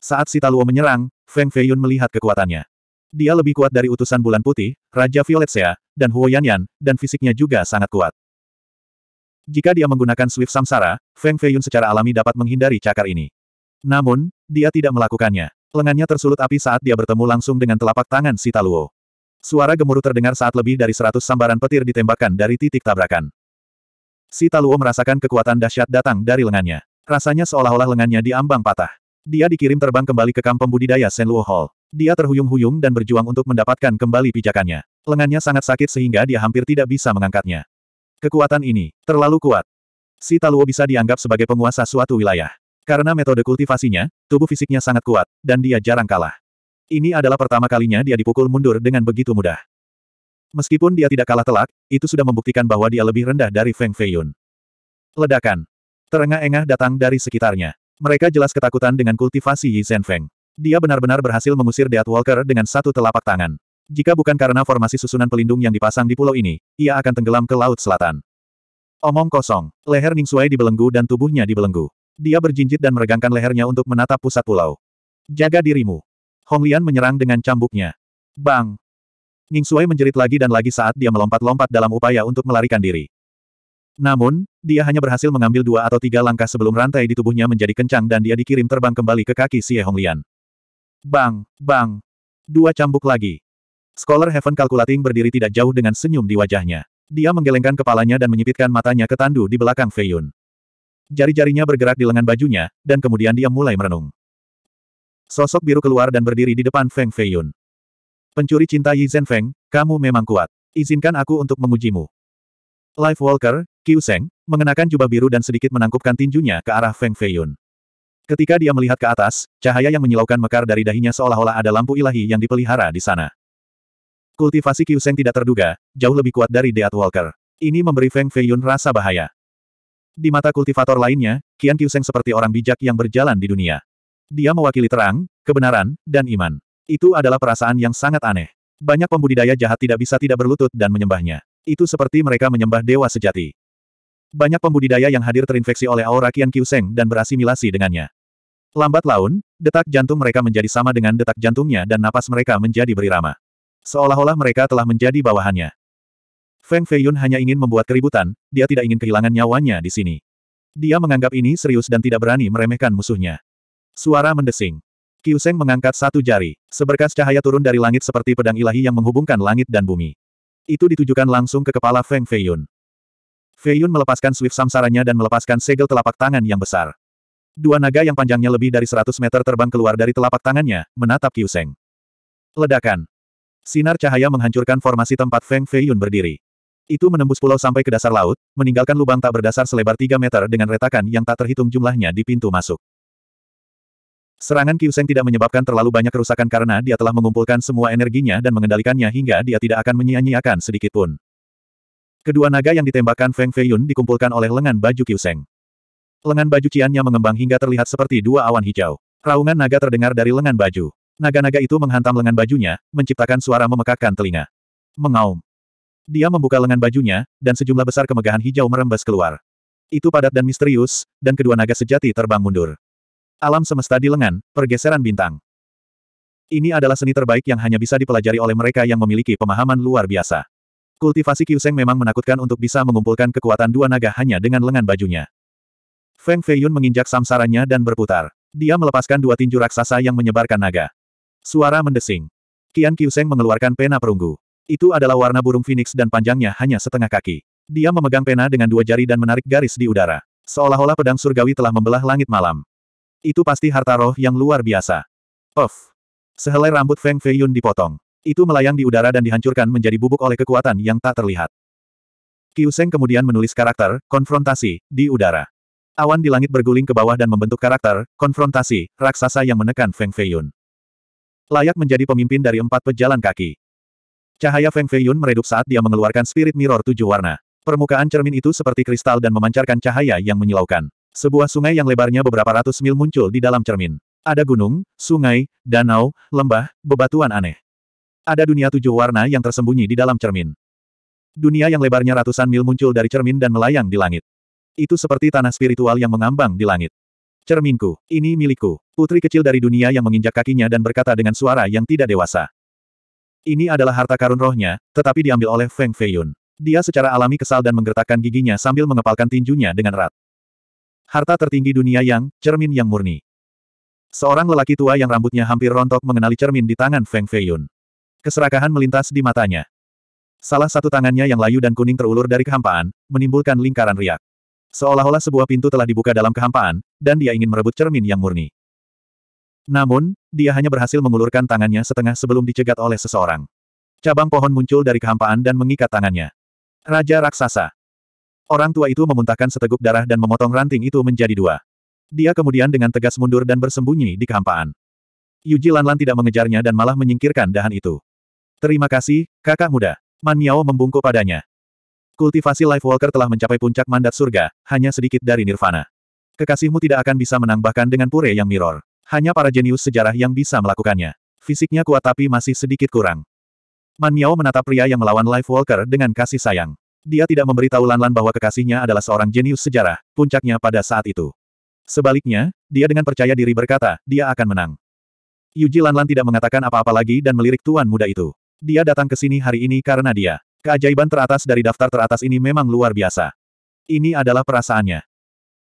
Saat si Taluo menyerang, Feng Feiyun melihat kekuatannya. Dia lebih kuat dari utusan bulan putih, Raja Sea, dan Huo Yan Yan, dan fisiknya juga sangat kuat. Jika dia menggunakan Swift Samsara, Feng Feiyun secara alami dapat menghindari cakar ini. Namun, dia tidak melakukannya. Lengannya tersulut api saat dia bertemu langsung dengan telapak tangan Sita Luo. Suara gemuruh terdengar saat lebih dari seratus sambaran petir ditembakkan dari titik tabrakan. Sita Luo merasakan kekuatan dahsyat datang dari lengannya. Rasanya seolah-olah lengannya diambang patah. Dia dikirim terbang kembali ke kamp pembudidaya Senluo Hall. Dia terhuyung-huyung dan berjuang untuk mendapatkan kembali pijakannya. Lengannya sangat sakit sehingga dia hampir tidak bisa mengangkatnya. Kekuatan ini, terlalu kuat. Si Taluo bisa dianggap sebagai penguasa suatu wilayah. Karena metode kultivasinya, tubuh fisiknya sangat kuat, dan dia jarang kalah. Ini adalah pertama kalinya dia dipukul mundur dengan begitu mudah. Meskipun dia tidak kalah telak, itu sudah membuktikan bahwa dia lebih rendah dari Feng Feiyun. Ledakan. Terengah-engah datang dari sekitarnya. Mereka jelas ketakutan dengan kultivasi Yi Feng. Dia benar-benar berhasil mengusir Death Walker dengan satu telapak tangan. Jika bukan karena formasi susunan pelindung yang dipasang di pulau ini, ia akan tenggelam ke Laut Selatan. Omong kosong, leher Ning Suai dibelenggu dan tubuhnya dibelenggu. Dia berjinjit dan meregangkan lehernya untuk menatap pusat pulau. Jaga dirimu. Hong Lian menyerang dengan cambuknya. Bang! Ning Suai menjerit lagi dan lagi saat dia melompat-lompat dalam upaya untuk melarikan diri. Namun, dia hanya berhasil mengambil dua atau tiga langkah sebelum rantai di tubuhnya menjadi kencang dan dia dikirim terbang kembali ke kaki Xie Lian. Bang! Bang! Dua cambuk lagi. Scholar Heaven Calculating berdiri tidak jauh dengan senyum di wajahnya. Dia menggelengkan kepalanya dan menyipitkan matanya ke Tandu di belakang Feiyun. Jari-jarinya bergerak di lengan bajunya, dan kemudian dia mulai merenung. Sosok biru keluar dan berdiri di depan Feng Feiyun. Pencuri cinta Yi Zhen Feng, kamu memang kuat. Izinkan aku untuk mengujimu. Life Walker, Qiu Seng, mengenakan jubah biru dan sedikit menangkupkan tinjunya ke arah Feng Feiyun. Ketika dia melihat ke atas, cahaya yang menyilaukan mekar dari dahinya seolah-olah ada lampu ilahi yang dipelihara di sana. Kultivasi Kyuseng tidak terduga, jauh lebih kuat dari Deat Walker. Ini memberi Feng Feiyun rasa bahaya. Di mata kultivator lainnya, Qian Kyuseng seperti orang bijak yang berjalan di dunia. Dia mewakili terang, kebenaran, dan iman. Itu adalah perasaan yang sangat aneh. Banyak pembudidaya jahat tidak bisa tidak berlutut dan menyembahnya. Itu seperti mereka menyembah dewa sejati. Banyak pembudidaya yang hadir terinfeksi oleh aura Qian Kyuseng dan berasimilasi dengannya. Lambat laun, detak jantung mereka menjadi sama dengan detak jantungnya dan napas mereka menjadi berirama. Seolah-olah mereka telah menjadi bawahannya. Feng Feiyun hanya ingin membuat keributan, dia tidak ingin kehilangan nyawanya di sini. Dia menganggap ini serius dan tidak berani meremehkan musuhnya. Suara mendesing. Kiuseng mengangkat satu jari. Seberkas cahaya turun dari langit seperti pedang ilahi yang menghubungkan langit dan bumi. Itu ditujukan langsung ke kepala Feng Feiyun. Feiyun melepaskan swift samsaranya dan melepaskan segel telapak tangan yang besar. Dua naga yang panjangnya lebih dari 100 meter terbang keluar dari telapak tangannya, menatap Kiuseng. Ledakan. Sinar cahaya menghancurkan formasi tempat Feng Feiyun berdiri. Itu menembus pulau sampai ke dasar laut, meninggalkan lubang tak berdasar selebar 3 meter dengan retakan yang tak terhitung jumlahnya di pintu masuk. Serangan Kiuseng tidak menyebabkan terlalu banyak kerusakan karena dia telah mengumpulkan semua energinya dan mengendalikannya hingga dia tidak akan menyia-nyiakan sedikit pun. Kedua naga yang ditembakkan Feng Feiyun dikumpulkan oleh lengan baju Kiuseng. Lengan baju Ciannya mengembang hingga terlihat seperti dua awan hijau. Raungan naga terdengar dari lengan baju. Naga-naga itu menghantam lengan bajunya, menciptakan suara memekakkan telinga. Mengaum. Dia membuka lengan bajunya, dan sejumlah besar kemegahan hijau merembes keluar. Itu padat dan misterius, dan kedua naga sejati terbang mundur. Alam semesta di lengan, pergeseran bintang. Ini adalah seni terbaik yang hanya bisa dipelajari oleh mereka yang memiliki pemahaman luar biasa. Kultivasi Kyuseng memang menakutkan untuk bisa mengumpulkan kekuatan dua naga hanya dengan lengan bajunya. Feng Feiyun menginjak samsaranya dan berputar. Dia melepaskan dua tinju raksasa yang menyebarkan naga. Suara mendesing. Qian Qiuseng mengeluarkan pena perunggu. Itu adalah warna burung phoenix dan panjangnya hanya setengah kaki. Dia memegang pena dengan dua jari dan menarik garis di udara. Seolah-olah pedang surgawi telah membelah langit malam. Itu pasti harta roh yang luar biasa. Of. Sehelai rambut Feng Feiyun dipotong. Itu melayang di udara dan dihancurkan menjadi bubuk oleh kekuatan yang tak terlihat. Qiuseng kemudian menulis karakter, konfrontasi, di udara. Awan di langit berguling ke bawah dan membentuk karakter, konfrontasi, raksasa yang menekan Feng Feiyun layak menjadi pemimpin dari empat pejalan kaki. Cahaya Feng Feiyun meredup saat dia mengeluarkan spirit mirror tujuh warna. Permukaan cermin itu seperti kristal dan memancarkan cahaya yang menyilaukan. Sebuah sungai yang lebarnya beberapa ratus mil muncul di dalam cermin. Ada gunung, sungai, danau, lembah, bebatuan aneh. Ada dunia tujuh warna yang tersembunyi di dalam cermin. Dunia yang lebarnya ratusan mil muncul dari cermin dan melayang di langit. Itu seperti tanah spiritual yang mengambang di langit. Cerminku, ini milikku. Putri kecil dari dunia yang menginjak kakinya dan berkata dengan suara yang tidak dewasa. Ini adalah harta karun rohnya, tetapi diambil oleh Feng Feiyun. Dia secara alami kesal dan menggertakkan giginya sambil mengepalkan tinjunya dengan erat. Harta tertinggi dunia yang, cermin yang murni. Seorang lelaki tua yang rambutnya hampir rontok mengenali cermin di tangan Feng Feiyun. Keserakahan melintas di matanya. Salah satu tangannya yang layu dan kuning terulur dari kehampaan, menimbulkan lingkaran riak. Seolah-olah sebuah pintu telah dibuka dalam kehampaan, dan dia ingin merebut cermin yang murni. Namun, dia hanya berhasil mengulurkan tangannya setengah sebelum dicegat oleh seseorang. Cabang pohon muncul dari kehampaan dan mengikat tangannya. Raja Raksasa. Orang tua itu memuntahkan seteguk darah dan memotong ranting itu menjadi dua. Dia kemudian dengan tegas mundur dan bersembunyi di kehampaan. Yuji Lanlan tidak mengejarnya dan malah menyingkirkan dahan itu. Terima kasih, kakak muda. Man Miao membungkuk padanya. Kultivasi Life Walker telah mencapai puncak mandat surga, hanya sedikit dari nirvana. Kekasihmu tidak akan bisa menang bahkan dengan pure yang mirror. Hanya para jenius sejarah yang bisa melakukannya. Fisiknya kuat tapi masih sedikit kurang. Man Miao menatap pria yang melawan Life Walker dengan kasih sayang. Dia tidak memberitahu Lanlan bahwa kekasihnya adalah seorang jenius sejarah, puncaknya pada saat itu. Sebaliknya, dia dengan percaya diri berkata, dia akan menang. Yuji Lanlan tidak mengatakan apa-apa lagi dan melirik tuan muda itu. Dia datang ke sini hari ini karena dia. Keajaiban teratas dari daftar teratas ini memang luar biasa. Ini adalah perasaannya.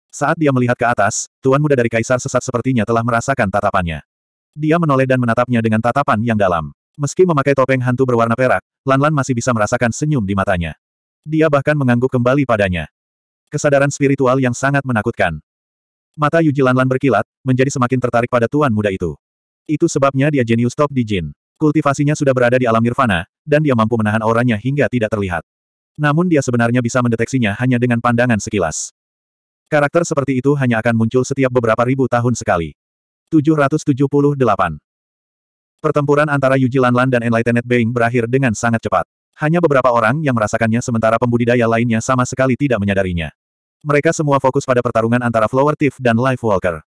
Saat dia melihat ke atas, tuan muda dari kaisar sesat sepertinya telah merasakan tatapannya. Dia menoleh dan menatapnya dengan tatapan yang dalam. Meski memakai topeng hantu berwarna perak, Lanlan masih bisa merasakan senyum di matanya. Dia bahkan mengangguk kembali padanya. Kesadaran spiritual yang sangat menakutkan. Mata Yuji Lanlan berkilat, menjadi semakin tertarik pada tuan muda itu. Itu sebabnya dia jenius top di Jin. Kultivasinya sudah berada di alam nirvana, dan dia mampu menahan auranya hingga tidak terlihat. Namun dia sebenarnya bisa mendeteksinya hanya dengan pandangan sekilas. Karakter seperti itu hanya akan muncul setiap beberapa ribu tahun sekali. 778. Pertempuran antara Yuji Lanlan dan Enlightened Being berakhir dengan sangat cepat. Hanya beberapa orang yang merasakannya sementara pembudidaya lainnya sama sekali tidak menyadarinya. Mereka semua fokus pada pertarungan antara Flower Thief dan Life Walker.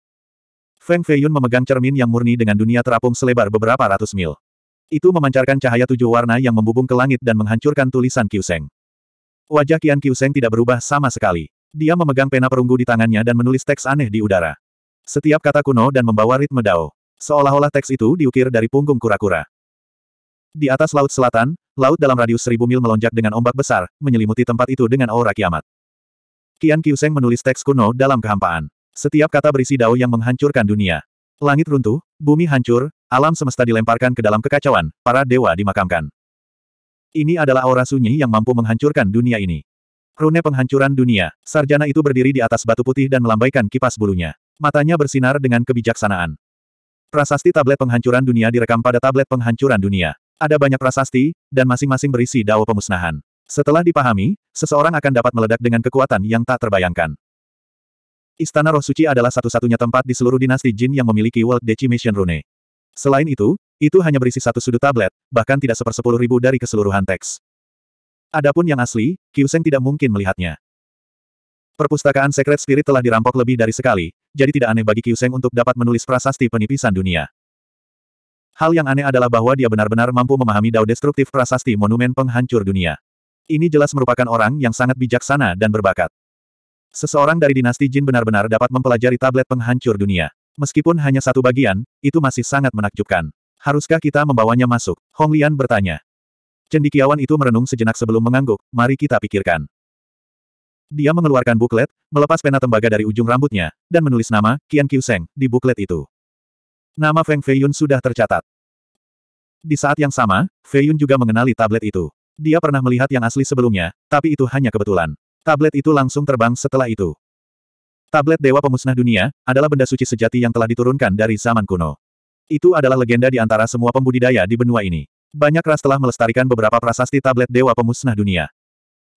Feng Feiyun memegang cermin yang murni dengan dunia terapung selebar beberapa ratus mil. Itu memancarkan cahaya tujuh warna yang membubung ke langit dan menghancurkan tulisan Kiuseng. Wajah Kian Kiuseng tidak berubah sama sekali. Dia memegang pena perunggu di tangannya dan menulis teks aneh di udara. Setiap kata kuno dan membawa ritme dao. Seolah-olah teks itu diukir dari punggung kura-kura. Di atas laut selatan, laut dalam radius seribu mil melonjak dengan ombak besar, menyelimuti tempat itu dengan aura kiamat. Kian Kiuseng menulis teks kuno dalam kehampaan. Setiap kata berisi dao yang menghancurkan dunia. Langit runtuh, bumi hancur, Alam semesta dilemparkan ke dalam kekacauan, para dewa dimakamkan. Ini adalah aura sunyi yang mampu menghancurkan dunia ini. Rune penghancuran dunia, sarjana itu berdiri di atas batu putih dan melambaikan kipas bulunya. Matanya bersinar dengan kebijaksanaan. Prasasti tablet penghancuran dunia direkam pada tablet penghancuran dunia. Ada banyak prasasti, dan masing-masing berisi dao pemusnahan. Setelah dipahami, seseorang akan dapat meledak dengan kekuatan yang tak terbayangkan. Istana Roh Suci adalah satu-satunya tempat di seluruh dinasti Jin yang memiliki World Decimation Rune. Selain itu, itu hanya berisi satu sudut tablet, bahkan tidak sepersepuluh ribu dari keseluruhan teks. Adapun yang asli, Kyuseng tidak mungkin melihatnya. Perpustakaan Secret Spirit telah dirampok lebih dari sekali, jadi tidak aneh bagi Kyuseng untuk dapat menulis prasasti penipisan dunia. Hal yang aneh adalah bahwa dia benar-benar mampu memahami dao destruktif prasasti monumen penghancur dunia. Ini jelas merupakan orang yang sangat bijaksana dan berbakat. Seseorang dari dinasti Jin benar-benar dapat mempelajari tablet penghancur dunia. Meskipun hanya satu bagian, itu masih sangat menakjubkan. Haruskah kita membawanya masuk? Hong Lian bertanya. Cendikiawan itu merenung sejenak sebelum mengangguk, mari kita pikirkan. Dia mengeluarkan buklet, melepas pena tembaga dari ujung rambutnya, dan menulis nama, Qian Qiuseng, di buklet itu. Nama Feng Feiyun sudah tercatat. Di saat yang sama, Feiyun juga mengenali tablet itu. Dia pernah melihat yang asli sebelumnya, tapi itu hanya kebetulan. Tablet itu langsung terbang setelah itu. Tablet Dewa Pemusnah Dunia, adalah benda suci sejati yang telah diturunkan dari zaman kuno. Itu adalah legenda di antara semua pembudidaya di benua ini. Banyak ras telah melestarikan beberapa prasasti tablet Dewa Pemusnah Dunia.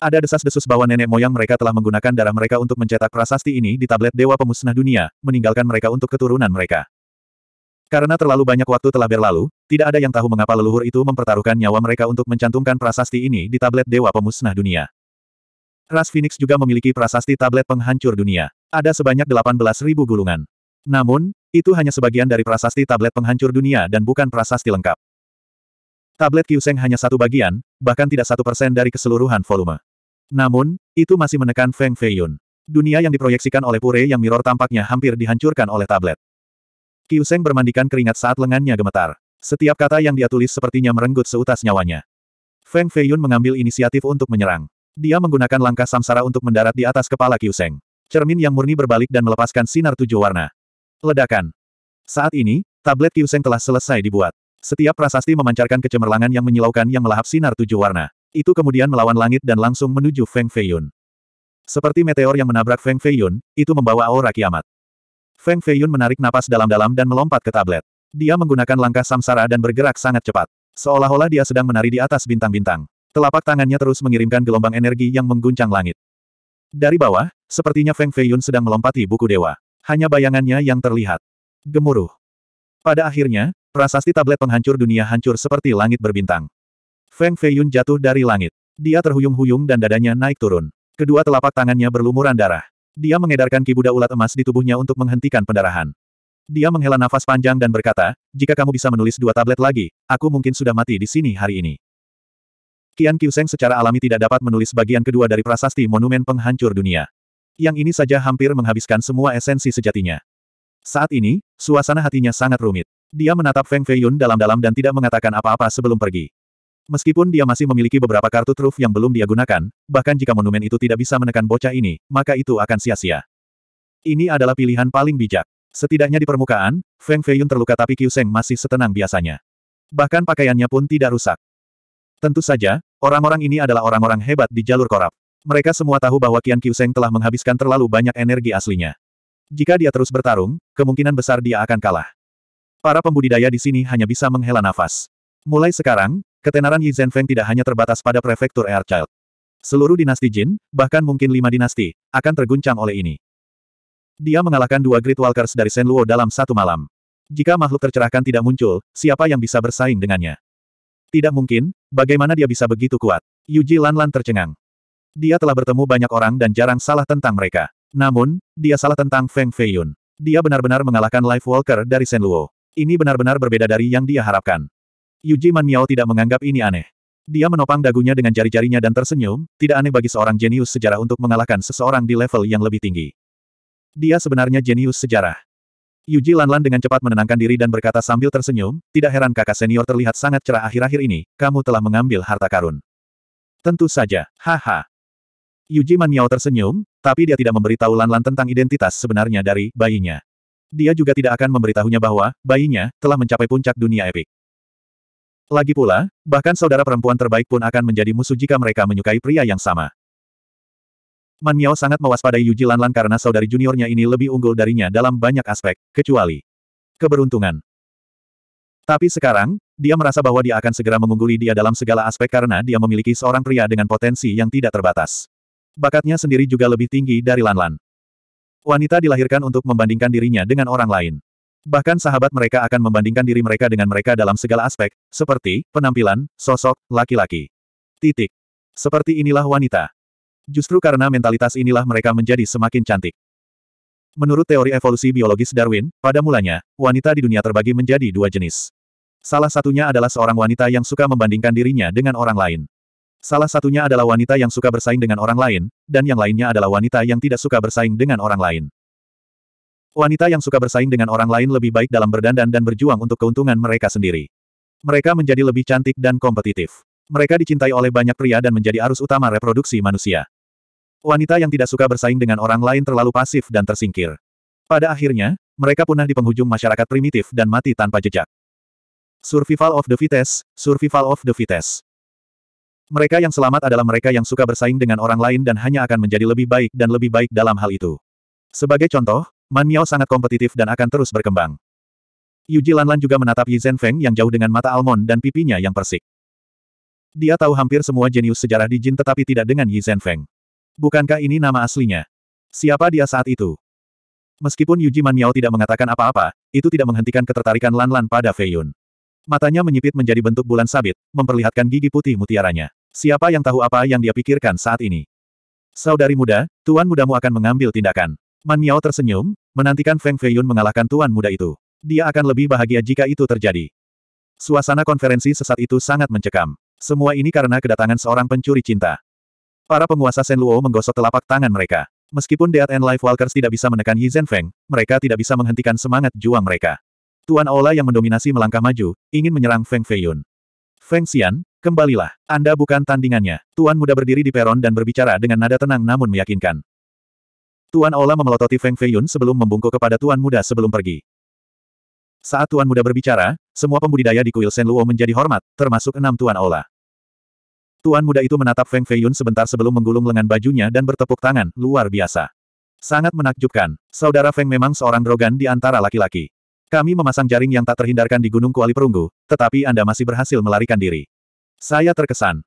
Ada desas-desus bahwa nenek moyang mereka telah menggunakan darah mereka untuk mencetak prasasti ini di tablet Dewa Pemusnah Dunia, meninggalkan mereka untuk keturunan mereka. Karena terlalu banyak waktu telah berlalu, tidak ada yang tahu mengapa leluhur itu mempertaruhkan nyawa mereka untuk mencantumkan prasasti ini di tablet Dewa Pemusnah Dunia. Ras Phoenix juga memiliki prasasti tablet penghancur dunia. Ada sebanyak 18.000 gulungan. Namun, itu hanya sebagian dari prasasti tablet penghancur dunia dan bukan prasasti lengkap. Tablet Kyuseng hanya satu bagian, bahkan tidak satu persen dari keseluruhan volume. Namun, itu masih menekan Feng Feiyun. Dunia yang diproyeksikan oleh Pure yang mirror tampaknya hampir dihancurkan oleh tablet. Kyuseng bermandikan keringat saat lengannya gemetar. Setiap kata yang dia tulis sepertinya merenggut seutas nyawanya. Feng Feiyun mengambil inisiatif untuk menyerang. Dia menggunakan langkah samsara untuk mendarat di atas kepala Kyuseng. Cermin yang murni berbalik dan melepaskan sinar tujuh warna. Ledakan. Saat ini, tablet Kyuseng telah selesai dibuat. Setiap prasasti memancarkan kecemerlangan yang menyilaukan yang melahap sinar tujuh warna. Itu kemudian melawan langit dan langsung menuju Feng Feiyun. Seperti meteor yang menabrak Feng Feiyun, itu membawa aura kiamat. Feng Feiyun menarik napas dalam-dalam dan melompat ke tablet. Dia menggunakan langkah samsara dan bergerak sangat cepat. Seolah-olah dia sedang menari di atas bintang-bintang. Telapak tangannya terus mengirimkan gelombang energi yang mengguncang langit. Dari bawah, sepertinya Feng Feiyun sedang melompati buku dewa. Hanya bayangannya yang terlihat. Gemuruh. Pada akhirnya, prasasti tablet penghancur dunia hancur seperti langit berbintang. Feng Feiyun jatuh dari langit. Dia terhuyung-huyung dan dadanya naik turun. Kedua telapak tangannya berlumuran darah. Dia mengedarkan kibuda ulat emas di tubuhnya untuk menghentikan pendarahan. Dia menghela nafas panjang dan berkata, jika kamu bisa menulis dua tablet lagi, aku mungkin sudah mati di sini hari ini. Qian Qiuseng secara alami tidak dapat menulis bagian kedua dari prasasti Monumen Penghancur Dunia. Yang ini saja hampir menghabiskan semua esensi sejatinya. Saat ini, suasana hatinya sangat rumit. Dia menatap Feng Feiyun dalam-dalam dan tidak mengatakan apa-apa sebelum pergi. Meskipun dia masih memiliki beberapa kartu truf yang belum dia gunakan, bahkan jika monumen itu tidak bisa menekan bocah ini, maka itu akan sia-sia. Ini adalah pilihan paling bijak. Setidaknya di permukaan, Feng Feiyun terluka tapi Qiuseng masih setenang biasanya. Bahkan pakaiannya pun tidak rusak. Tentu saja, Orang-orang ini adalah orang-orang hebat di jalur korup. Mereka semua tahu bahwa Qian Qiuseng telah menghabiskan terlalu banyak energi aslinya. Jika dia terus bertarung, kemungkinan besar dia akan kalah. Para pembudidaya di sini hanya bisa menghela nafas. Mulai sekarang, ketenaran Yi Zhenfeng tidak hanya terbatas pada prefektur Child. Seluruh dinasti Jin, bahkan mungkin lima dinasti, akan terguncang oleh ini. Dia mengalahkan dua Great Walkers dari Luo dalam satu malam. Jika makhluk tercerahkan tidak muncul, siapa yang bisa bersaing dengannya? Tidak mungkin, bagaimana dia bisa begitu kuat? Yuji Lanlan tercengang. Dia telah bertemu banyak orang dan jarang salah tentang mereka. Namun, dia salah tentang Feng Feiyun. Dia benar-benar mengalahkan Life Walker dari Senluo. Ini benar-benar berbeda dari yang dia harapkan. Yuji Man Miao tidak menganggap ini aneh. Dia menopang dagunya dengan jari-jarinya dan tersenyum, tidak aneh bagi seorang jenius sejarah untuk mengalahkan seseorang di level yang lebih tinggi. Dia sebenarnya jenius sejarah. Yuji Lanlan dengan cepat menenangkan diri dan berkata sambil tersenyum, tidak heran kakak senior terlihat sangat cerah akhir-akhir ini, kamu telah mengambil harta karun. Tentu saja, haha. Yuji Man tersenyum, tapi dia tidak memberitahu Lanlan tentang identitas sebenarnya dari bayinya. Dia juga tidak akan memberitahunya bahwa bayinya telah mencapai puncak dunia epik. Lagi pula, bahkan saudara perempuan terbaik pun akan menjadi musuh jika mereka menyukai pria yang sama. Man Miao sangat mewaspadai Yuji Lanlan karena saudari juniornya ini lebih unggul darinya dalam banyak aspek, kecuali keberuntungan. Tapi sekarang, dia merasa bahwa dia akan segera mengungguli dia dalam segala aspek karena dia memiliki seorang pria dengan potensi yang tidak terbatas. Bakatnya sendiri juga lebih tinggi dari Lanlan. Wanita dilahirkan untuk membandingkan dirinya dengan orang lain. Bahkan sahabat mereka akan membandingkan diri mereka dengan mereka dalam segala aspek, seperti penampilan, sosok, laki-laki. Titik. Seperti inilah wanita. Justru karena mentalitas inilah mereka menjadi semakin cantik. Menurut teori evolusi biologis Darwin, pada mulanya, wanita di dunia terbagi menjadi dua jenis. Salah satunya adalah seorang wanita yang suka membandingkan dirinya dengan orang lain. Salah satunya adalah wanita yang suka bersaing dengan orang lain, dan yang lainnya adalah wanita yang tidak suka bersaing dengan orang lain. Wanita yang suka bersaing dengan orang lain lebih baik dalam berdandan dan berjuang untuk keuntungan mereka sendiri. Mereka menjadi lebih cantik dan kompetitif. Mereka dicintai oleh banyak pria dan menjadi arus utama reproduksi manusia. Wanita yang tidak suka bersaing dengan orang lain terlalu pasif dan tersingkir. Pada akhirnya, mereka punah di penghujung masyarakat primitif dan mati tanpa jejak. Survival of the fittest, survival of the fittest. Mereka yang selamat adalah mereka yang suka bersaing dengan orang lain dan hanya akan menjadi lebih baik dan lebih baik dalam hal itu. Sebagai contoh, Man Miao sangat kompetitif dan akan terus berkembang. Yuji Lanlan juga menatap Yi Zhenfeng yang jauh dengan mata almond dan pipinya yang persik. Dia tahu hampir semua jenius sejarah di Jin tetapi tidak dengan Yi Zhenfeng. Bukankah ini nama aslinya? Siapa dia saat itu? Meskipun Yuji Miao tidak mengatakan apa-apa, itu tidak menghentikan ketertarikan Lan-Lan pada Fei Matanya menyipit menjadi bentuk bulan sabit, memperlihatkan gigi putih mutiaranya. Siapa yang tahu apa yang dia pikirkan saat ini? Saudari muda, tuan mudamu akan mengambil tindakan. Man tersenyum, menantikan Feng Feiyun mengalahkan tuan muda itu. Dia akan lebih bahagia jika itu terjadi. Suasana konferensi sesat itu sangat mencekam. Semua ini karena kedatangan seorang pencuri cinta. Para penguasa Senluo menggosok telapak tangan mereka. Meskipun Death and Life Walkers tidak bisa menekan Yizen Feng, mereka tidak bisa menghentikan semangat juang mereka. Tuan Aula yang mendominasi melangkah maju, ingin menyerang Feng Feiyun. Feng Xian, kembalilah. Anda bukan tandingannya. Tuan muda berdiri di peron dan berbicara dengan nada tenang namun meyakinkan. Tuan Aula memelototi Feng Feiyun sebelum membungkuk kepada Tuan muda sebelum pergi. Saat Tuan muda berbicara, semua pembudidaya di kuil Senluo menjadi hormat, termasuk enam Tuan Aula. Tuan muda itu menatap Feng Feiyun sebentar sebelum menggulung lengan bajunya dan bertepuk tangan, luar biasa. Sangat menakjubkan, saudara Feng memang seorang drogan di antara laki-laki. Kami memasang jaring yang tak terhindarkan di Gunung Kuali Perunggu, tetapi Anda masih berhasil melarikan diri. Saya terkesan.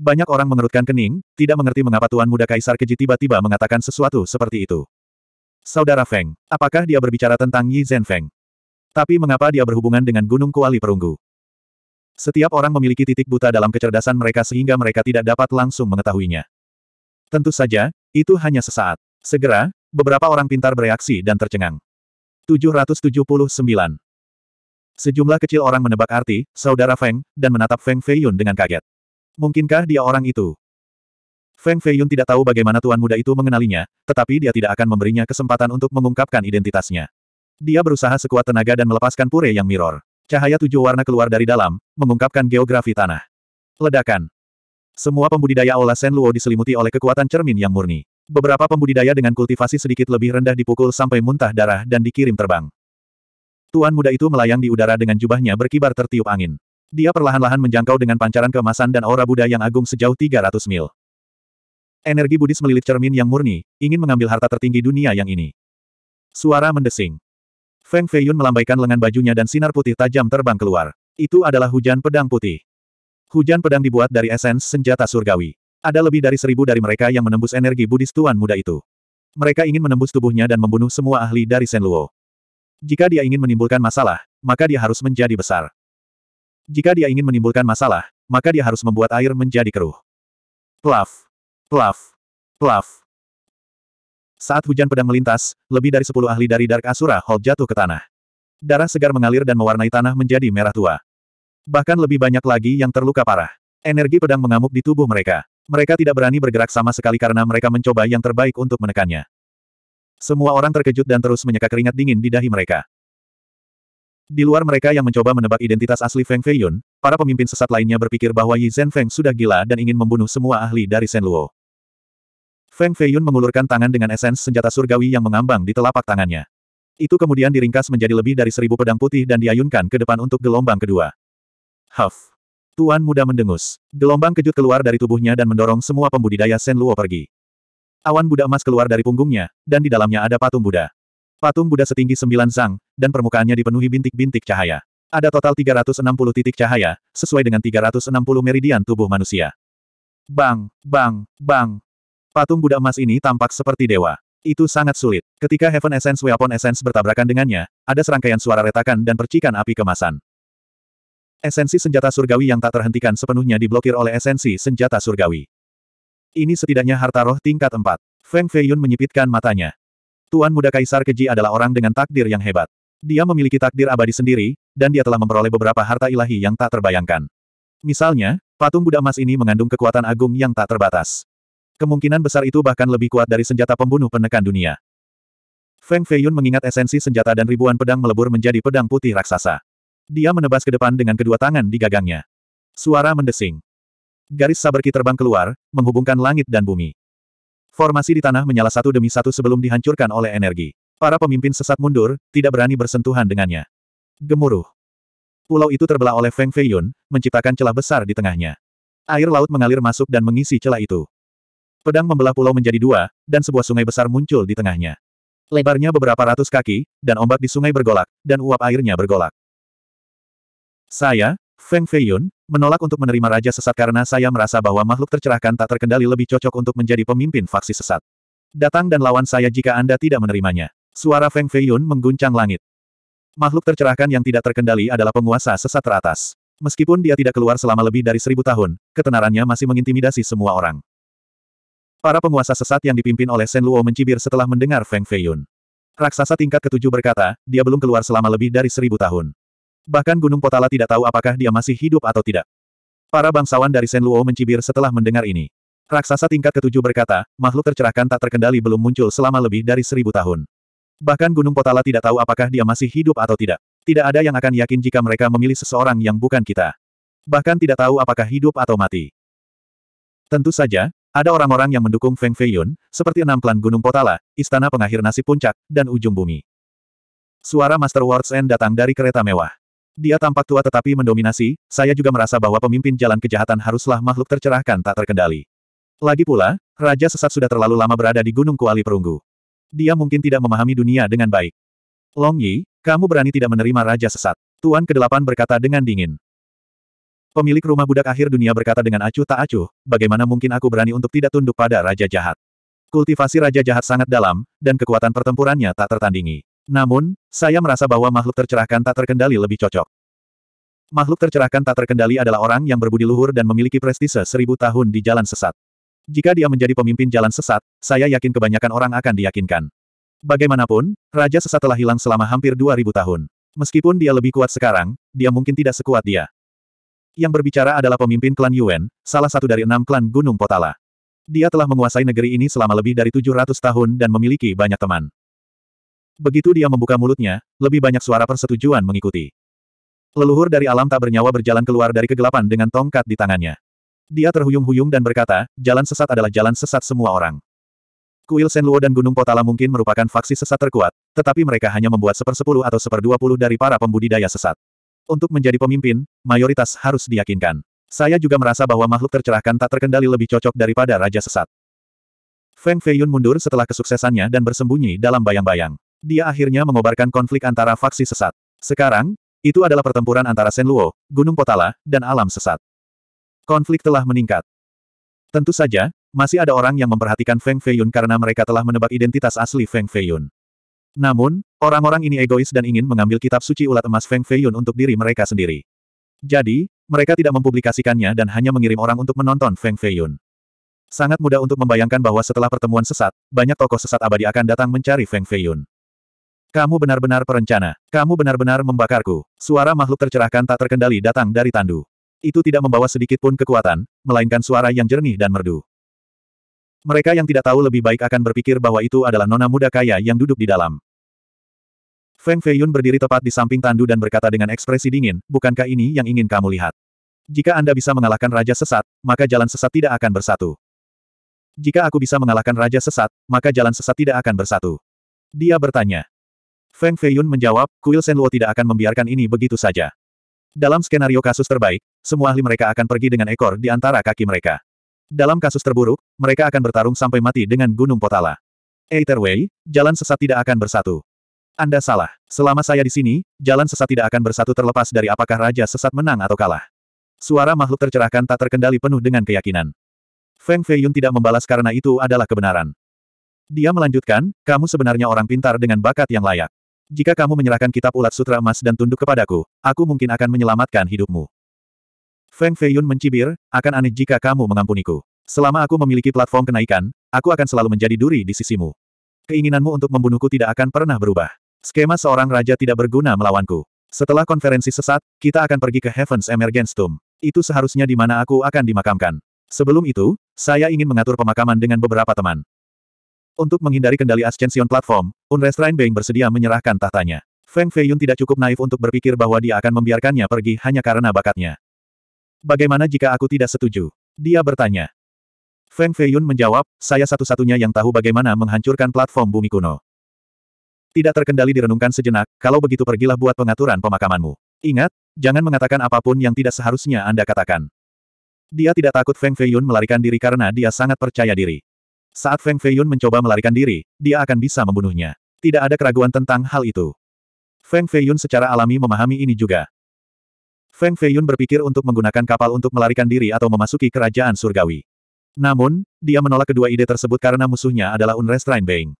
Banyak orang mengerutkan kening, tidak mengerti mengapa Tuan Muda Kaisar Keji tiba-tiba mengatakan sesuatu seperti itu. Saudara Feng, apakah dia berbicara tentang Yi Zhen Feng? Tapi mengapa dia berhubungan dengan Gunung Kuali Perunggu? Setiap orang memiliki titik buta dalam kecerdasan mereka sehingga mereka tidak dapat langsung mengetahuinya. Tentu saja, itu hanya sesaat. Segera, beberapa orang pintar bereaksi dan tercengang. 779. Sejumlah kecil orang menebak arti, saudara Feng, dan menatap Feng Feiyun dengan kaget. Mungkinkah dia orang itu? Feng Feiyun tidak tahu bagaimana tuan muda itu mengenalinya, tetapi dia tidak akan memberinya kesempatan untuk mengungkapkan identitasnya. Dia berusaha sekuat tenaga dan melepaskan pure yang mirror. Cahaya tujuh warna keluar dari dalam, mengungkapkan geografi tanah. Ledakan. Semua pembudidaya Aula Sen Luo diselimuti oleh kekuatan cermin yang murni. Beberapa pembudidaya dengan kultivasi sedikit lebih rendah dipukul sampai muntah darah dan dikirim terbang. Tuan muda itu melayang di udara dengan jubahnya berkibar tertiup angin. Dia perlahan-lahan menjangkau dengan pancaran kemasan dan aura Buddha yang agung sejauh 300 mil. Energi Buddhis melilit cermin yang murni, ingin mengambil harta tertinggi dunia yang ini. Suara mendesing. Feng Feiyun melambaikan lengan bajunya dan sinar putih tajam terbang keluar. Itu adalah hujan pedang putih. Hujan pedang dibuat dari esens senjata surgawi. Ada lebih dari seribu dari mereka yang menembus energi Buddhis Tuan Muda itu. Mereka ingin menembus tubuhnya dan membunuh semua ahli dari Senluo. Jika dia ingin menimbulkan masalah, maka dia harus menjadi besar. Jika dia ingin menimbulkan masalah, maka dia harus membuat air menjadi keruh. Plaf. Plaf. Plaf. Saat hujan pedang melintas, lebih dari sepuluh ahli dari Dark Asura Hall jatuh ke tanah. Darah segar mengalir dan mewarnai tanah menjadi merah tua. Bahkan lebih banyak lagi yang terluka parah. Energi pedang mengamuk di tubuh mereka. Mereka tidak berani bergerak sama sekali karena mereka mencoba yang terbaik untuk menekannya. Semua orang terkejut dan terus menyeka keringat dingin di dahi mereka. Di luar mereka yang mencoba menebak identitas asli Feng Feiyun, para pemimpin sesat lainnya berpikir bahwa Yi Zhen Feng sudah gila dan ingin membunuh semua ahli dari Shen Luo. Feng Feiyun mengulurkan tangan dengan esens senjata surgawi yang mengambang di telapak tangannya. Itu kemudian diringkas menjadi lebih dari seribu pedang putih dan diayunkan ke depan untuk gelombang kedua. Huff. Tuan muda mendengus. Gelombang kejut keluar dari tubuhnya dan mendorong semua pembudidaya Sen Luo pergi. Awan Buddha emas keluar dari punggungnya, dan di dalamnya ada patung Buddha. Patung Buddha setinggi sembilan zang, dan permukaannya dipenuhi bintik-bintik cahaya. Ada total 360 titik cahaya, sesuai dengan 360 meridian tubuh manusia. Bang, bang, bang, Patung Buddha emas ini tampak seperti dewa. Itu sangat sulit. Ketika Heaven Essence Weapon Essence bertabrakan dengannya, ada serangkaian suara retakan dan percikan api kemasan. Esensi senjata surgawi yang tak terhentikan sepenuhnya diblokir oleh esensi senjata surgawi. Ini setidaknya harta roh tingkat 4. Feng Feiyun menyipitkan matanya. Tuan muda Kaisar Keji adalah orang dengan takdir yang hebat. Dia memiliki takdir abadi sendiri, dan dia telah memperoleh beberapa harta ilahi yang tak terbayangkan. Misalnya, patung Buddha emas ini mengandung kekuatan agung yang tak terbatas. Kemungkinan besar itu bahkan lebih kuat dari senjata pembunuh penekan dunia. Feng Feiyun mengingat esensi senjata dan ribuan pedang melebur menjadi pedang putih raksasa. Dia menebas ke depan dengan kedua tangan di gagangnya. Suara mendesing. Garis saberki terbang keluar, menghubungkan langit dan bumi. Formasi di tanah menyala satu demi satu sebelum dihancurkan oleh energi. Para pemimpin sesat mundur, tidak berani bersentuhan dengannya. Gemuruh. Pulau itu terbelah oleh Feng Feiyun, menciptakan celah besar di tengahnya. Air laut mengalir masuk dan mengisi celah itu. Pedang membelah pulau menjadi dua, dan sebuah sungai besar muncul di tengahnya. Lebarnya beberapa ratus kaki, dan ombak di sungai bergolak, dan uap airnya bergolak. Saya, Feng Feiyun, menolak untuk menerima Raja Sesat karena saya merasa bahwa makhluk tercerahkan tak terkendali lebih cocok untuk menjadi pemimpin faksi sesat. Datang dan lawan saya jika Anda tidak menerimanya. Suara Feng Feiyun mengguncang langit. Makhluk tercerahkan yang tidak terkendali adalah penguasa sesat teratas. Meskipun dia tidak keluar selama lebih dari seribu tahun, ketenarannya masih mengintimidasi semua orang. Para penguasa sesat yang dipimpin oleh Shen Luo mencibir setelah mendengar Feng Feiyun. Raksasa tingkat ketujuh berkata, dia belum keluar selama lebih dari seribu tahun. Bahkan Gunung Potala tidak tahu apakah dia masih hidup atau tidak. Para bangsawan dari Shen Luo mencibir setelah mendengar ini. Raksasa tingkat ketujuh berkata, makhluk tercerahkan tak terkendali belum muncul selama lebih dari seribu tahun. Bahkan Gunung Potala tidak tahu apakah dia masih hidup atau tidak. Tidak ada yang akan yakin jika mereka memilih seseorang yang bukan kita. Bahkan tidak tahu apakah hidup atau mati. Tentu saja, ada orang-orang yang mendukung Feng Feiyun, seperti enam klan Gunung Potala, Istana Pengakhir Nasi Puncak, dan Ujung Bumi. Suara Master Wards End datang dari kereta mewah. Dia tampak tua tetapi mendominasi, saya juga merasa bahwa pemimpin jalan kejahatan haruslah makhluk tercerahkan tak terkendali. Lagi pula, Raja Sesat sudah terlalu lama berada di Gunung Kuali Perunggu. Dia mungkin tidak memahami dunia dengan baik. Long Yi, kamu berani tidak menerima Raja Sesat. Tuan Kedelapan berkata dengan dingin. Pemilik rumah budak akhir dunia berkata dengan acuh tak acuh, bagaimana mungkin aku berani untuk tidak tunduk pada Raja Jahat. Kultivasi Raja Jahat sangat dalam, dan kekuatan pertempurannya tak tertandingi. Namun, saya merasa bahwa makhluk tercerahkan tak terkendali lebih cocok. Makhluk tercerahkan tak terkendali adalah orang yang berbudi luhur dan memiliki prestise seribu tahun di jalan sesat. Jika dia menjadi pemimpin jalan sesat, saya yakin kebanyakan orang akan diyakinkan. Bagaimanapun, Raja Sesat telah hilang selama hampir dua ribu tahun. Meskipun dia lebih kuat sekarang, dia mungkin tidak sekuat dia. Yang berbicara adalah pemimpin klan Yuan, salah satu dari enam klan Gunung Potala. Dia telah menguasai negeri ini selama lebih dari 700 tahun dan memiliki banyak teman. Begitu dia membuka mulutnya, lebih banyak suara persetujuan mengikuti. Leluhur dari alam tak bernyawa berjalan keluar dari kegelapan dengan tongkat di tangannya. Dia terhuyung-huyung dan berkata, jalan sesat adalah jalan sesat semua orang. Kuil Senluo dan Gunung Potala mungkin merupakan faksi sesat terkuat, tetapi mereka hanya membuat sepersepuluh atau seperdua puluh dari para pembudidaya sesat. Untuk menjadi pemimpin, mayoritas harus diyakinkan. Saya juga merasa bahwa makhluk tercerahkan tak terkendali lebih cocok daripada raja sesat. Feng Feiyun mundur setelah kesuksesannya dan bersembunyi dalam bayang-bayang. Dia akhirnya mengobarkan konflik antara faksi sesat. Sekarang, itu adalah pertempuran antara Sen Luo, Gunung Potala, dan alam sesat. Konflik telah meningkat. Tentu saja, masih ada orang yang memperhatikan Feng Feiyun karena mereka telah menebak identitas asli Feng Feiyun. Namun, orang-orang ini egois dan ingin mengambil kitab suci ulat emas Feng Feiyun untuk diri mereka sendiri. Jadi, mereka tidak mempublikasikannya dan hanya mengirim orang untuk menonton Feng Feiyun. Sangat mudah untuk membayangkan bahwa setelah pertemuan sesat, banyak tokoh sesat abadi akan datang mencari Feng Feiyun. Kamu benar-benar perencana. Kamu benar-benar membakarku. Suara makhluk tercerahkan tak terkendali datang dari Tandu. Itu tidak membawa sedikit pun kekuatan, melainkan suara yang jernih dan merdu. Mereka yang tidak tahu lebih baik akan berpikir bahwa itu adalah nona muda kaya yang duduk di dalam. Feng Feiyun berdiri tepat di samping Tandu dan berkata dengan ekspresi dingin, bukankah ini yang ingin kamu lihat? Jika Anda bisa mengalahkan Raja Sesat, maka jalan sesat tidak akan bersatu. Jika aku bisa mengalahkan Raja Sesat, maka jalan sesat tidak akan bersatu. Dia bertanya. Feng Feiyun menjawab, Kuil Senluo tidak akan membiarkan ini begitu saja. Dalam skenario kasus terbaik, semua ahli mereka akan pergi dengan ekor di antara kaki mereka. Dalam kasus terburuk, mereka akan bertarung sampai mati dengan Gunung Potala. Either way, jalan sesat tidak akan bersatu. Anda salah. Selama saya di sini, jalan sesat tidak akan bersatu terlepas dari apakah Raja Sesat menang atau kalah. Suara makhluk tercerahkan tak terkendali penuh dengan keyakinan. Feng Feiyun tidak membalas karena itu adalah kebenaran. Dia melanjutkan, kamu sebenarnya orang pintar dengan bakat yang layak. Jika kamu menyerahkan kitab ulat sutra emas dan tunduk kepadaku, aku mungkin akan menyelamatkan hidupmu. Feng Feiyun mencibir, akan aneh jika kamu mengampuniku. Selama aku memiliki platform kenaikan, aku akan selalu menjadi duri di sisimu. Keinginanmu untuk membunuhku tidak akan pernah berubah. Skema seorang raja tidak berguna melawanku. Setelah konferensi sesat, kita akan pergi ke Heaven's Emergence Tomb. Itu seharusnya di mana aku akan dimakamkan. Sebelum itu, saya ingin mengatur pemakaman dengan beberapa teman. Untuk menghindari kendali Ascension Platform, Unrestrained Being bersedia menyerahkan tahtanya. Feng Feiyun tidak cukup naif untuk berpikir bahwa dia akan membiarkannya pergi hanya karena bakatnya. Bagaimana jika aku tidak setuju? Dia bertanya. Feng Feiyun menjawab, saya satu-satunya yang tahu bagaimana menghancurkan platform bumi kuno. Tidak terkendali direnungkan sejenak, kalau begitu pergilah buat pengaturan pemakamanmu. Ingat, jangan mengatakan apapun yang tidak seharusnya Anda katakan. Dia tidak takut Feng Feiyun melarikan diri karena dia sangat percaya diri. Saat Feng Feiyun mencoba melarikan diri, dia akan bisa membunuhnya. Tidak ada keraguan tentang hal itu. Feng Feiyun secara alami memahami ini juga. Feng Feiyun berpikir untuk menggunakan kapal untuk melarikan diri atau memasuki kerajaan surgawi. Namun, dia menolak kedua ide tersebut karena musuhnya adalah Unrestrained Being.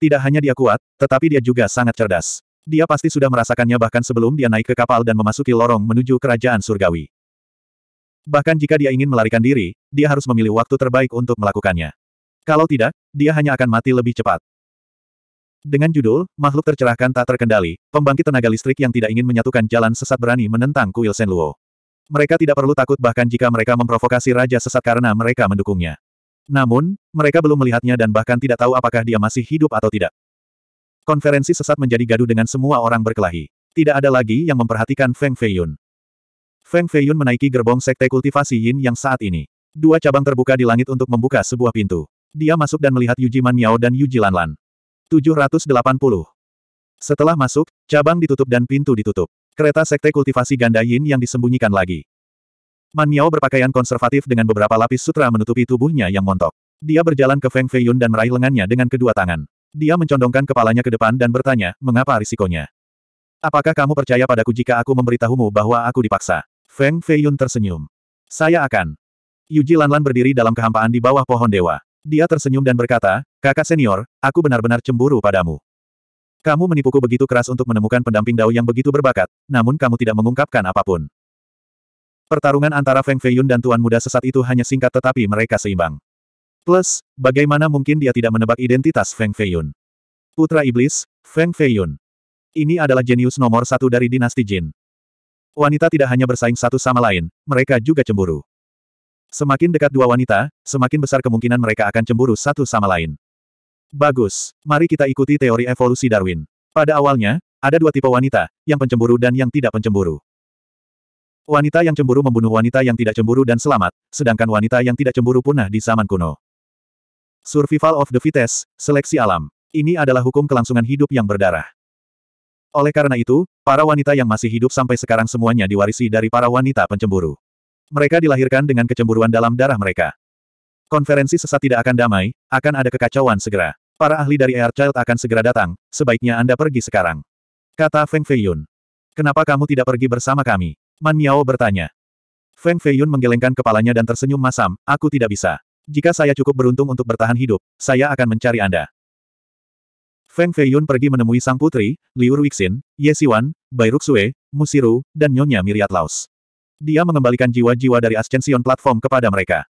Tidak hanya dia kuat, tetapi dia juga sangat cerdas. Dia pasti sudah merasakannya bahkan sebelum dia naik ke kapal dan memasuki lorong menuju kerajaan surgawi. Bahkan jika dia ingin melarikan diri, dia harus memilih waktu terbaik untuk melakukannya. Kalau tidak, dia hanya akan mati lebih cepat. Dengan judul, Makhluk Tercerahkan Tak Terkendali, pembangkit tenaga listrik yang tidak ingin menyatukan jalan sesat berani menentang kuil Senluo. Mereka tidak perlu takut bahkan jika mereka memprovokasi Raja Sesat karena mereka mendukungnya. Namun, mereka belum melihatnya dan bahkan tidak tahu apakah dia masih hidup atau tidak. Konferensi sesat menjadi gaduh dengan semua orang berkelahi. Tidak ada lagi yang memperhatikan Feng Feiyun. Feng Feiyun menaiki gerbong sekte kultivasi Yin yang saat ini. Dua cabang terbuka di langit untuk membuka sebuah pintu. Dia masuk dan melihat Yuji Man Miao dan Yuji Lan Lan. 780. Setelah masuk, cabang ditutup dan pintu ditutup. Kereta sekte kultivasi ganda Yin yang disembunyikan lagi. Man Miao berpakaian konservatif dengan beberapa lapis sutra menutupi tubuhnya yang montok. Dia berjalan ke Feng Feiyun dan meraih lengannya dengan kedua tangan. Dia mencondongkan kepalanya ke depan dan bertanya, mengapa risikonya? Apakah kamu percaya padaku jika aku memberitahumu bahwa aku dipaksa? Feng Feiyun tersenyum. Saya akan. Yuji Lanlan berdiri dalam kehampaan di bawah pohon dewa. Dia tersenyum dan berkata, kakak senior, aku benar-benar cemburu padamu. Kamu menipuku begitu keras untuk menemukan pendamping Dao yang begitu berbakat, namun kamu tidak mengungkapkan apapun. Pertarungan antara Feng Feiyun dan Tuan Muda Sesat itu hanya singkat tetapi mereka seimbang. Plus, bagaimana mungkin dia tidak menebak identitas Feng Feiyun? Putra Iblis, Feng Feiyun. Ini adalah jenius nomor satu dari dinasti Jin. Wanita tidak hanya bersaing satu sama lain, mereka juga cemburu. Semakin dekat dua wanita, semakin besar kemungkinan mereka akan cemburu satu sama lain. Bagus, mari kita ikuti teori evolusi Darwin. Pada awalnya, ada dua tipe wanita, yang pencemburu dan yang tidak pencemburu. Wanita yang cemburu membunuh wanita yang tidak cemburu dan selamat, sedangkan wanita yang tidak cemburu punah di zaman kuno. Survival of the fittest, seleksi alam. Ini adalah hukum kelangsungan hidup yang berdarah. Oleh karena itu, para wanita yang masih hidup sampai sekarang semuanya diwarisi dari para wanita pencemburu. Mereka dilahirkan dengan kecemburuan dalam darah mereka. Konferensi sesat tidak akan damai, akan ada kekacauan segera. Para ahli dari Air Child akan segera datang, sebaiknya Anda pergi sekarang. Kata Feng Feiyun. Kenapa kamu tidak pergi bersama kami? Man Miao bertanya. Feng Feiyun menggelengkan kepalanya dan tersenyum masam, aku tidak bisa. Jika saya cukup beruntung untuk bertahan hidup, saya akan mencari Anda. Feng Feiyun pergi menemui sang putri, Liu Ruixin, Ye Siwan, Bai Ruxue, Musiru, dan Nyonya Miriat Laos. Dia mengembalikan jiwa-jiwa dari Ascension Platform kepada mereka.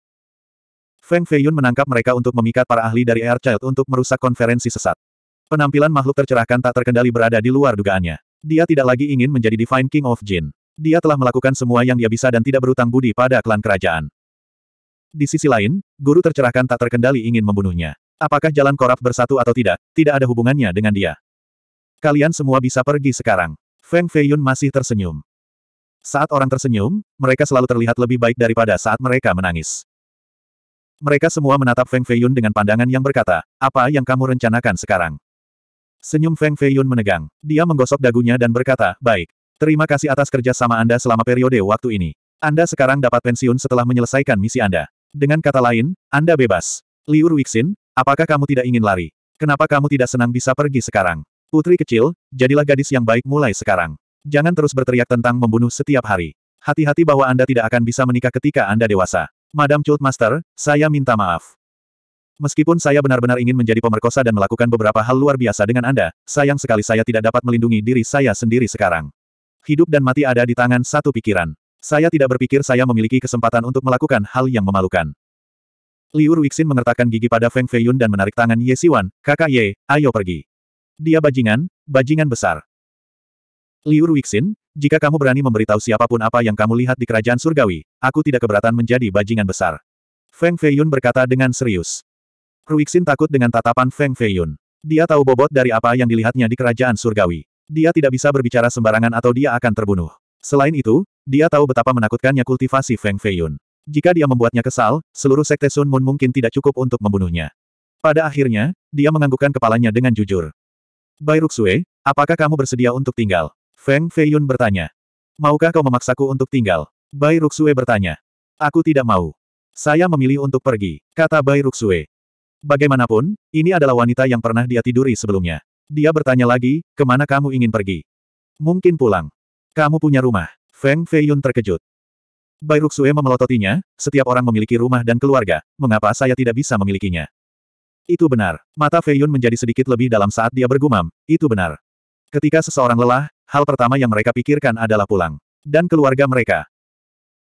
Feng Feiyun menangkap mereka untuk memikat para ahli dari Air Child untuk merusak konferensi sesat. Penampilan makhluk tercerahkan tak terkendali berada di luar dugaannya. Dia tidak lagi ingin menjadi Divine King of Jin. Dia telah melakukan semua yang dia bisa dan tidak berutang budi pada klan kerajaan. Di sisi lain, guru tercerahkan tak terkendali ingin membunuhnya. Apakah jalan korup bersatu atau tidak, tidak ada hubungannya dengan dia. Kalian semua bisa pergi sekarang. Feng Feiyun masih tersenyum. Saat orang tersenyum, mereka selalu terlihat lebih baik daripada saat mereka menangis. Mereka semua menatap Feng Feiyun dengan pandangan yang berkata, apa yang kamu rencanakan sekarang? Senyum Feng Feiyun menegang. Dia menggosok dagunya dan berkata, baik. Terima kasih atas kerjasama Anda selama periode waktu ini. Anda sekarang dapat pensiun setelah menyelesaikan misi Anda. Dengan kata lain, Anda bebas. Liu Ruixin, apakah kamu tidak ingin lari? Kenapa kamu tidak senang bisa pergi sekarang? Putri kecil, jadilah gadis yang baik mulai sekarang. Jangan terus berteriak tentang membunuh setiap hari. Hati-hati bahwa Anda tidak akan bisa menikah ketika Anda dewasa. Madam Master, saya minta maaf. Meskipun saya benar-benar ingin menjadi pemerkosa dan melakukan beberapa hal luar biasa dengan Anda, sayang sekali saya tidak dapat melindungi diri saya sendiri sekarang. Hidup dan mati ada di tangan satu pikiran. Saya tidak berpikir saya memiliki kesempatan untuk melakukan hal yang memalukan. Liu Ruixin mengertakkan gigi pada Feng Feiyun dan menarik tangan Ye Siwan, kakak Ye, ayo pergi. Dia bajingan, bajingan besar. Liu Ruixin, jika kamu berani memberitahu siapapun apa yang kamu lihat di kerajaan surgawi, aku tidak keberatan menjadi bajingan besar. Feng Feiyun berkata dengan serius. Ruixin takut dengan tatapan Feng Feiyun. Dia tahu bobot dari apa yang dilihatnya di kerajaan surgawi. Dia tidak bisa berbicara sembarangan atau dia akan terbunuh. Selain itu, dia tahu betapa menakutkannya kultivasi Feng Feiyun. Jika dia membuatnya kesal, seluruh sekte Sun Moon mungkin tidak cukup untuk membunuhnya. Pada akhirnya, dia menganggukkan kepalanya dengan jujur. Bai Ruxue, apakah kamu bersedia untuk tinggal? Feng Feiyun bertanya. Maukah kau memaksaku untuk tinggal? Bai Ruxue bertanya. Aku tidak mau. Saya memilih untuk pergi, kata Bai Ruxue. Bagaimanapun, ini adalah wanita yang pernah dia tiduri sebelumnya. Dia bertanya lagi, kemana kamu ingin pergi? Mungkin pulang. Kamu punya rumah. Feng Feiyun terkejut. Bai Ruxue memelototinya, setiap orang memiliki rumah dan keluarga, mengapa saya tidak bisa memilikinya? Itu benar. Mata Feiyun menjadi sedikit lebih dalam saat dia bergumam, itu benar. Ketika seseorang lelah, hal pertama yang mereka pikirkan adalah pulang. Dan keluarga mereka.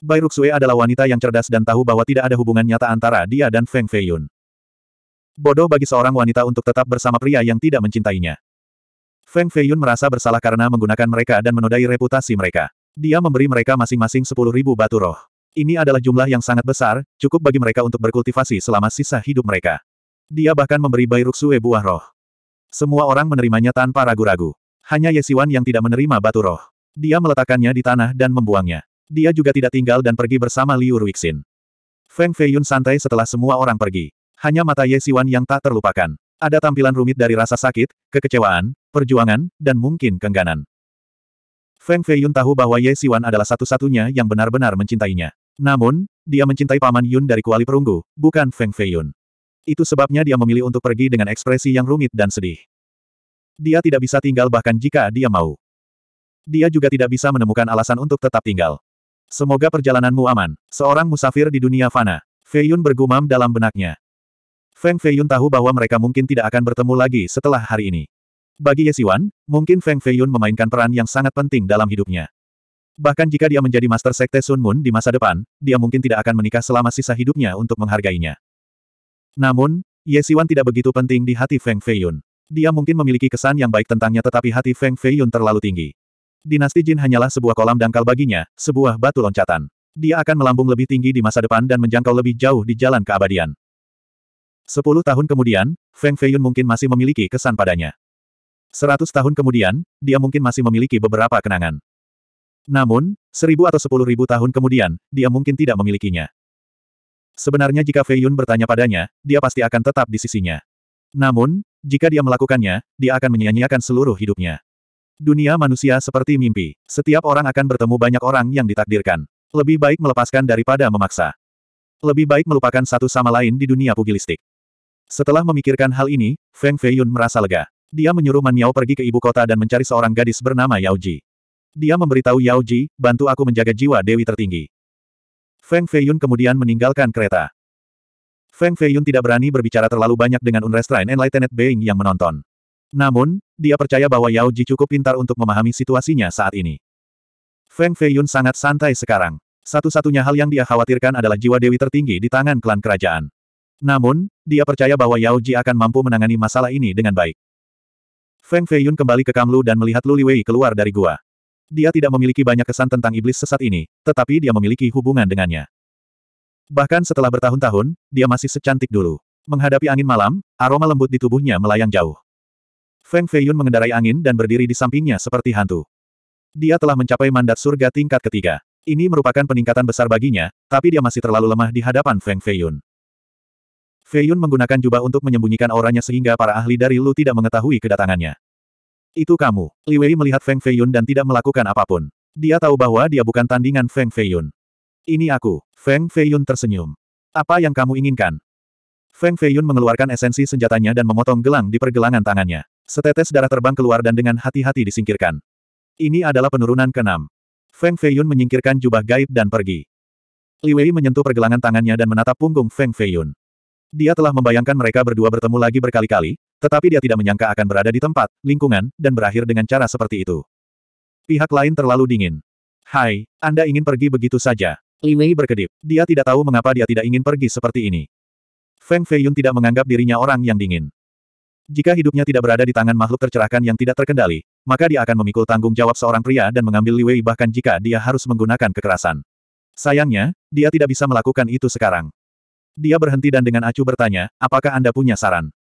Bai Ruxue adalah wanita yang cerdas dan tahu bahwa tidak ada hubungan nyata antara dia dan Feng Feiyun. Bodoh bagi seorang wanita untuk tetap bersama pria yang tidak mencintainya. Feng Feiyun merasa bersalah karena menggunakan mereka dan menodai reputasi mereka. Dia memberi mereka masing-masing sepuluh ribu batu roh. Ini adalah jumlah yang sangat besar, cukup bagi mereka untuk berkultivasi selama sisa hidup mereka. Dia bahkan memberi Bai Ruxue buah roh. Semua orang menerimanya tanpa ragu-ragu. Hanya Yesiwan yang tidak menerima batu roh. Dia meletakkannya di tanah dan membuangnya. Dia juga tidak tinggal dan pergi bersama Liu Ruixin. Feng Feiyun santai setelah semua orang pergi. Hanya mata Ye Siwan yang tak terlupakan. Ada tampilan rumit dari rasa sakit, kekecewaan, perjuangan, dan mungkin kengganan. Feng Feiyun tahu bahwa Ye Siwan adalah satu-satunya yang benar-benar mencintainya. Namun, dia mencintai Paman Yun dari kuali perunggu, bukan Feng Feiyun. Itu sebabnya dia memilih untuk pergi dengan ekspresi yang rumit dan sedih. Dia tidak bisa tinggal bahkan jika dia mau. Dia juga tidak bisa menemukan alasan untuk tetap tinggal. Semoga perjalananmu aman, seorang musafir di dunia fana. Feiyun bergumam dalam benaknya. Feng Feiyun tahu bahwa mereka mungkin tidak akan bertemu lagi setelah hari ini. Bagi Ye Yesiwan, mungkin Feng Feiyun memainkan peran yang sangat penting dalam hidupnya. Bahkan jika dia menjadi Master Sekte Sun Moon di masa depan, dia mungkin tidak akan menikah selama sisa hidupnya untuk menghargainya. Namun, Ye Yesiwan tidak begitu penting di hati Feng Feiyun. Dia mungkin memiliki kesan yang baik tentangnya tetapi hati Feng Feiyun terlalu tinggi. Dinasti Jin hanyalah sebuah kolam dangkal baginya, sebuah batu loncatan. Dia akan melambung lebih tinggi di masa depan dan menjangkau lebih jauh di jalan keabadian. Sepuluh tahun kemudian, Feng Feiyun mungkin masih memiliki kesan padanya. Seratus tahun kemudian, dia mungkin masih memiliki beberapa kenangan. Namun, seribu atau sepuluh ribu tahun kemudian, dia mungkin tidak memilikinya. Sebenarnya jika Feiyun bertanya padanya, dia pasti akan tetap di sisinya. Namun, jika dia melakukannya, dia akan menyia-nyiakan seluruh hidupnya. Dunia manusia seperti mimpi. Setiap orang akan bertemu banyak orang yang ditakdirkan. Lebih baik melepaskan daripada memaksa. Lebih baik melupakan satu sama lain di dunia pugilistik. Setelah memikirkan hal ini, Feng Feiyun merasa lega. Dia menyuruh Man Miao pergi ke ibu kota dan mencari seorang gadis bernama Yao Ji. Dia memberitahu Yao Ji, bantu aku menjaga jiwa Dewi tertinggi. Feng Feiyun kemudian meninggalkan kereta. Feng Feiyun tidak berani berbicara terlalu banyak dengan Unrestrained Enlightened Being yang menonton. Namun, dia percaya bahwa Yao Ji cukup pintar untuk memahami situasinya saat ini. Feng Feiyun sangat santai sekarang. Satu-satunya hal yang dia khawatirkan adalah jiwa Dewi tertinggi di tangan klan kerajaan. Namun, dia percaya bahwa Yao Ji akan mampu menangani masalah ini dengan baik. Feng Feiyun kembali ke Kamlu dan melihat Lu Liwei keluar dari gua. Dia tidak memiliki banyak kesan tentang iblis sesat ini, tetapi dia memiliki hubungan dengannya. Bahkan setelah bertahun-tahun, dia masih secantik dulu. Menghadapi angin malam, aroma lembut di tubuhnya melayang jauh. Feng Feiyun mengendarai angin dan berdiri di sampingnya seperti hantu. Dia telah mencapai mandat surga tingkat ketiga. Ini merupakan peningkatan besar baginya, tapi dia masih terlalu lemah di hadapan Feng Feiyun. Fei Yun menggunakan jubah untuk menyembunyikan auranya sehingga para ahli dari Lu tidak mengetahui kedatangannya. Itu kamu. Li Wei melihat Feng Feiyun dan tidak melakukan apapun. Dia tahu bahwa dia bukan tandingan Feng Feiyun. Ini aku. Feng Feiyun tersenyum. Apa yang kamu inginkan? Feng Feiyun mengeluarkan esensi senjatanya dan memotong gelang di pergelangan tangannya. Setetes darah terbang keluar dan dengan hati-hati disingkirkan. Ini adalah penurunan keenam. Feng Feiyun menyingkirkan jubah gaib dan pergi. Li Wei menyentuh pergelangan tangannya dan menatap punggung Feng Feiyun. Dia telah membayangkan mereka berdua bertemu lagi berkali-kali, tetapi dia tidak menyangka akan berada di tempat, lingkungan, dan berakhir dengan cara seperti itu. Pihak lain terlalu dingin. Hai, Anda ingin pergi begitu saja. Li Wei berkedip. Dia tidak tahu mengapa dia tidak ingin pergi seperti ini. Feng Feiyun tidak menganggap dirinya orang yang dingin. Jika hidupnya tidak berada di tangan makhluk tercerahkan yang tidak terkendali, maka dia akan memikul tanggung jawab seorang pria dan mengambil Li Wei bahkan jika dia harus menggunakan kekerasan. Sayangnya, dia tidak bisa melakukan itu sekarang. Dia berhenti dan dengan acuh bertanya, apakah Anda punya saran?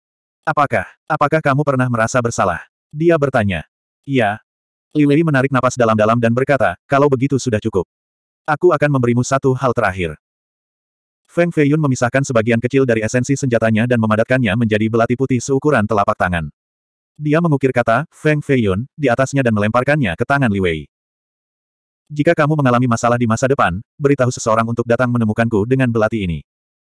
Apakah, apakah kamu pernah merasa bersalah? Dia bertanya. Iya. Lili menarik napas dalam-dalam dan berkata, kalau begitu sudah cukup. Aku akan memberimu satu hal terakhir. Feng Feiyun memisahkan sebagian kecil dari esensi senjatanya dan memadatkannya menjadi belati putih seukuran telapak tangan. Dia mengukir kata, Feng Feiyun, di atasnya dan melemparkannya ke tangan Li Wei. Jika kamu mengalami masalah di masa depan, beritahu seseorang untuk datang menemukanku dengan belati ini.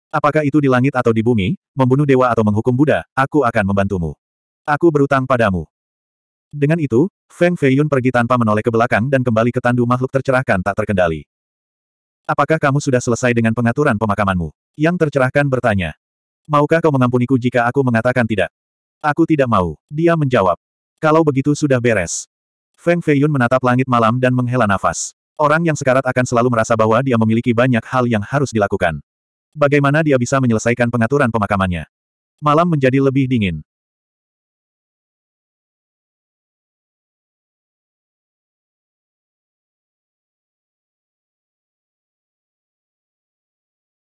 Apakah itu di langit atau di bumi, membunuh dewa atau menghukum Buddha, aku akan membantumu. Aku berutang padamu. Dengan itu, Feng Feiyun pergi tanpa menoleh ke belakang dan kembali ke tandu makhluk tercerahkan tak terkendali. Apakah kamu sudah selesai dengan pengaturan pemakamanmu? Yang tercerahkan bertanya. Maukah kau mengampuniku jika aku mengatakan tidak? Aku tidak mau. Dia menjawab. Kalau begitu sudah beres. Feng Feiyun menatap langit malam dan menghela nafas. Orang yang sekarat akan selalu merasa bahwa dia memiliki banyak hal yang harus dilakukan. Bagaimana dia bisa menyelesaikan pengaturan pemakamannya? Malam menjadi lebih dingin.